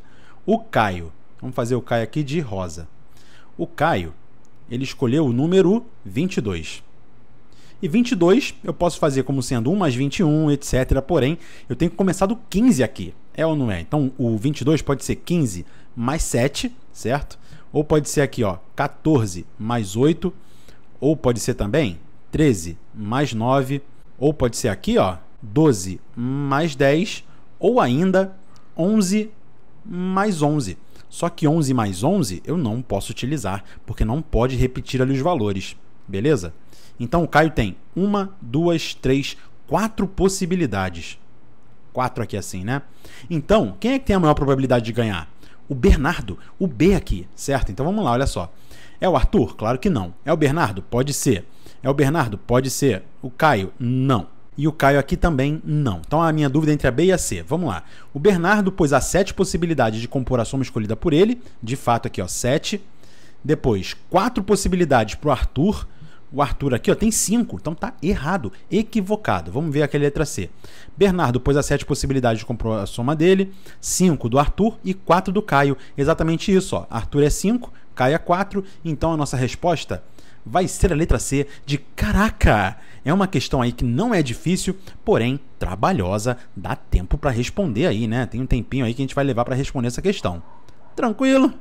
o Caio. Vamos fazer o Caio aqui de rosa. O Caio, ele escolheu o número 22. E 22 eu posso fazer como sendo 1 mais 21, etc. Porém, eu tenho que começar do 15 aqui. É ou não é? Então, o 22 pode ser 15 mais 7, certo? Ou pode ser aqui, ó, 14 mais 8. Ou pode ser também 13 mais 9. Ou pode ser aqui, ó, 12 mais 10. Ou ainda 11 mais 11. Só que 11 mais 11 eu não posso utilizar, porque não pode repetir ali os valores, beleza? Então o Caio tem uma, duas, três, quatro possibilidades. Quatro aqui assim, né? Então, quem é que tem a maior probabilidade de ganhar? O Bernardo, o B aqui, certo? Então vamos lá, olha só. É o Arthur? Claro que não. É o Bernardo? Pode ser. É o Bernardo? Pode ser. O Caio? Não. E o Caio aqui também não. Então a minha dúvida é entre a B e a C. Vamos lá. O Bernardo, pois há sete possibilidades de compor a soma escolhida por ele. De fato, aqui, ó, sete. Depois, quatro possibilidades para o Arthur o Arthur aqui ó, tem 5, então tá errado, equivocado. Vamos ver aquela letra C. Bernardo pôs as 7 possibilidades de comprar a soma dele, 5 do Arthur e 4 do Caio. Exatamente isso, ó. Arthur é 5, Caio é 4, então a nossa resposta vai ser a letra C de caraca. É uma questão aí que não é difícil, porém trabalhosa, dá tempo para responder aí, né? Tem um tempinho aí que a gente vai levar para responder essa questão. Tranquilo?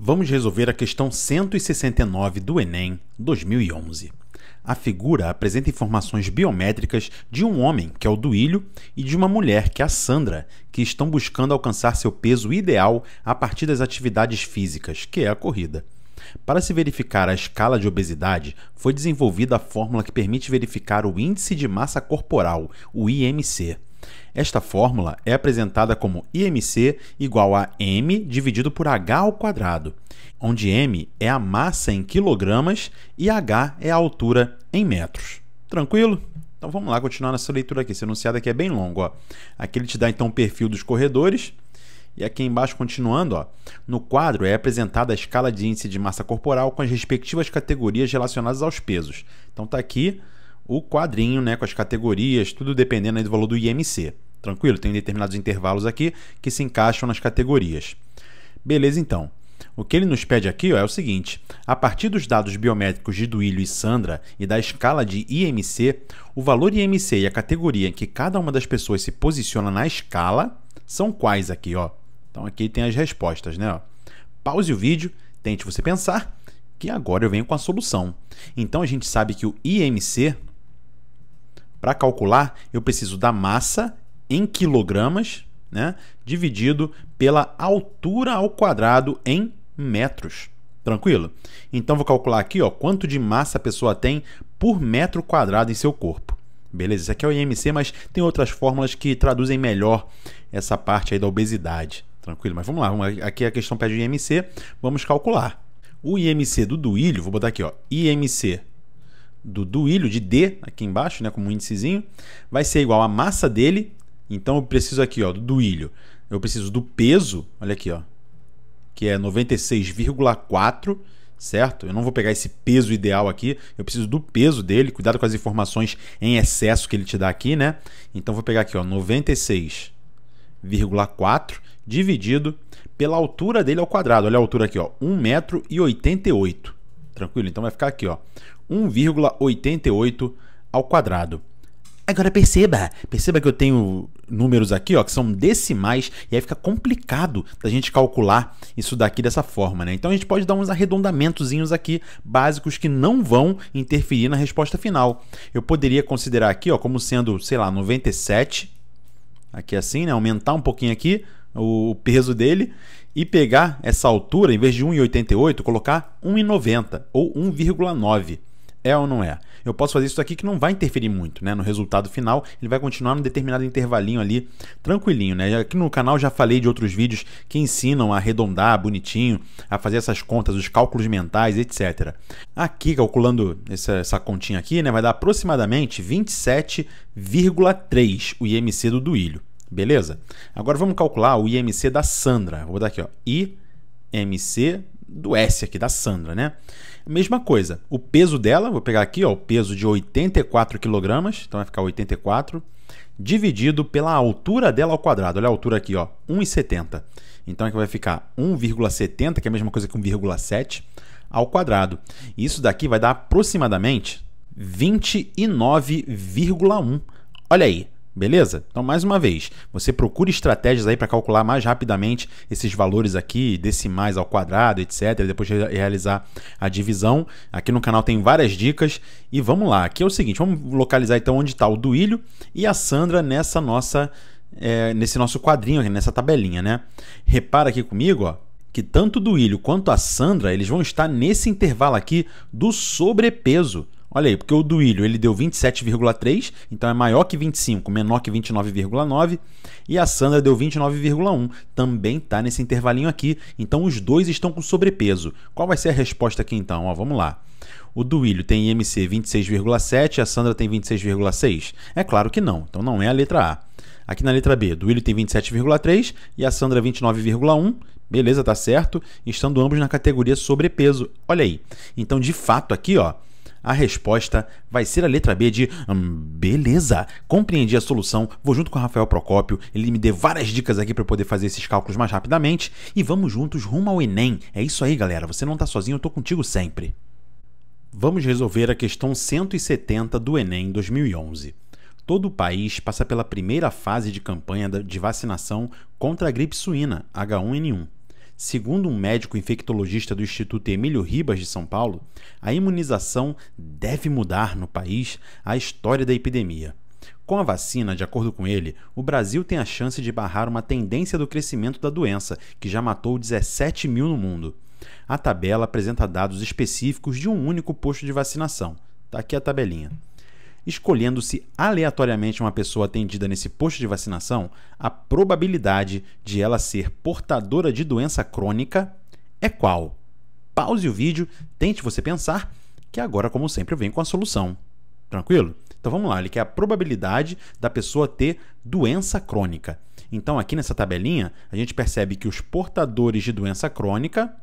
Vamos resolver a questão 169 do Enem 2011. A figura apresenta informações biométricas de um homem, que é o Duílio, e de uma mulher, que é a Sandra, que estão buscando alcançar seu peso ideal a partir das atividades físicas, que é a corrida. Para se verificar a escala de obesidade, foi desenvolvida a fórmula que permite verificar o Índice de Massa Corporal, o IMC. Esta fórmula é apresentada como IMC igual a m dividido por h ao quadrado, onde m é a massa em quilogramas e h é a altura em metros. Tranquilo? Então vamos lá continuar nessa leitura aqui. Esse enunciado aqui é bem longo. Ó. Aqui ele te dá então o perfil dos corredores. E aqui embaixo, continuando, ó, no quadro é apresentada a escala de índice de massa corporal com as respectivas categorias relacionadas aos pesos. Então está aqui o quadrinho, né, com as categorias, tudo dependendo do valor do IMC. Tranquilo? Tem determinados intervalos aqui que se encaixam nas categorias. Beleza, então. O que ele nos pede aqui ó, é o seguinte: a partir dos dados biométricos de Duílio e Sandra e da escala de IMC, o valor IMC e a categoria em que cada uma das pessoas se posiciona na escala são quais aqui, ó. Então aqui tem as respostas, né? Ó. Pause o vídeo, tente você pensar, que agora eu venho com a solução. Então a gente sabe que o IMC para calcular, eu preciso da massa em quilogramas, né, dividido pela altura ao quadrado em metros. Tranquilo? Então vou calcular aqui, ó, quanto de massa a pessoa tem por metro quadrado em seu corpo. Beleza, isso aqui é o IMC, mas tem outras fórmulas que traduzem melhor essa parte aí da obesidade. Tranquilo? Mas vamos lá, vamos, aqui a questão pede o IMC, vamos calcular. O IMC do Duílio, vou botar aqui, ó, IMC do duílio, de D, aqui embaixo, né, como um índicezinho, vai ser igual à massa dele. Então eu preciso aqui ó, do duílio, eu preciso do peso, olha aqui, ó, que é 96,4, certo? Eu não vou pegar esse peso ideal aqui, eu preciso do peso dele, cuidado com as informações em excesso que ele te dá aqui, né? Então vou pegar aqui, ó, 96,4 dividido pela altura dele ao quadrado. Olha a altura aqui, ó, 1,88 m. Tranquilo? Então vai ficar aqui, ó, 1,88 ao quadrado. Agora perceba, perceba que eu tenho números aqui, ó, que são decimais, e aí fica complicado da gente calcular isso daqui dessa forma, né? Então a gente pode dar uns arredondamentozinhos aqui básicos que não vão interferir na resposta final. Eu poderia considerar aqui, ó, como sendo, sei lá, 97, aqui assim, né? Aumentar um pouquinho aqui o peso dele e pegar essa altura, em vez de 1,88, colocar 1,90 ou 1,9. É ou não é? Eu posso fazer isso aqui que não vai interferir muito, né? No resultado final, ele vai continuar num determinado intervalinho ali, tranquilinho, né? Aqui no canal já falei de outros vídeos que ensinam a arredondar bonitinho, a fazer essas contas, os cálculos mentais, etc. Aqui, calculando essa, essa continha aqui, né? Vai dar aproximadamente 27,3 o IMC do Duílio, beleza? Agora vamos calcular o IMC da Sandra. Vou botar aqui, ó, IMC do S aqui, da Sandra, né? Mesma coisa, o peso dela, vou pegar aqui, ó, o peso de 84 kg, então vai ficar 84 dividido pela altura dela ao quadrado. Olha a altura aqui, ó, 1,70. Então aqui é vai ficar 1,70, que é a mesma coisa que 1,7 ao quadrado. Isso daqui vai dar aproximadamente 29,1. Olha aí, Beleza? Então, mais uma vez, você procura estratégias aí para calcular mais rapidamente esses valores aqui, decimais ao quadrado, etc. Depois de realizar a divisão. Aqui no canal tem várias dicas. E vamos lá, aqui é o seguinte, vamos localizar então onde está o Duílio e a Sandra nessa nossa, é, nesse nosso quadrinho aqui, nessa tabelinha, né? Repara aqui comigo, ó, que tanto o Duílio quanto a Sandra, eles vão estar nesse intervalo aqui do sobrepeso. Olha aí, porque o Duílio ele deu 27,3, então é maior que 25, menor que 29,9, e a Sandra deu 29,1, também está nesse intervalinho aqui, então os dois estão com sobrepeso. Qual vai ser a resposta aqui então? Ó, vamos lá. O Duílio tem IMC 26,7 a Sandra tem 26,6? É claro que não, então não é a letra A. Aqui na letra B, Duílio tem 27,3 e a Sandra 29,1. Beleza, tá certo, estando ambos na categoria sobrepeso. Olha aí. Então, de fato, aqui, ó, a resposta vai ser a letra B de hum, beleza. Compreendi a solução, vou junto com o Rafael Procópio, ele me deu várias dicas aqui para poder fazer esses cálculos mais rapidamente e vamos juntos rumo ao Enem. É isso aí, galera. Você não tá sozinho, eu tô contigo sempre. Vamos resolver a questão 170 do Enem 2011 todo o país passa pela primeira fase de campanha de vacinação contra a gripe suína H1N1. Segundo um médico infectologista do Instituto Emílio Ribas de São Paulo, a imunização deve mudar no país a história da epidemia. Com a vacina, de acordo com ele, o Brasil tem a chance de barrar uma tendência do crescimento da doença, que já matou 17 mil no mundo. A tabela apresenta dados específicos de um único posto de vacinação. Está aqui a tabelinha escolhendo-se aleatoriamente uma pessoa atendida nesse posto de vacinação, a probabilidade de ela ser portadora de doença crônica é qual? Pause o vídeo, tente você pensar, que agora, como sempre, vem venho com a solução. Tranquilo? Então vamos lá, ele quer a probabilidade da pessoa ter doença crônica. Então aqui nessa tabelinha, a gente percebe que os portadores de doença crônica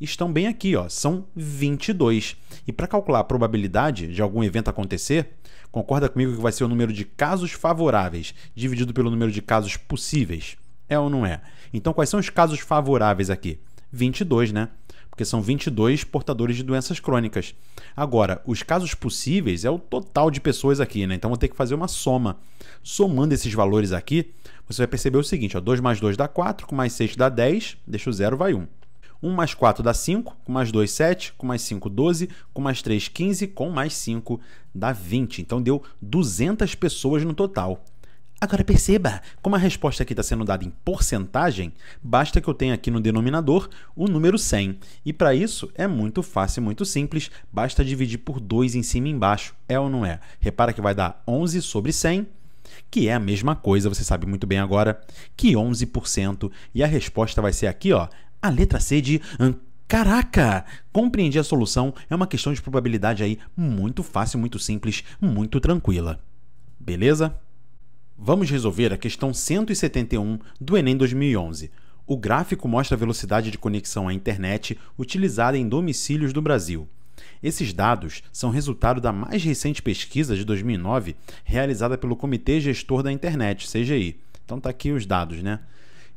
estão bem aqui, ó, são 22. E para calcular a probabilidade de algum evento acontecer, concorda comigo que vai ser o número de casos favoráveis dividido pelo número de casos possíveis? É ou não é? Então, quais são os casos favoráveis aqui? 22, né? Porque são 22 portadores de doenças crônicas. Agora, os casos possíveis é o total de pessoas aqui, né? Então, vou ter que fazer uma soma. Somando esses valores aqui, você vai perceber o seguinte: ó, 2 mais 2 dá 4, com mais 6 dá 10, deixa o 0, vai 1. 1 mais 4 dá 5, com mais 2, 7, com mais 5, 12, com mais 3, 15, com mais 5 dá 20. Então deu 200 pessoas no total. Agora perceba, como a resposta aqui está sendo dada em porcentagem, basta que eu tenha aqui no denominador o número 100. E para isso é muito fácil, e muito simples, basta dividir por 2 em cima e embaixo, é ou não é? Repara que vai dar 11 sobre 100, que é a mesma coisa, você sabe muito bem agora, que 11%. E a resposta vai ser aqui, ó, a letra C de hum, Caraca! Compreendi a solução, é uma questão de probabilidade aí muito fácil, muito simples, muito tranquila. Beleza? Vamos resolver a questão 171 do Enem 2011. O gráfico mostra a velocidade de conexão à internet utilizada em domicílios do Brasil. Esses dados são resultado da mais recente pesquisa de 2009 realizada pelo Comitê Gestor da Internet, CGI. Então tá aqui os dados, né?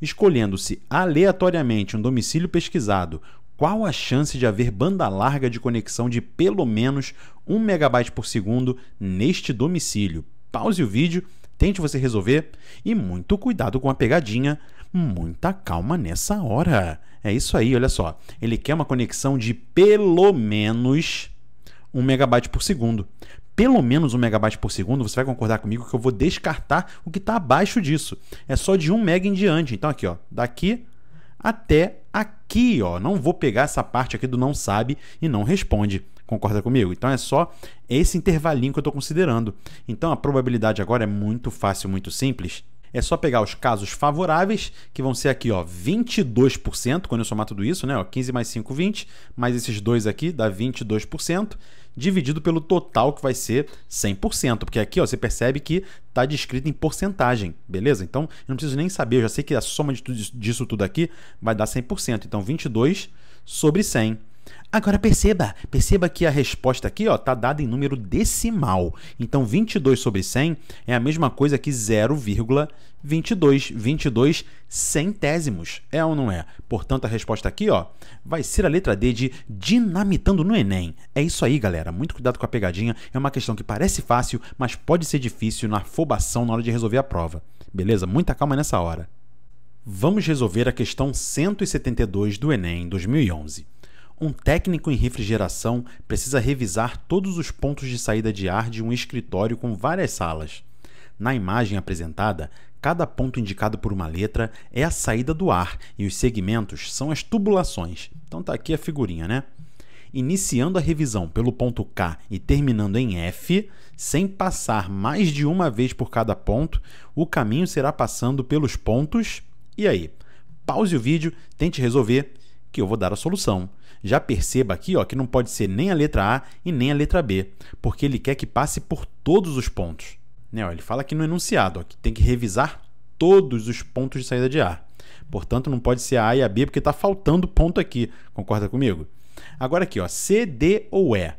escolhendo-se aleatoriamente um domicílio pesquisado, qual a chance de haver banda larga de conexão de pelo menos 1 megabyte por segundo neste domicílio? Pause o vídeo, tente você resolver e muito cuidado com a pegadinha, muita calma nessa hora. É isso aí, olha só. Ele quer uma conexão de pelo menos 1 megabyte por segundo pelo menos 1 megabyte por segundo, você vai concordar comigo que eu vou descartar o que está abaixo disso. É só de 1 mega em diante. Então aqui, ó, daqui até aqui, ó. Não vou pegar essa parte aqui do não sabe e não responde. Concorda comigo? Então é só esse intervalinho que eu estou considerando. Então a probabilidade agora é muito fácil, muito simples. É só pegar os casos favoráveis, que vão ser aqui, ó, 22%, quando eu somar tudo isso, né? Ó, 15 mais 5, 20, mais esses dois aqui, dá 22% dividido pelo total, que vai ser 100%, porque aqui ó, você percebe que está descrito em porcentagem, beleza? Então, eu não preciso nem saber, eu já sei que a soma de tudo, disso tudo aqui vai dar 100%, então 22 sobre 100 Agora perceba, perceba que a resposta aqui ó, tá dada em número decimal. Então 22 sobre 100 é a mesma coisa que 0,22, 22 centésimos. É ou não é? Portanto, a resposta aqui ó, vai ser a letra D de dinamitando no Enem. É isso aí, galera. Muito cuidado com a pegadinha. É uma questão que parece fácil, mas pode ser difícil na afobação na hora de resolver a prova. Beleza? Muita calma nessa hora. Vamos resolver a questão 172 do Enem 2011. Um técnico em refrigeração precisa revisar todos os pontos de saída de ar de um escritório com várias salas. Na imagem apresentada, cada ponto indicado por uma letra é a saída do ar e os segmentos são as tubulações. Então tá aqui a figurinha, né? Iniciando a revisão pelo ponto K e terminando em F, sem passar mais de uma vez por cada ponto, o caminho será passando pelos pontos. E aí? Pause o vídeo, tente resolver, que eu vou dar a solução. Já perceba aqui ó, que não pode ser nem a letra A e nem a letra B, porque ele quer que passe por todos os pontos. Né, ó, ele fala aqui no enunciado ó, que tem que revisar todos os pontos de saída de A. Portanto, não pode ser a A e a B, porque está faltando ponto aqui. Concorda comigo? Agora aqui, ó, C, D ou E.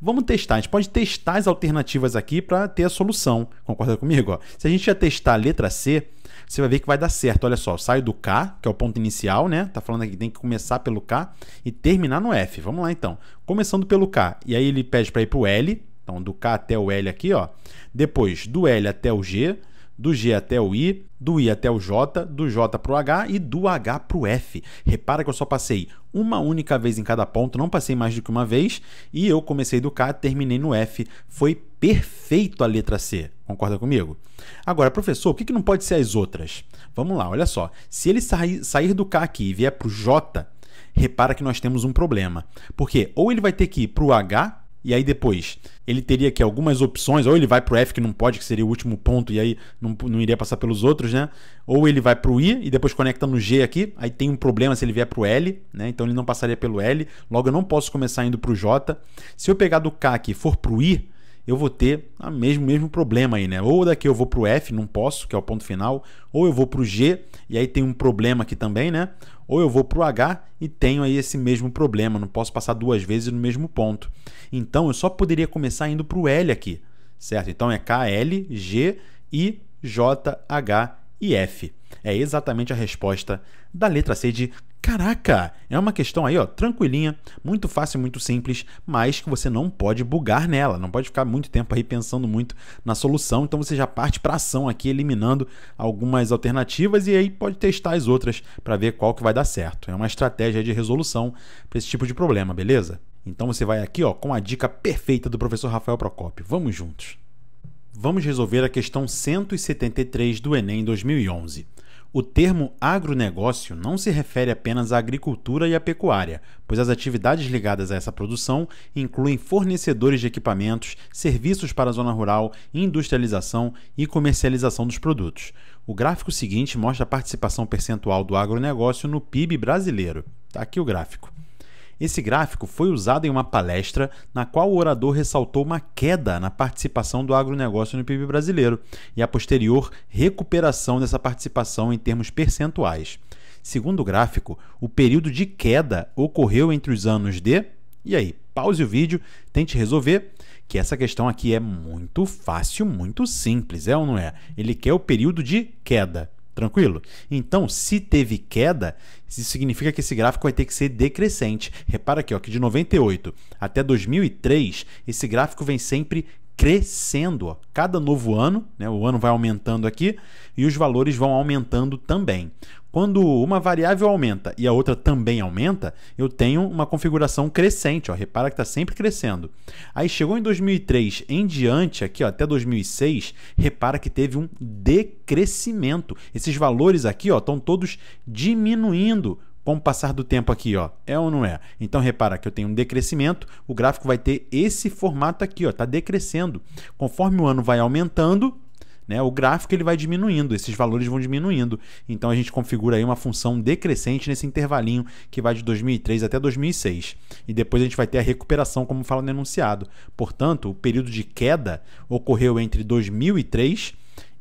Vamos testar. A gente pode testar as alternativas aqui para ter a solução. Concorda comigo? Ó? Se a gente já testar a letra C, você vai ver que vai dar certo. Olha só, saio do K, que é o ponto inicial, né? Tá falando aqui que tem que começar pelo K e terminar no F. Vamos lá então. Começando pelo K. E aí ele pede para ir pro L. Então, do K até o L aqui, ó. Depois, do L até o G do G até o I, do I até o J, do J para o H e do H para o F. Repara que eu só passei uma única vez em cada ponto, não passei mais do que uma vez, e eu comecei do K, terminei no F. Foi perfeito a letra C. Concorda comigo? Agora, professor, o que, que não pode ser as outras? Vamos lá, olha só. Se ele sair, sair do K aqui e vier para o J, repara que nós temos um problema. Porque ou ele vai ter que ir para o H, e aí depois, ele teria que algumas opções, ou ele vai pro F que não pode, que seria o último ponto, e aí não, não iria passar pelos outros, né? Ou ele vai pro I e depois conecta no G aqui, aí tem um problema se ele vier pro L, né? Então ele não passaria pelo L, logo eu não posso começar indo pro J. Se eu pegar do K aqui e for pro I, eu vou ter o mesmo, mesmo problema aí, né? Ou daqui eu vou para o F, não posso, que é o ponto final, ou eu vou para o G, e aí tem um problema aqui também, né? Ou eu vou para o H e tenho aí esse mesmo problema, não posso passar duas vezes no mesmo ponto. Então, eu só poderia começar indo para o L aqui, certo? Então, é K, L, G, I, J, H e F. É exatamente a resposta da letra C de Caraca, é uma questão aí, ó, tranquilinha, muito fácil, muito simples, mas que você não pode bugar nela, não pode ficar muito tempo aí pensando muito na solução, então você já parte para ação aqui eliminando algumas alternativas e aí pode testar as outras para ver qual que vai dar certo. É uma estratégia de resolução para esse tipo de problema, beleza? Então você vai aqui, ó, com a dica perfeita do professor Rafael Procópio. Vamos juntos. Vamos resolver a questão 173 do ENEM 2011. O termo agronegócio não se refere apenas à agricultura e à pecuária, pois as atividades ligadas a essa produção incluem fornecedores de equipamentos, serviços para a zona rural, industrialização e comercialização dos produtos. O gráfico seguinte mostra a participação percentual do agronegócio no PIB brasileiro. Está aqui o gráfico. Esse gráfico foi usado em uma palestra na qual o orador ressaltou uma queda na participação do agronegócio no PIB brasileiro e a posterior recuperação dessa participação em termos percentuais. Segundo o gráfico, o período de queda ocorreu entre os anos de. E aí, pause o vídeo, tente resolver, que essa questão aqui é muito fácil, muito simples, é ou não é? Ele quer o período de queda. Tranquilo? Então, se teve queda, isso significa que esse gráfico vai ter que ser decrescente. Repara aqui ó, que de 98 até 2003, esse gráfico vem sempre crescendo. Ó. Cada novo ano, né, o ano vai aumentando aqui e os valores vão aumentando também. Quando uma variável aumenta e a outra também aumenta, eu tenho uma configuração crescente. Ó. Repara que está sempre crescendo. Aí chegou em 2003 em diante, aqui ó, até 2006, repara que teve um decrescimento. Esses valores aqui ó, estão todos diminuindo com o passar do tempo aqui, ó, é ou não é? Então repara que eu tenho um decrescimento, o gráfico vai ter esse formato aqui, ó, tá decrescendo. Conforme o ano vai aumentando, né, o gráfico ele vai diminuindo, esses valores vão diminuindo. Então a gente configura aí uma função decrescente nesse intervalinho que vai de 2003 até 2006. E depois a gente vai ter a recuperação, como fala no enunciado. Portanto, o período de queda ocorreu entre 2003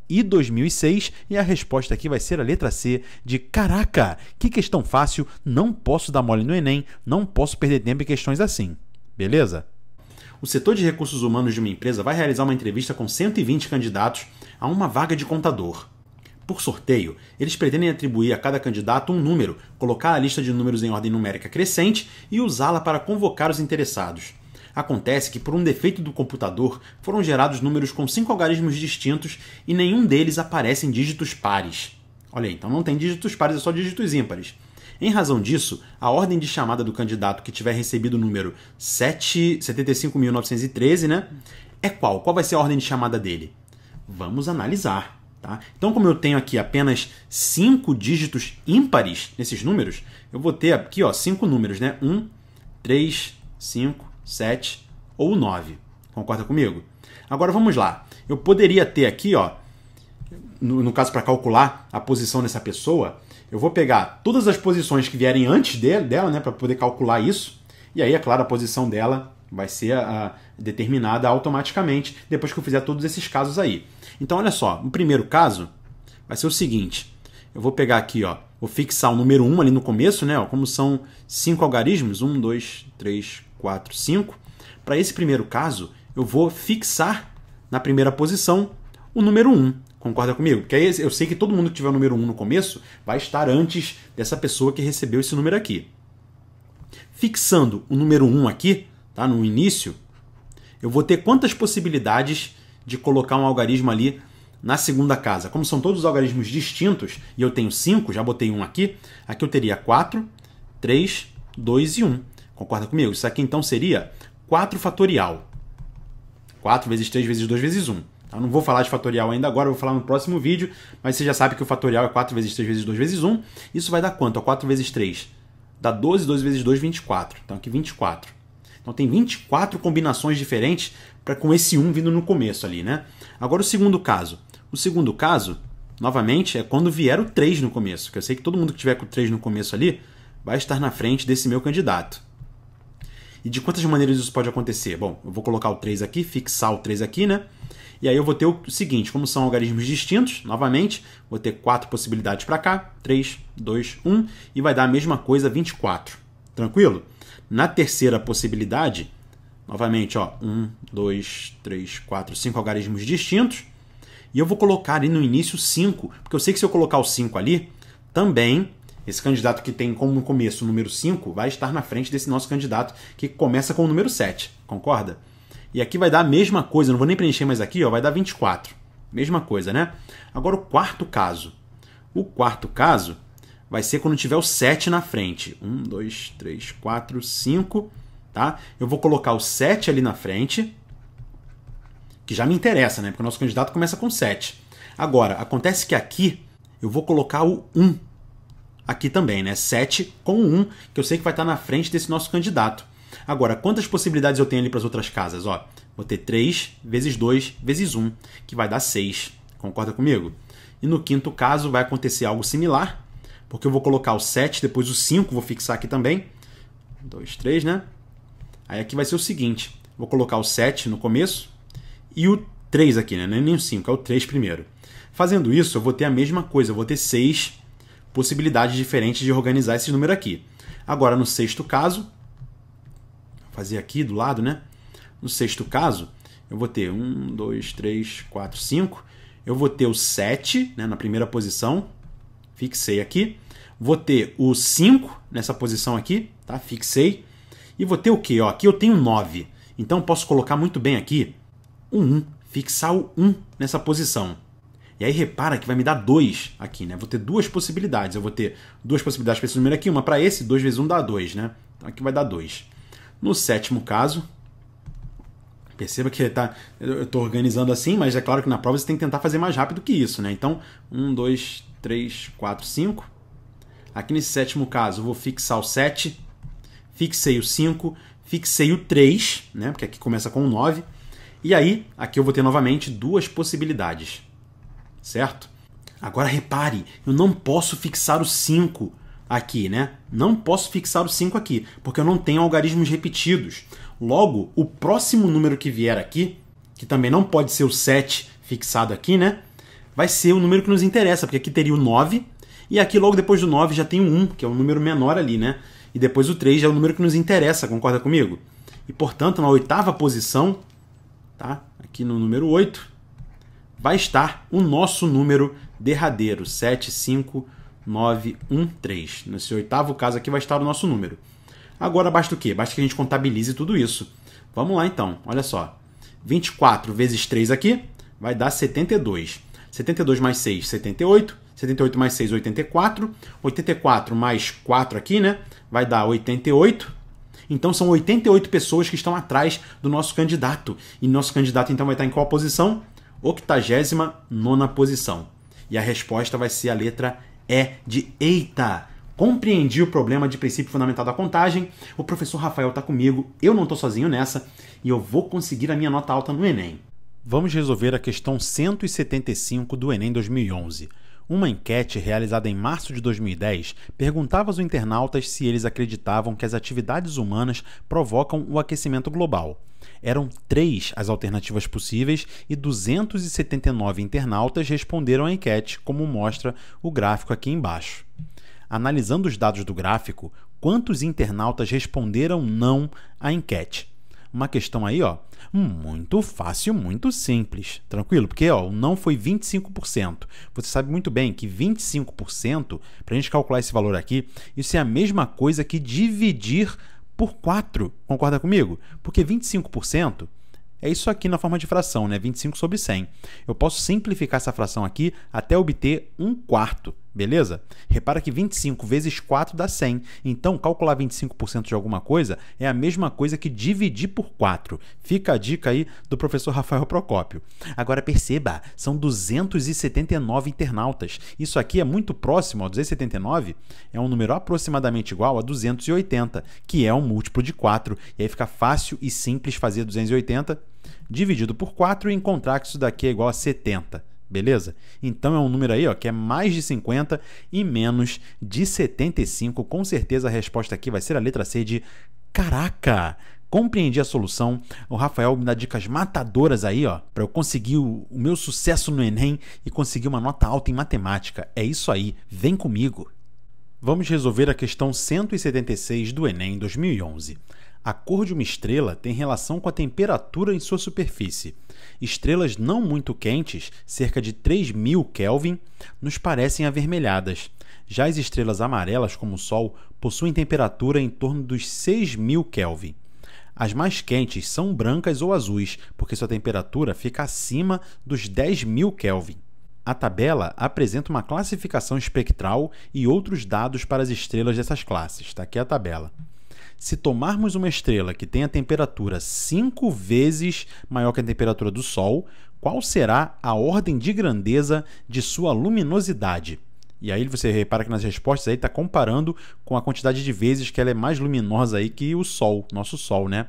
e 2006, e a resposta aqui vai ser a letra C de caraca, que questão fácil, não posso dar mole no Enem, não posso perder tempo em questões assim. Beleza? O setor de recursos humanos de uma empresa vai realizar uma entrevista com 120 candidatos a uma vaga de contador. Por sorteio, eles pretendem atribuir a cada candidato um número, colocar a lista de números em ordem numérica crescente e usá-la para convocar os interessados. Acontece que, por um defeito do computador, foram gerados números com cinco algarismos distintos e nenhum deles aparece em dígitos pares. Olha aí, então não tem dígitos pares, é só dígitos ímpares. Em razão disso, a ordem de chamada do candidato que tiver recebido o número 75.913, né? É qual? Qual vai ser a ordem de chamada dele? Vamos analisar. Tá? Então, como eu tenho aqui apenas cinco dígitos ímpares nesses números, eu vou ter aqui cinco números, né? 1, 3, 5, 7 ou 9. Concorda comigo? Agora vamos lá. Eu poderia ter aqui, ó, no, no caso para calcular a posição dessa pessoa, eu vou pegar todas as posições que vierem antes de, dela, né, para poder calcular isso. E aí, é claro, a posição dela vai ser a, ah, a, determinada automaticamente depois que eu fizer todos esses casos aí. Então, olha só, o primeiro caso vai ser o seguinte: eu vou pegar aqui, ó, vou fixar o número 1 ali no começo, né? Ó, como são cinco algarismos: 1, 2, 3, 4, 5, para esse primeiro caso, eu vou fixar na primeira posição o número 1. Concorda comigo? Porque aí eu sei que todo mundo que tiver o número 1 no começo vai estar antes dessa pessoa que recebeu esse número aqui. Fixando o número 1 aqui, tá? no início, eu vou ter quantas possibilidades de colocar um algarismo ali na segunda casa. Como são todos algarismos distintos, e eu tenho 5, já botei um aqui, aqui eu teria 4, 3, 2 e 1. Concorda comigo? Isso aqui então seria 4 fatorial. 4 vezes 3 vezes 2 vezes 1. Tá? Eu não vou falar de fatorial ainda agora, eu vou falar no próximo vídeo, mas você já sabe que o fatorial é 4 vezes 3 vezes 2 vezes 1. Isso vai dar quanto? 4 vezes 3 dá 12, 2 vezes 2, 24. Então aqui 24. Então tem 24 combinações diferentes para com esse 1 vindo no começo ali, né? Agora o segundo caso. O segundo caso, novamente, é quando vier o 3 no começo, que eu sei que todo mundo que tiver com o 3 no começo ali vai estar na frente desse meu candidato. E de quantas maneiras isso pode acontecer? Bom, eu vou colocar o 3 aqui, fixar o 3 aqui, né? E aí eu vou ter o seguinte, como são algarismos distintos, novamente, vou ter quatro possibilidades para cá, 3, 2, 1, e vai dar a mesma coisa 24. Tranquilo? Na terceira possibilidade, novamente, ó, 1, 2, 3, 4, 5 algarismos distintos, e eu vou colocar ali no início 5, porque eu sei que se eu colocar o 5 ali, também esse candidato que tem como começo o número 5 vai estar na frente desse nosso candidato que começa com o número 7, concorda? E aqui vai dar a mesma coisa, não vou nem preencher mais aqui, ó, vai dar 24. Mesma coisa, né? Agora o quarto caso. O quarto caso vai ser quando tiver o 7 na frente. 1, 2, 3, 4, 5. Tá? Eu vou colocar o 7 ali na frente, que já me interessa, né? Porque o nosso candidato começa com 7. Agora, acontece que aqui eu vou colocar o 1 aqui também, né? 7 com 1, que eu sei que vai estar na frente desse nosso candidato. Agora, quantas possibilidades eu tenho ali para as outras casas? Ó, vou ter 3 vezes 2 vezes 1, que vai dar 6. Concorda comigo? E no quinto caso vai acontecer algo similar, porque eu vou colocar o 7, depois o 5, vou fixar aqui também. 2, 3, né? Aí aqui vai ser o seguinte, vou colocar o 7 no começo e o 3 aqui, né? Não é nem o 5, é o 3 primeiro. Fazendo isso, eu vou ter a mesma coisa, eu vou ter 6 possibilidades diferentes de organizar esse número aqui. Agora, no sexto caso, vou fazer aqui do lado, né? No sexto caso, eu vou ter 1, 2, 3, 4, 5. Eu vou ter o 7 né, na primeira posição, fixei aqui. Vou ter o 5 nessa posição aqui, tá? Fixei. E vou ter o quê? Ó, aqui eu tenho 9. Então, posso colocar muito bem aqui o 1, fixar o 1 nessa posição. E aí repara que vai me dar 2 aqui, né? Vou ter duas possibilidades. Eu vou ter duas possibilidades para esse número aqui, uma para esse, 2 vezes 1 um dá 2, né? Então aqui vai dar 2. No sétimo caso, perceba que tá, eu estou organizando assim, mas é claro que na prova você tem que tentar fazer mais rápido que isso, né? Então, 1, 2, 3, 4, 5. Aqui nesse sétimo caso, eu vou fixar o 7, fixei o 5, fixei o 3, né? Porque aqui começa com o 9. E aí, aqui eu vou ter novamente duas possibilidades certo? Agora repare, eu não posso fixar o 5 aqui, né? Não posso fixar o 5 aqui, porque eu não tenho algarismos repetidos. Logo, o próximo número que vier aqui, que também não pode ser o 7 fixado aqui, né? Vai ser o número que nos interessa, porque aqui teria o 9, e aqui logo depois do 9 já tem o 1, que é um número menor ali, né? E depois o 3 já é o número que nos interessa, concorda comigo? E portanto, na oitava posição, tá? Aqui no número 8, vai estar o nosso número derradeiro, 75913. Nesse oitavo caso aqui vai estar o nosso número. Agora basta o quê? Basta que a gente contabilize tudo isso. Vamos lá então, olha só. 24 vezes 3 aqui vai dar 72. 72 mais 6, 78. 78 mais 6, 84. 84 mais 4 aqui, né? Vai dar 88. Então são 88 pessoas que estão atrás do nosso candidato. E nosso candidato então vai estar em qual posição? nona posição. E a resposta vai ser a letra E de Eita. Compreendi o problema de princípio fundamental da contagem. O professor Rafael está comigo, eu não estou sozinho nessa e eu vou conseguir a minha nota alta no Enem. Vamos resolver a questão 175 do Enem 2011. Uma enquete realizada em março de 2010 perguntava aos internautas se eles acreditavam que as atividades humanas provocam o aquecimento global. Eram três as alternativas possíveis e 279 internautas responderam à enquete, como mostra o gráfico aqui embaixo. Analisando os dados do gráfico, quantos internautas responderam não à enquete? Uma questão aí, ó, muito fácil, muito simples. Tranquilo? Porque ó, o não foi 25%. Você sabe muito bem que 25%, para a gente calcular esse valor aqui, isso é a mesma coisa que dividir por 4. Concorda comigo? Porque 25% é isso aqui na forma de fração, né? 25 sobre 100. Eu posso simplificar essa fração aqui até obter 1 quarto beleza? Repara que 25 vezes 4 dá 100. Então, calcular 25% de alguma coisa é a mesma coisa que dividir por 4. Fica a dica aí do professor Rafael Procópio. Agora perceba, são 279 internautas. Isso aqui é muito próximo, a 279 é um número aproximadamente igual a 280, que é um múltiplo de 4. E aí fica fácil e simples fazer 280 dividido por 4 e encontrar que isso daqui é igual a 70. Beleza? Então é um número aí ó, que é mais de 50 e menos de 75. Com certeza a resposta aqui vai ser a letra C de caraca! Compreendi a solução. O Rafael me dá dicas matadoras aí, ó, para eu conseguir o, o meu sucesso no Enem e conseguir uma nota alta em matemática. É isso aí, vem comigo. Vamos resolver a questão 176 do Enem 2011. A cor de uma estrela tem relação com a temperatura em sua superfície estrelas não muito quentes, cerca de 3000 Kelvin, nos parecem avermelhadas. Já as estrelas amarelas, como o Sol, possuem temperatura em torno dos 6000 Kelvin. As mais quentes são brancas ou azuis, porque sua temperatura fica acima dos 10.000 Kelvin. A tabela apresenta uma classificação espectral e outros dados para as estrelas dessas classes. Está aqui a tabela. Se tomarmos uma estrela que tem a temperatura 5 vezes maior que a temperatura do Sol, qual será a ordem de grandeza de sua luminosidade? E aí você repara que nas respostas aí está comparando com a quantidade de vezes que ela é mais luminosa aí que o Sol, nosso Sol, né?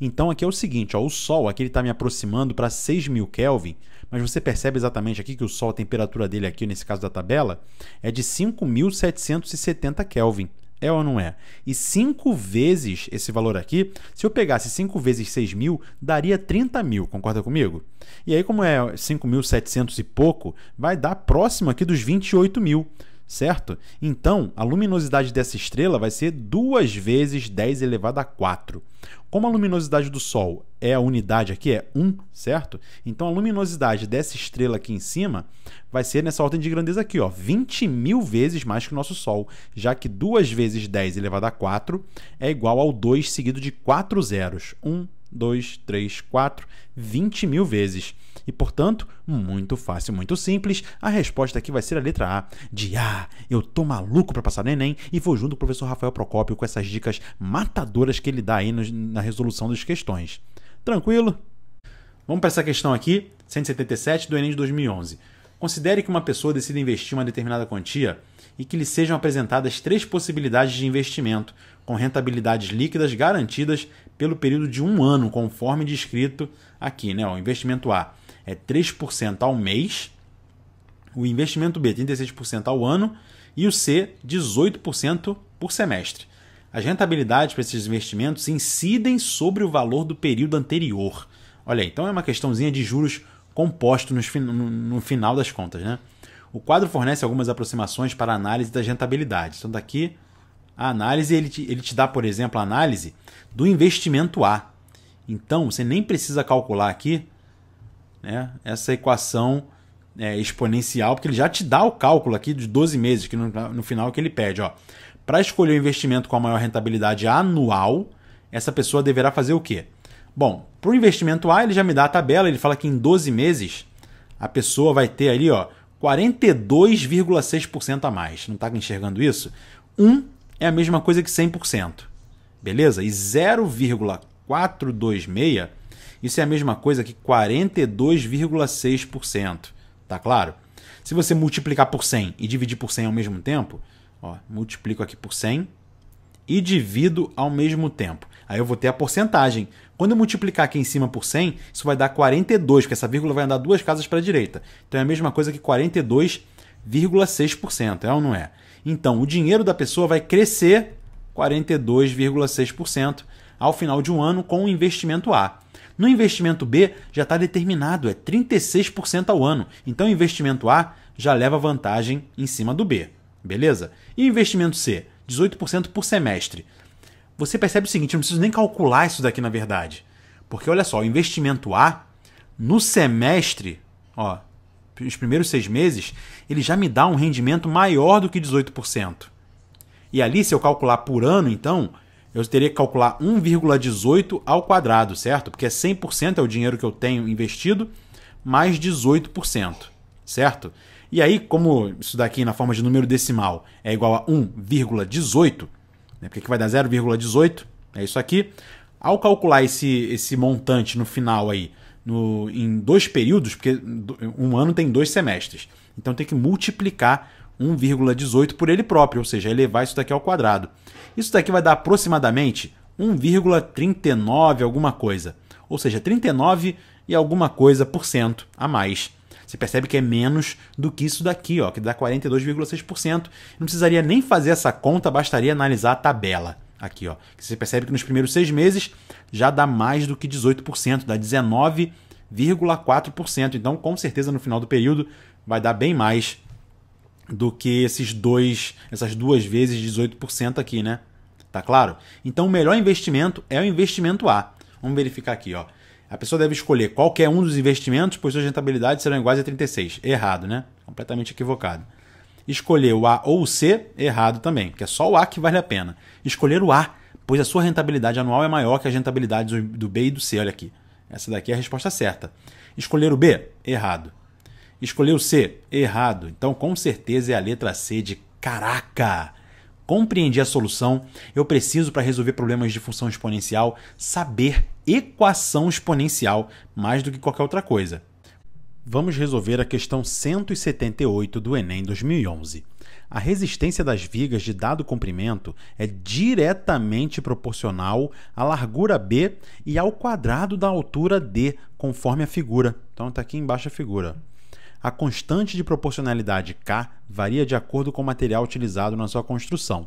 Então aqui é o seguinte, ó, o Sol aqui está me aproximando para 6.000 Kelvin, mas você percebe exatamente aqui que o Sol, a temperatura dele aqui, nesse caso da tabela, é de 5.770 Kelvin. É ou não é? E 5 vezes esse valor aqui, se eu pegasse 5 vezes 6 mil, daria 30 mil, concorda comigo? E aí, como é 5.700 e pouco, vai dar próximo aqui dos 28 mil certo? Então, a luminosidade dessa estrela vai ser 2 vezes 10 elevado a 4. Como a luminosidade do Sol é a unidade aqui, é 1, certo? Então a luminosidade dessa estrela aqui em cima vai ser nessa ordem de grandeza aqui, ó, 20 mil vezes mais que o nosso Sol, já que 2 vezes 10 elevado a 4 é igual ao 2 seguido de 4 zeros. 1, 2, 3, 4, 20 mil vezes. E, portanto, muito fácil, muito simples, a resposta aqui vai ser a letra A. De ah, eu tô maluco para passar no Enem e vou junto com o professor Rafael Procópio com essas dicas matadoras que ele dá aí no, na resolução das questões. Tranquilo? Vamos para essa questão aqui, 177 do Enem de 2011. Considere que uma pessoa decida investir uma determinada quantia e que lhe sejam apresentadas três possibilidades de investimento, com rentabilidades líquidas garantidas pelo período de um ano, conforme descrito aqui. Né? O investimento A é 3% ao mês, o investimento B 36% ao ano e o C 18% por semestre. As rentabilidades para esses investimentos incidem sobre o valor do período anterior. Olha aí, então é uma questãozinha de juros composto no final das contas. Né? O quadro fornece algumas aproximações para análise das rentabilidades. Então, daqui a análise, ele te, ele te dá, por exemplo, a análise do investimento A. Então, você nem precisa calcular aqui né, essa equação é, exponencial, porque ele já te dá o cálculo aqui dos 12 meses, que no, no final que ele pede. Para escolher o investimento com a maior rentabilidade anual, essa pessoa deverá fazer o quê? Bom, para o investimento A, ele já me dá a tabela, ele fala que em 12 meses a pessoa vai ter ali ó, 42,6% a mais. Não está enxergando isso? 1 é a mesma coisa que 100%. Beleza? E 0,426, isso é a mesma coisa que 42,6%. Tá claro? Se você multiplicar por 100 e dividir por 100 ao mesmo tempo, ó, multiplico aqui por 100 e divido ao mesmo tempo. Aí eu vou ter a porcentagem. Quando eu multiplicar aqui em cima por 100, isso vai dar 42, porque essa vírgula vai andar duas casas para a direita. Então é a mesma coisa que 42,6%, é ou não é? Então, o dinheiro da pessoa vai crescer 42,6% ao final de um ano com o investimento A. No investimento B, já está determinado, é 36% ao ano. Então, o investimento A já leva vantagem em cima do B. Beleza? E investimento C, 18% por semestre. Você percebe o seguinte, eu não preciso nem calcular isso daqui na verdade. Porque olha só, o investimento A, no semestre, ó, os primeiros seis meses, ele já me dá um rendimento maior do que 18%. E ali, se eu calcular por ano, então, eu teria que calcular 1,18 ao quadrado, certo? Porque 100% é, é o dinheiro que eu tenho investido, mais 18%, certo? E aí, como isso daqui na forma de número decimal é igual a 1,18, né? porque vai dar 0,18, é isso aqui. Ao calcular esse, esse montante no final aí, no, em dois períodos, porque um ano tem dois semestres. Então tem que multiplicar 1,18 por ele próprio, ou seja, elevar isso daqui ao quadrado. Isso daqui vai dar aproximadamente 1,39 alguma coisa. Ou seja, 39 e alguma coisa por cento a mais. Você percebe que é menos do que isso daqui, ó, que dá 42,6%. Não precisaria nem fazer essa conta, bastaria analisar a tabela. Aqui, ó. Você percebe que nos primeiros seis meses já dá mais do que 18%, dá 19,4%. Então, com certeza, no final do período vai dar bem mais do que esses dois, essas duas vezes 18% aqui, né? Tá claro? Então, o melhor investimento é o investimento A. Vamos verificar aqui, ó. A pessoa deve escolher qualquer um dos investimentos, pois suas rentabilidades serão iguais a 36. Errado, né? Completamente equivocado. Escolher o A ou o C, errado também, porque é só o A que vale a pena escolher o A, pois a sua rentabilidade anual é maior que a rentabilidade do B e do C. Olha aqui. Essa daqui é a resposta certa. Escolher o B? Errado. Escolher o C? Errado. Então, com certeza é a letra C de caraca! Compreendi a solução, eu preciso para resolver problemas de função exponencial saber equação exponencial mais do que qualquer outra coisa. Vamos resolver a questão 178 do Enem 2011. A resistência das vigas de dado comprimento é diretamente proporcional à largura B e ao quadrado da altura D, conforme a figura. Então está aqui embaixo a figura. A constante de proporcionalidade K varia de acordo com o material utilizado na sua construção.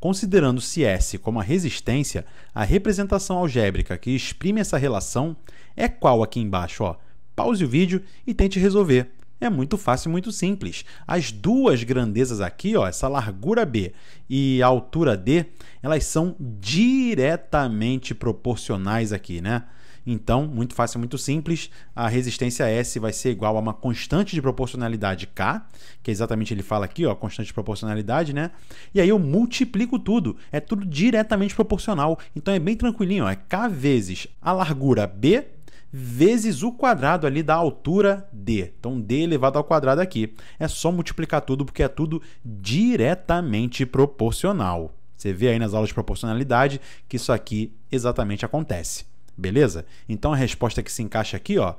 Considerando-se S como a resistência, a representação algébrica que exprime essa relação é qual aqui embaixo? Ó? Pause o vídeo e tente resolver. É muito fácil e muito simples. As duas grandezas aqui, ó, essa largura B e a altura D, elas são diretamente proporcionais aqui, né? Então, muito fácil, muito simples, a resistência S vai ser igual a uma constante de proporcionalidade K, que é exatamente ele fala aqui, ó, constante de proporcionalidade, né? E aí eu multiplico tudo, é tudo diretamente proporcional. Então é bem tranquilinho, ó, é K vezes a largura B vezes o quadrado ali da altura d. Então, d elevado ao quadrado aqui. É só multiplicar tudo, porque é tudo diretamente proporcional. Você vê aí nas aulas de proporcionalidade que isso aqui exatamente acontece. Beleza? Então, a resposta que se encaixa aqui ó,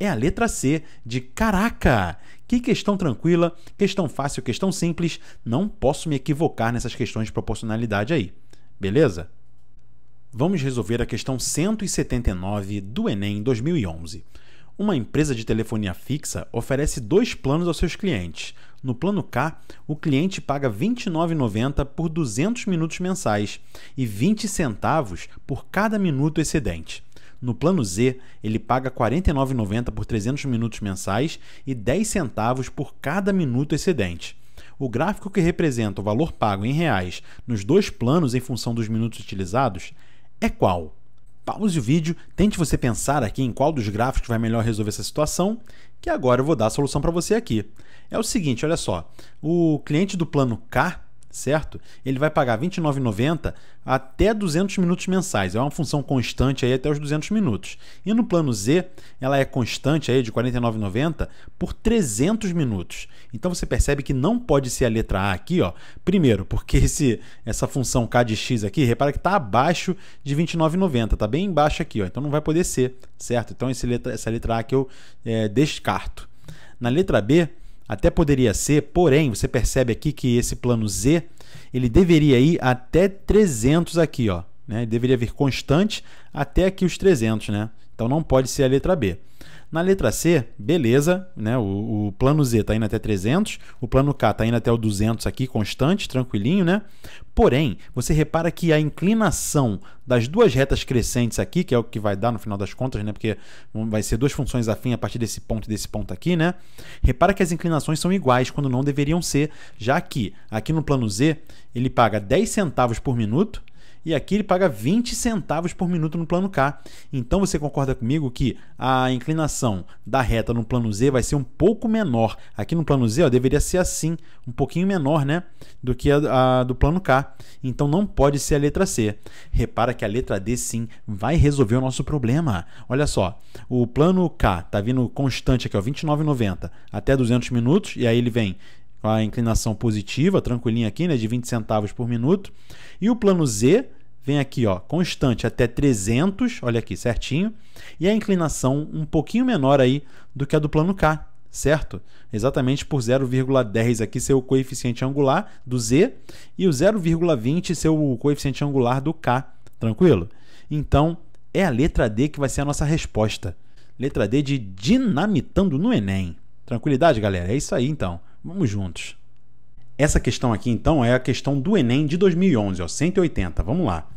é a letra C de caraca! Que questão tranquila, questão fácil, questão simples. Não posso me equivocar nessas questões de proporcionalidade aí. Beleza? vamos resolver a questão 179 do Enem 2011. Uma empresa de telefonia fixa oferece dois planos aos seus clientes. No plano K, o cliente paga R$ 29,90 por 200 minutos mensais e 20 centavos por cada minuto excedente. No plano Z, ele paga R$ 49,90 por 300 minutos mensais e 10 centavos por cada minuto excedente. O gráfico que representa o valor pago em reais nos dois planos em função dos minutos utilizados é qual? Pause o vídeo, tente você pensar aqui em qual dos gráficos vai melhor resolver essa situação, que agora eu vou dar a solução para você aqui. É o seguinte, olha só, o cliente do plano K certo? Ele vai pagar R$29,90 29,90 até 200 minutos mensais. É uma função constante aí até os 200 minutos. E no plano Z, ela é constante aí de R$49,90 49,90 por 300 minutos. Então você percebe que não pode ser a letra A aqui, ó. Primeiro, porque esse, essa função k de x aqui, repara que está abaixo de 29,90, tá bem embaixo aqui, ó. Então não vai poder ser, certo? Então esse letra, essa letra A que eu é, descarto. Na letra B, até poderia ser, porém, você percebe aqui que esse plano Z, ele deveria ir até 300 aqui, ó, né? deveria vir constante até aqui os 300, né? Então não pode ser a letra B. Na letra C, beleza, né? O, o plano Z está indo até 300, o plano K está indo até o 200 aqui, constante, tranquilinho, né? Porém, você repara que a inclinação das duas retas crescentes aqui, que é o que vai dar no final das contas, né? Porque vai ser duas funções afins a partir desse ponto e desse ponto aqui, né? Repara que as inclinações são iguais quando não deveriam ser, já que aqui no plano Z ele paga 10 centavos por minuto e aqui ele paga 20 centavos por minuto no plano K. Então você concorda comigo que a inclinação da reta no plano Z vai ser um pouco menor. Aqui no plano Z ó, deveria ser assim, um pouquinho menor né, do que a, a do plano K. Então não pode ser a letra C. Repara que a letra D sim vai resolver o nosso problema. Olha só, o plano K está vindo constante aqui, 29,90 até 200 minutos, e aí ele vem a inclinação positiva, tranquilinha aqui, né, de 20 centavos por minuto. E o plano Z vem aqui, ó, constante até 300, olha aqui, certinho. E a inclinação um pouquinho menor aí do que a do plano K, certo? Exatamente por 0,10 aqui ser o coeficiente angular do Z e o 0,20 ser o coeficiente angular do K, tranquilo? Então, é a letra D que vai ser a nossa resposta. Letra D de dinamitando no Enem. Tranquilidade, galera? É isso aí, então. Vamos juntos. Essa questão aqui, então, é a questão do Enem de 2011, ó, 180. Vamos lá.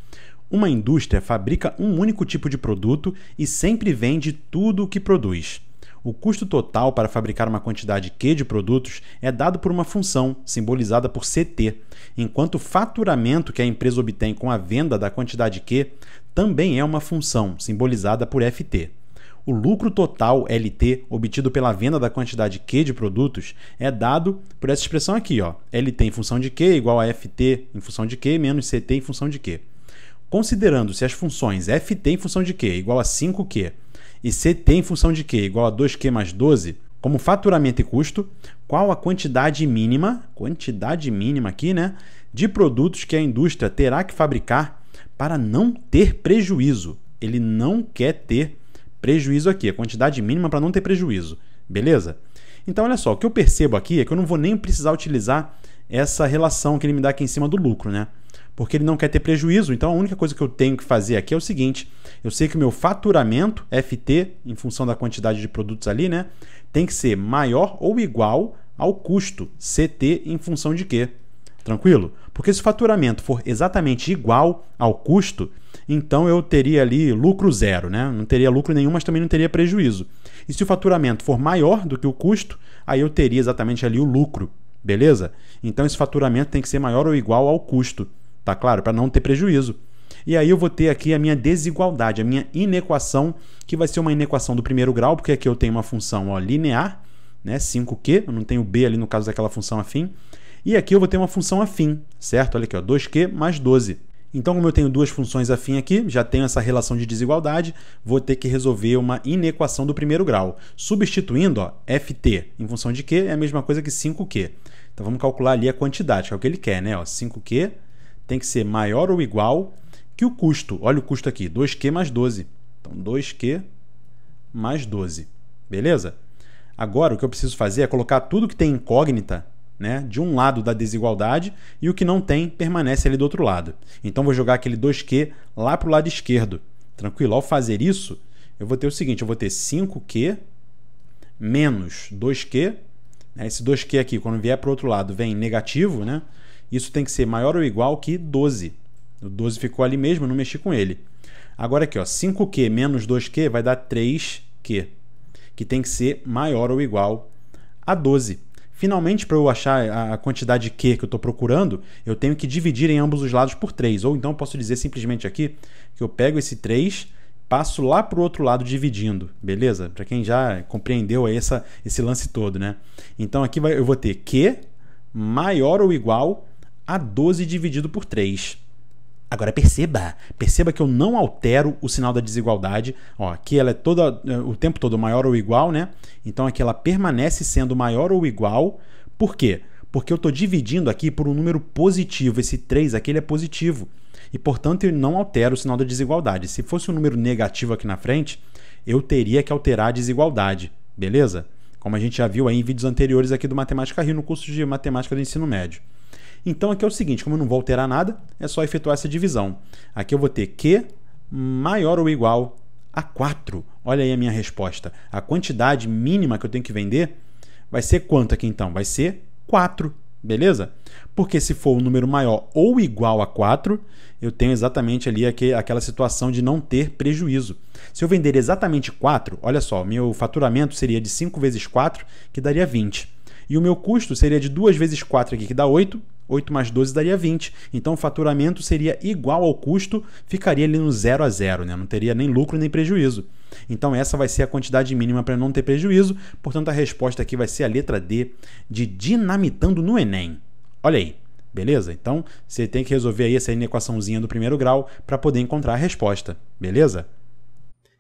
Uma indústria fabrica um único tipo de produto e sempre vende tudo o que produz. O custo total para fabricar uma quantidade Q de produtos é dado por uma função, simbolizada por CT, enquanto o faturamento que a empresa obtém com a venda da quantidade Q também é uma função, simbolizada por FT o lucro total LT obtido pela venda da quantidade Q de produtos é dado por essa expressão aqui, ó, LT em função de Q igual a FT em função de Q menos CT em função de Q. Considerando-se as funções FT em função de Q igual a 5Q e CT em função de Q igual a 2Q mais 12, como faturamento e custo, qual a quantidade mínima, quantidade mínima aqui, né, de produtos que a indústria terá que fabricar para não ter prejuízo. Ele não quer ter Prejuízo aqui, a quantidade mínima para não ter prejuízo, beleza? Então, olha só, o que eu percebo aqui é que eu não vou nem precisar utilizar essa relação que ele me dá aqui em cima do lucro, né? Porque ele não quer ter prejuízo, então a única coisa que eu tenho que fazer aqui é o seguinte: eu sei que o meu faturamento, FT, em função da quantidade de produtos ali, né, tem que ser maior ou igual ao custo, CT, em função de quê? Tranquilo? Porque se o faturamento for exatamente igual ao custo, então eu teria ali lucro zero, né? Não teria lucro nenhum, mas também não teria prejuízo. E se o faturamento for maior do que o custo, aí eu teria exatamente ali o lucro, beleza? Então esse faturamento tem que ser maior ou igual ao custo, tá claro? Para não ter prejuízo. E aí eu vou ter aqui a minha desigualdade, a minha inequação, que vai ser uma inequação do primeiro grau, porque aqui eu tenho uma função ó, linear, né, 5q, eu não tenho b ali no caso daquela função afim, e aqui eu vou ter uma função afim, certo? Olha aqui, ó, 2q mais 12. Então, como eu tenho duas funções afim aqui, já tenho essa relação de desigualdade, vou ter que resolver uma inequação do primeiro grau. Substituindo, ó, ft em função de q é a mesma coisa que 5q. Então, vamos calcular ali a quantidade, que é o que ele quer, né? Ó, 5q tem que ser maior ou igual que o custo. Olha o custo aqui, 2q mais 12. Então, 2q mais 12. Beleza? Agora, o que eu preciso fazer é colocar tudo que tem incógnita né, de um lado da desigualdade e o que não tem permanece ali do outro lado. Então vou jogar aquele 2Q lá para o lado esquerdo. Tranquilo? Ao fazer isso, eu vou ter o seguinte, eu vou ter 5Q menos 2Q. Né, esse 2Q aqui, quando vier para o outro lado, vem negativo. Né? Isso tem que ser maior ou igual que 12. O 12 ficou ali mesmo, não mexi com ele. Agora aqui, ó, 5Q menos 2Q vai dar 3Q, que tem que ser maior ou igual a 12. Finalmente, para eu achar a quantidade Q que eu estou procurando, eu tenho que dividir em ambos os lados por 3. Ou então eu posso dizer simplesmente aqui que eu pego esse 3, passo lá para o outro lado dividindo, beleza? Para quem já compreendeu essa, esse lance todo, né? Então aqui vai, eu vou ter Q maior ou igual a 12 dividido por 3. Agora perceba, perceba que eu não altero o sinal da desigualdade. Ó, aqui ela é toda eh, o tempo todo maior ou igual, né? Então aqui ela permanece sendo maior ou igual. Por quê? Porque eu estou dividindo aqui por um número positivo. Esse 3 aqui ele é positivo. E, portanto, eu não altero o sinal da desigualdade. Se fosse um número negativo aqui na frente, eu teria que alterar a desigualdade, beleza? Como a gente já viu aí em vídeos anteriores aqui do Matemática Rio, no curso de Matemática do Ensino Médio. Então aqui é o seguinte, como eu não vou alterar nada, é só efetuar essa divisão. Aqui eu vou ter Q maior ou igual a 4. Olha aí a minha resposta. A quantidade mínima que eu tenho que vender vai ser quanto aqui então? Vai ser 4, beleza? Porque se for um número maior ou igual a 4, eu tenho exatamente ali aqu aquela situação de não ter prejuízo. Se eu vender exatamente 4, olha só, meu faturamento seria de 5 vezes 4, que daria 20. E o meu custo seria de 2 vezes 4 aqui, que dá 8, 8 mais 12 daria 20. Então o faturamento seria igual ao custo, ficaria ali no zero a zero, né? não teria nem lucro nem prejuízo. Então essa vai ser a quantidade mínima para não ter prejuízo, portanto a resposta aqui vai ser a letra D de dinamitando no Enem. Olha aí, beleza? Então você tem que resolver aí essa inequaçãozinha do primeiro grau para poder encontrar a resposta, beleza?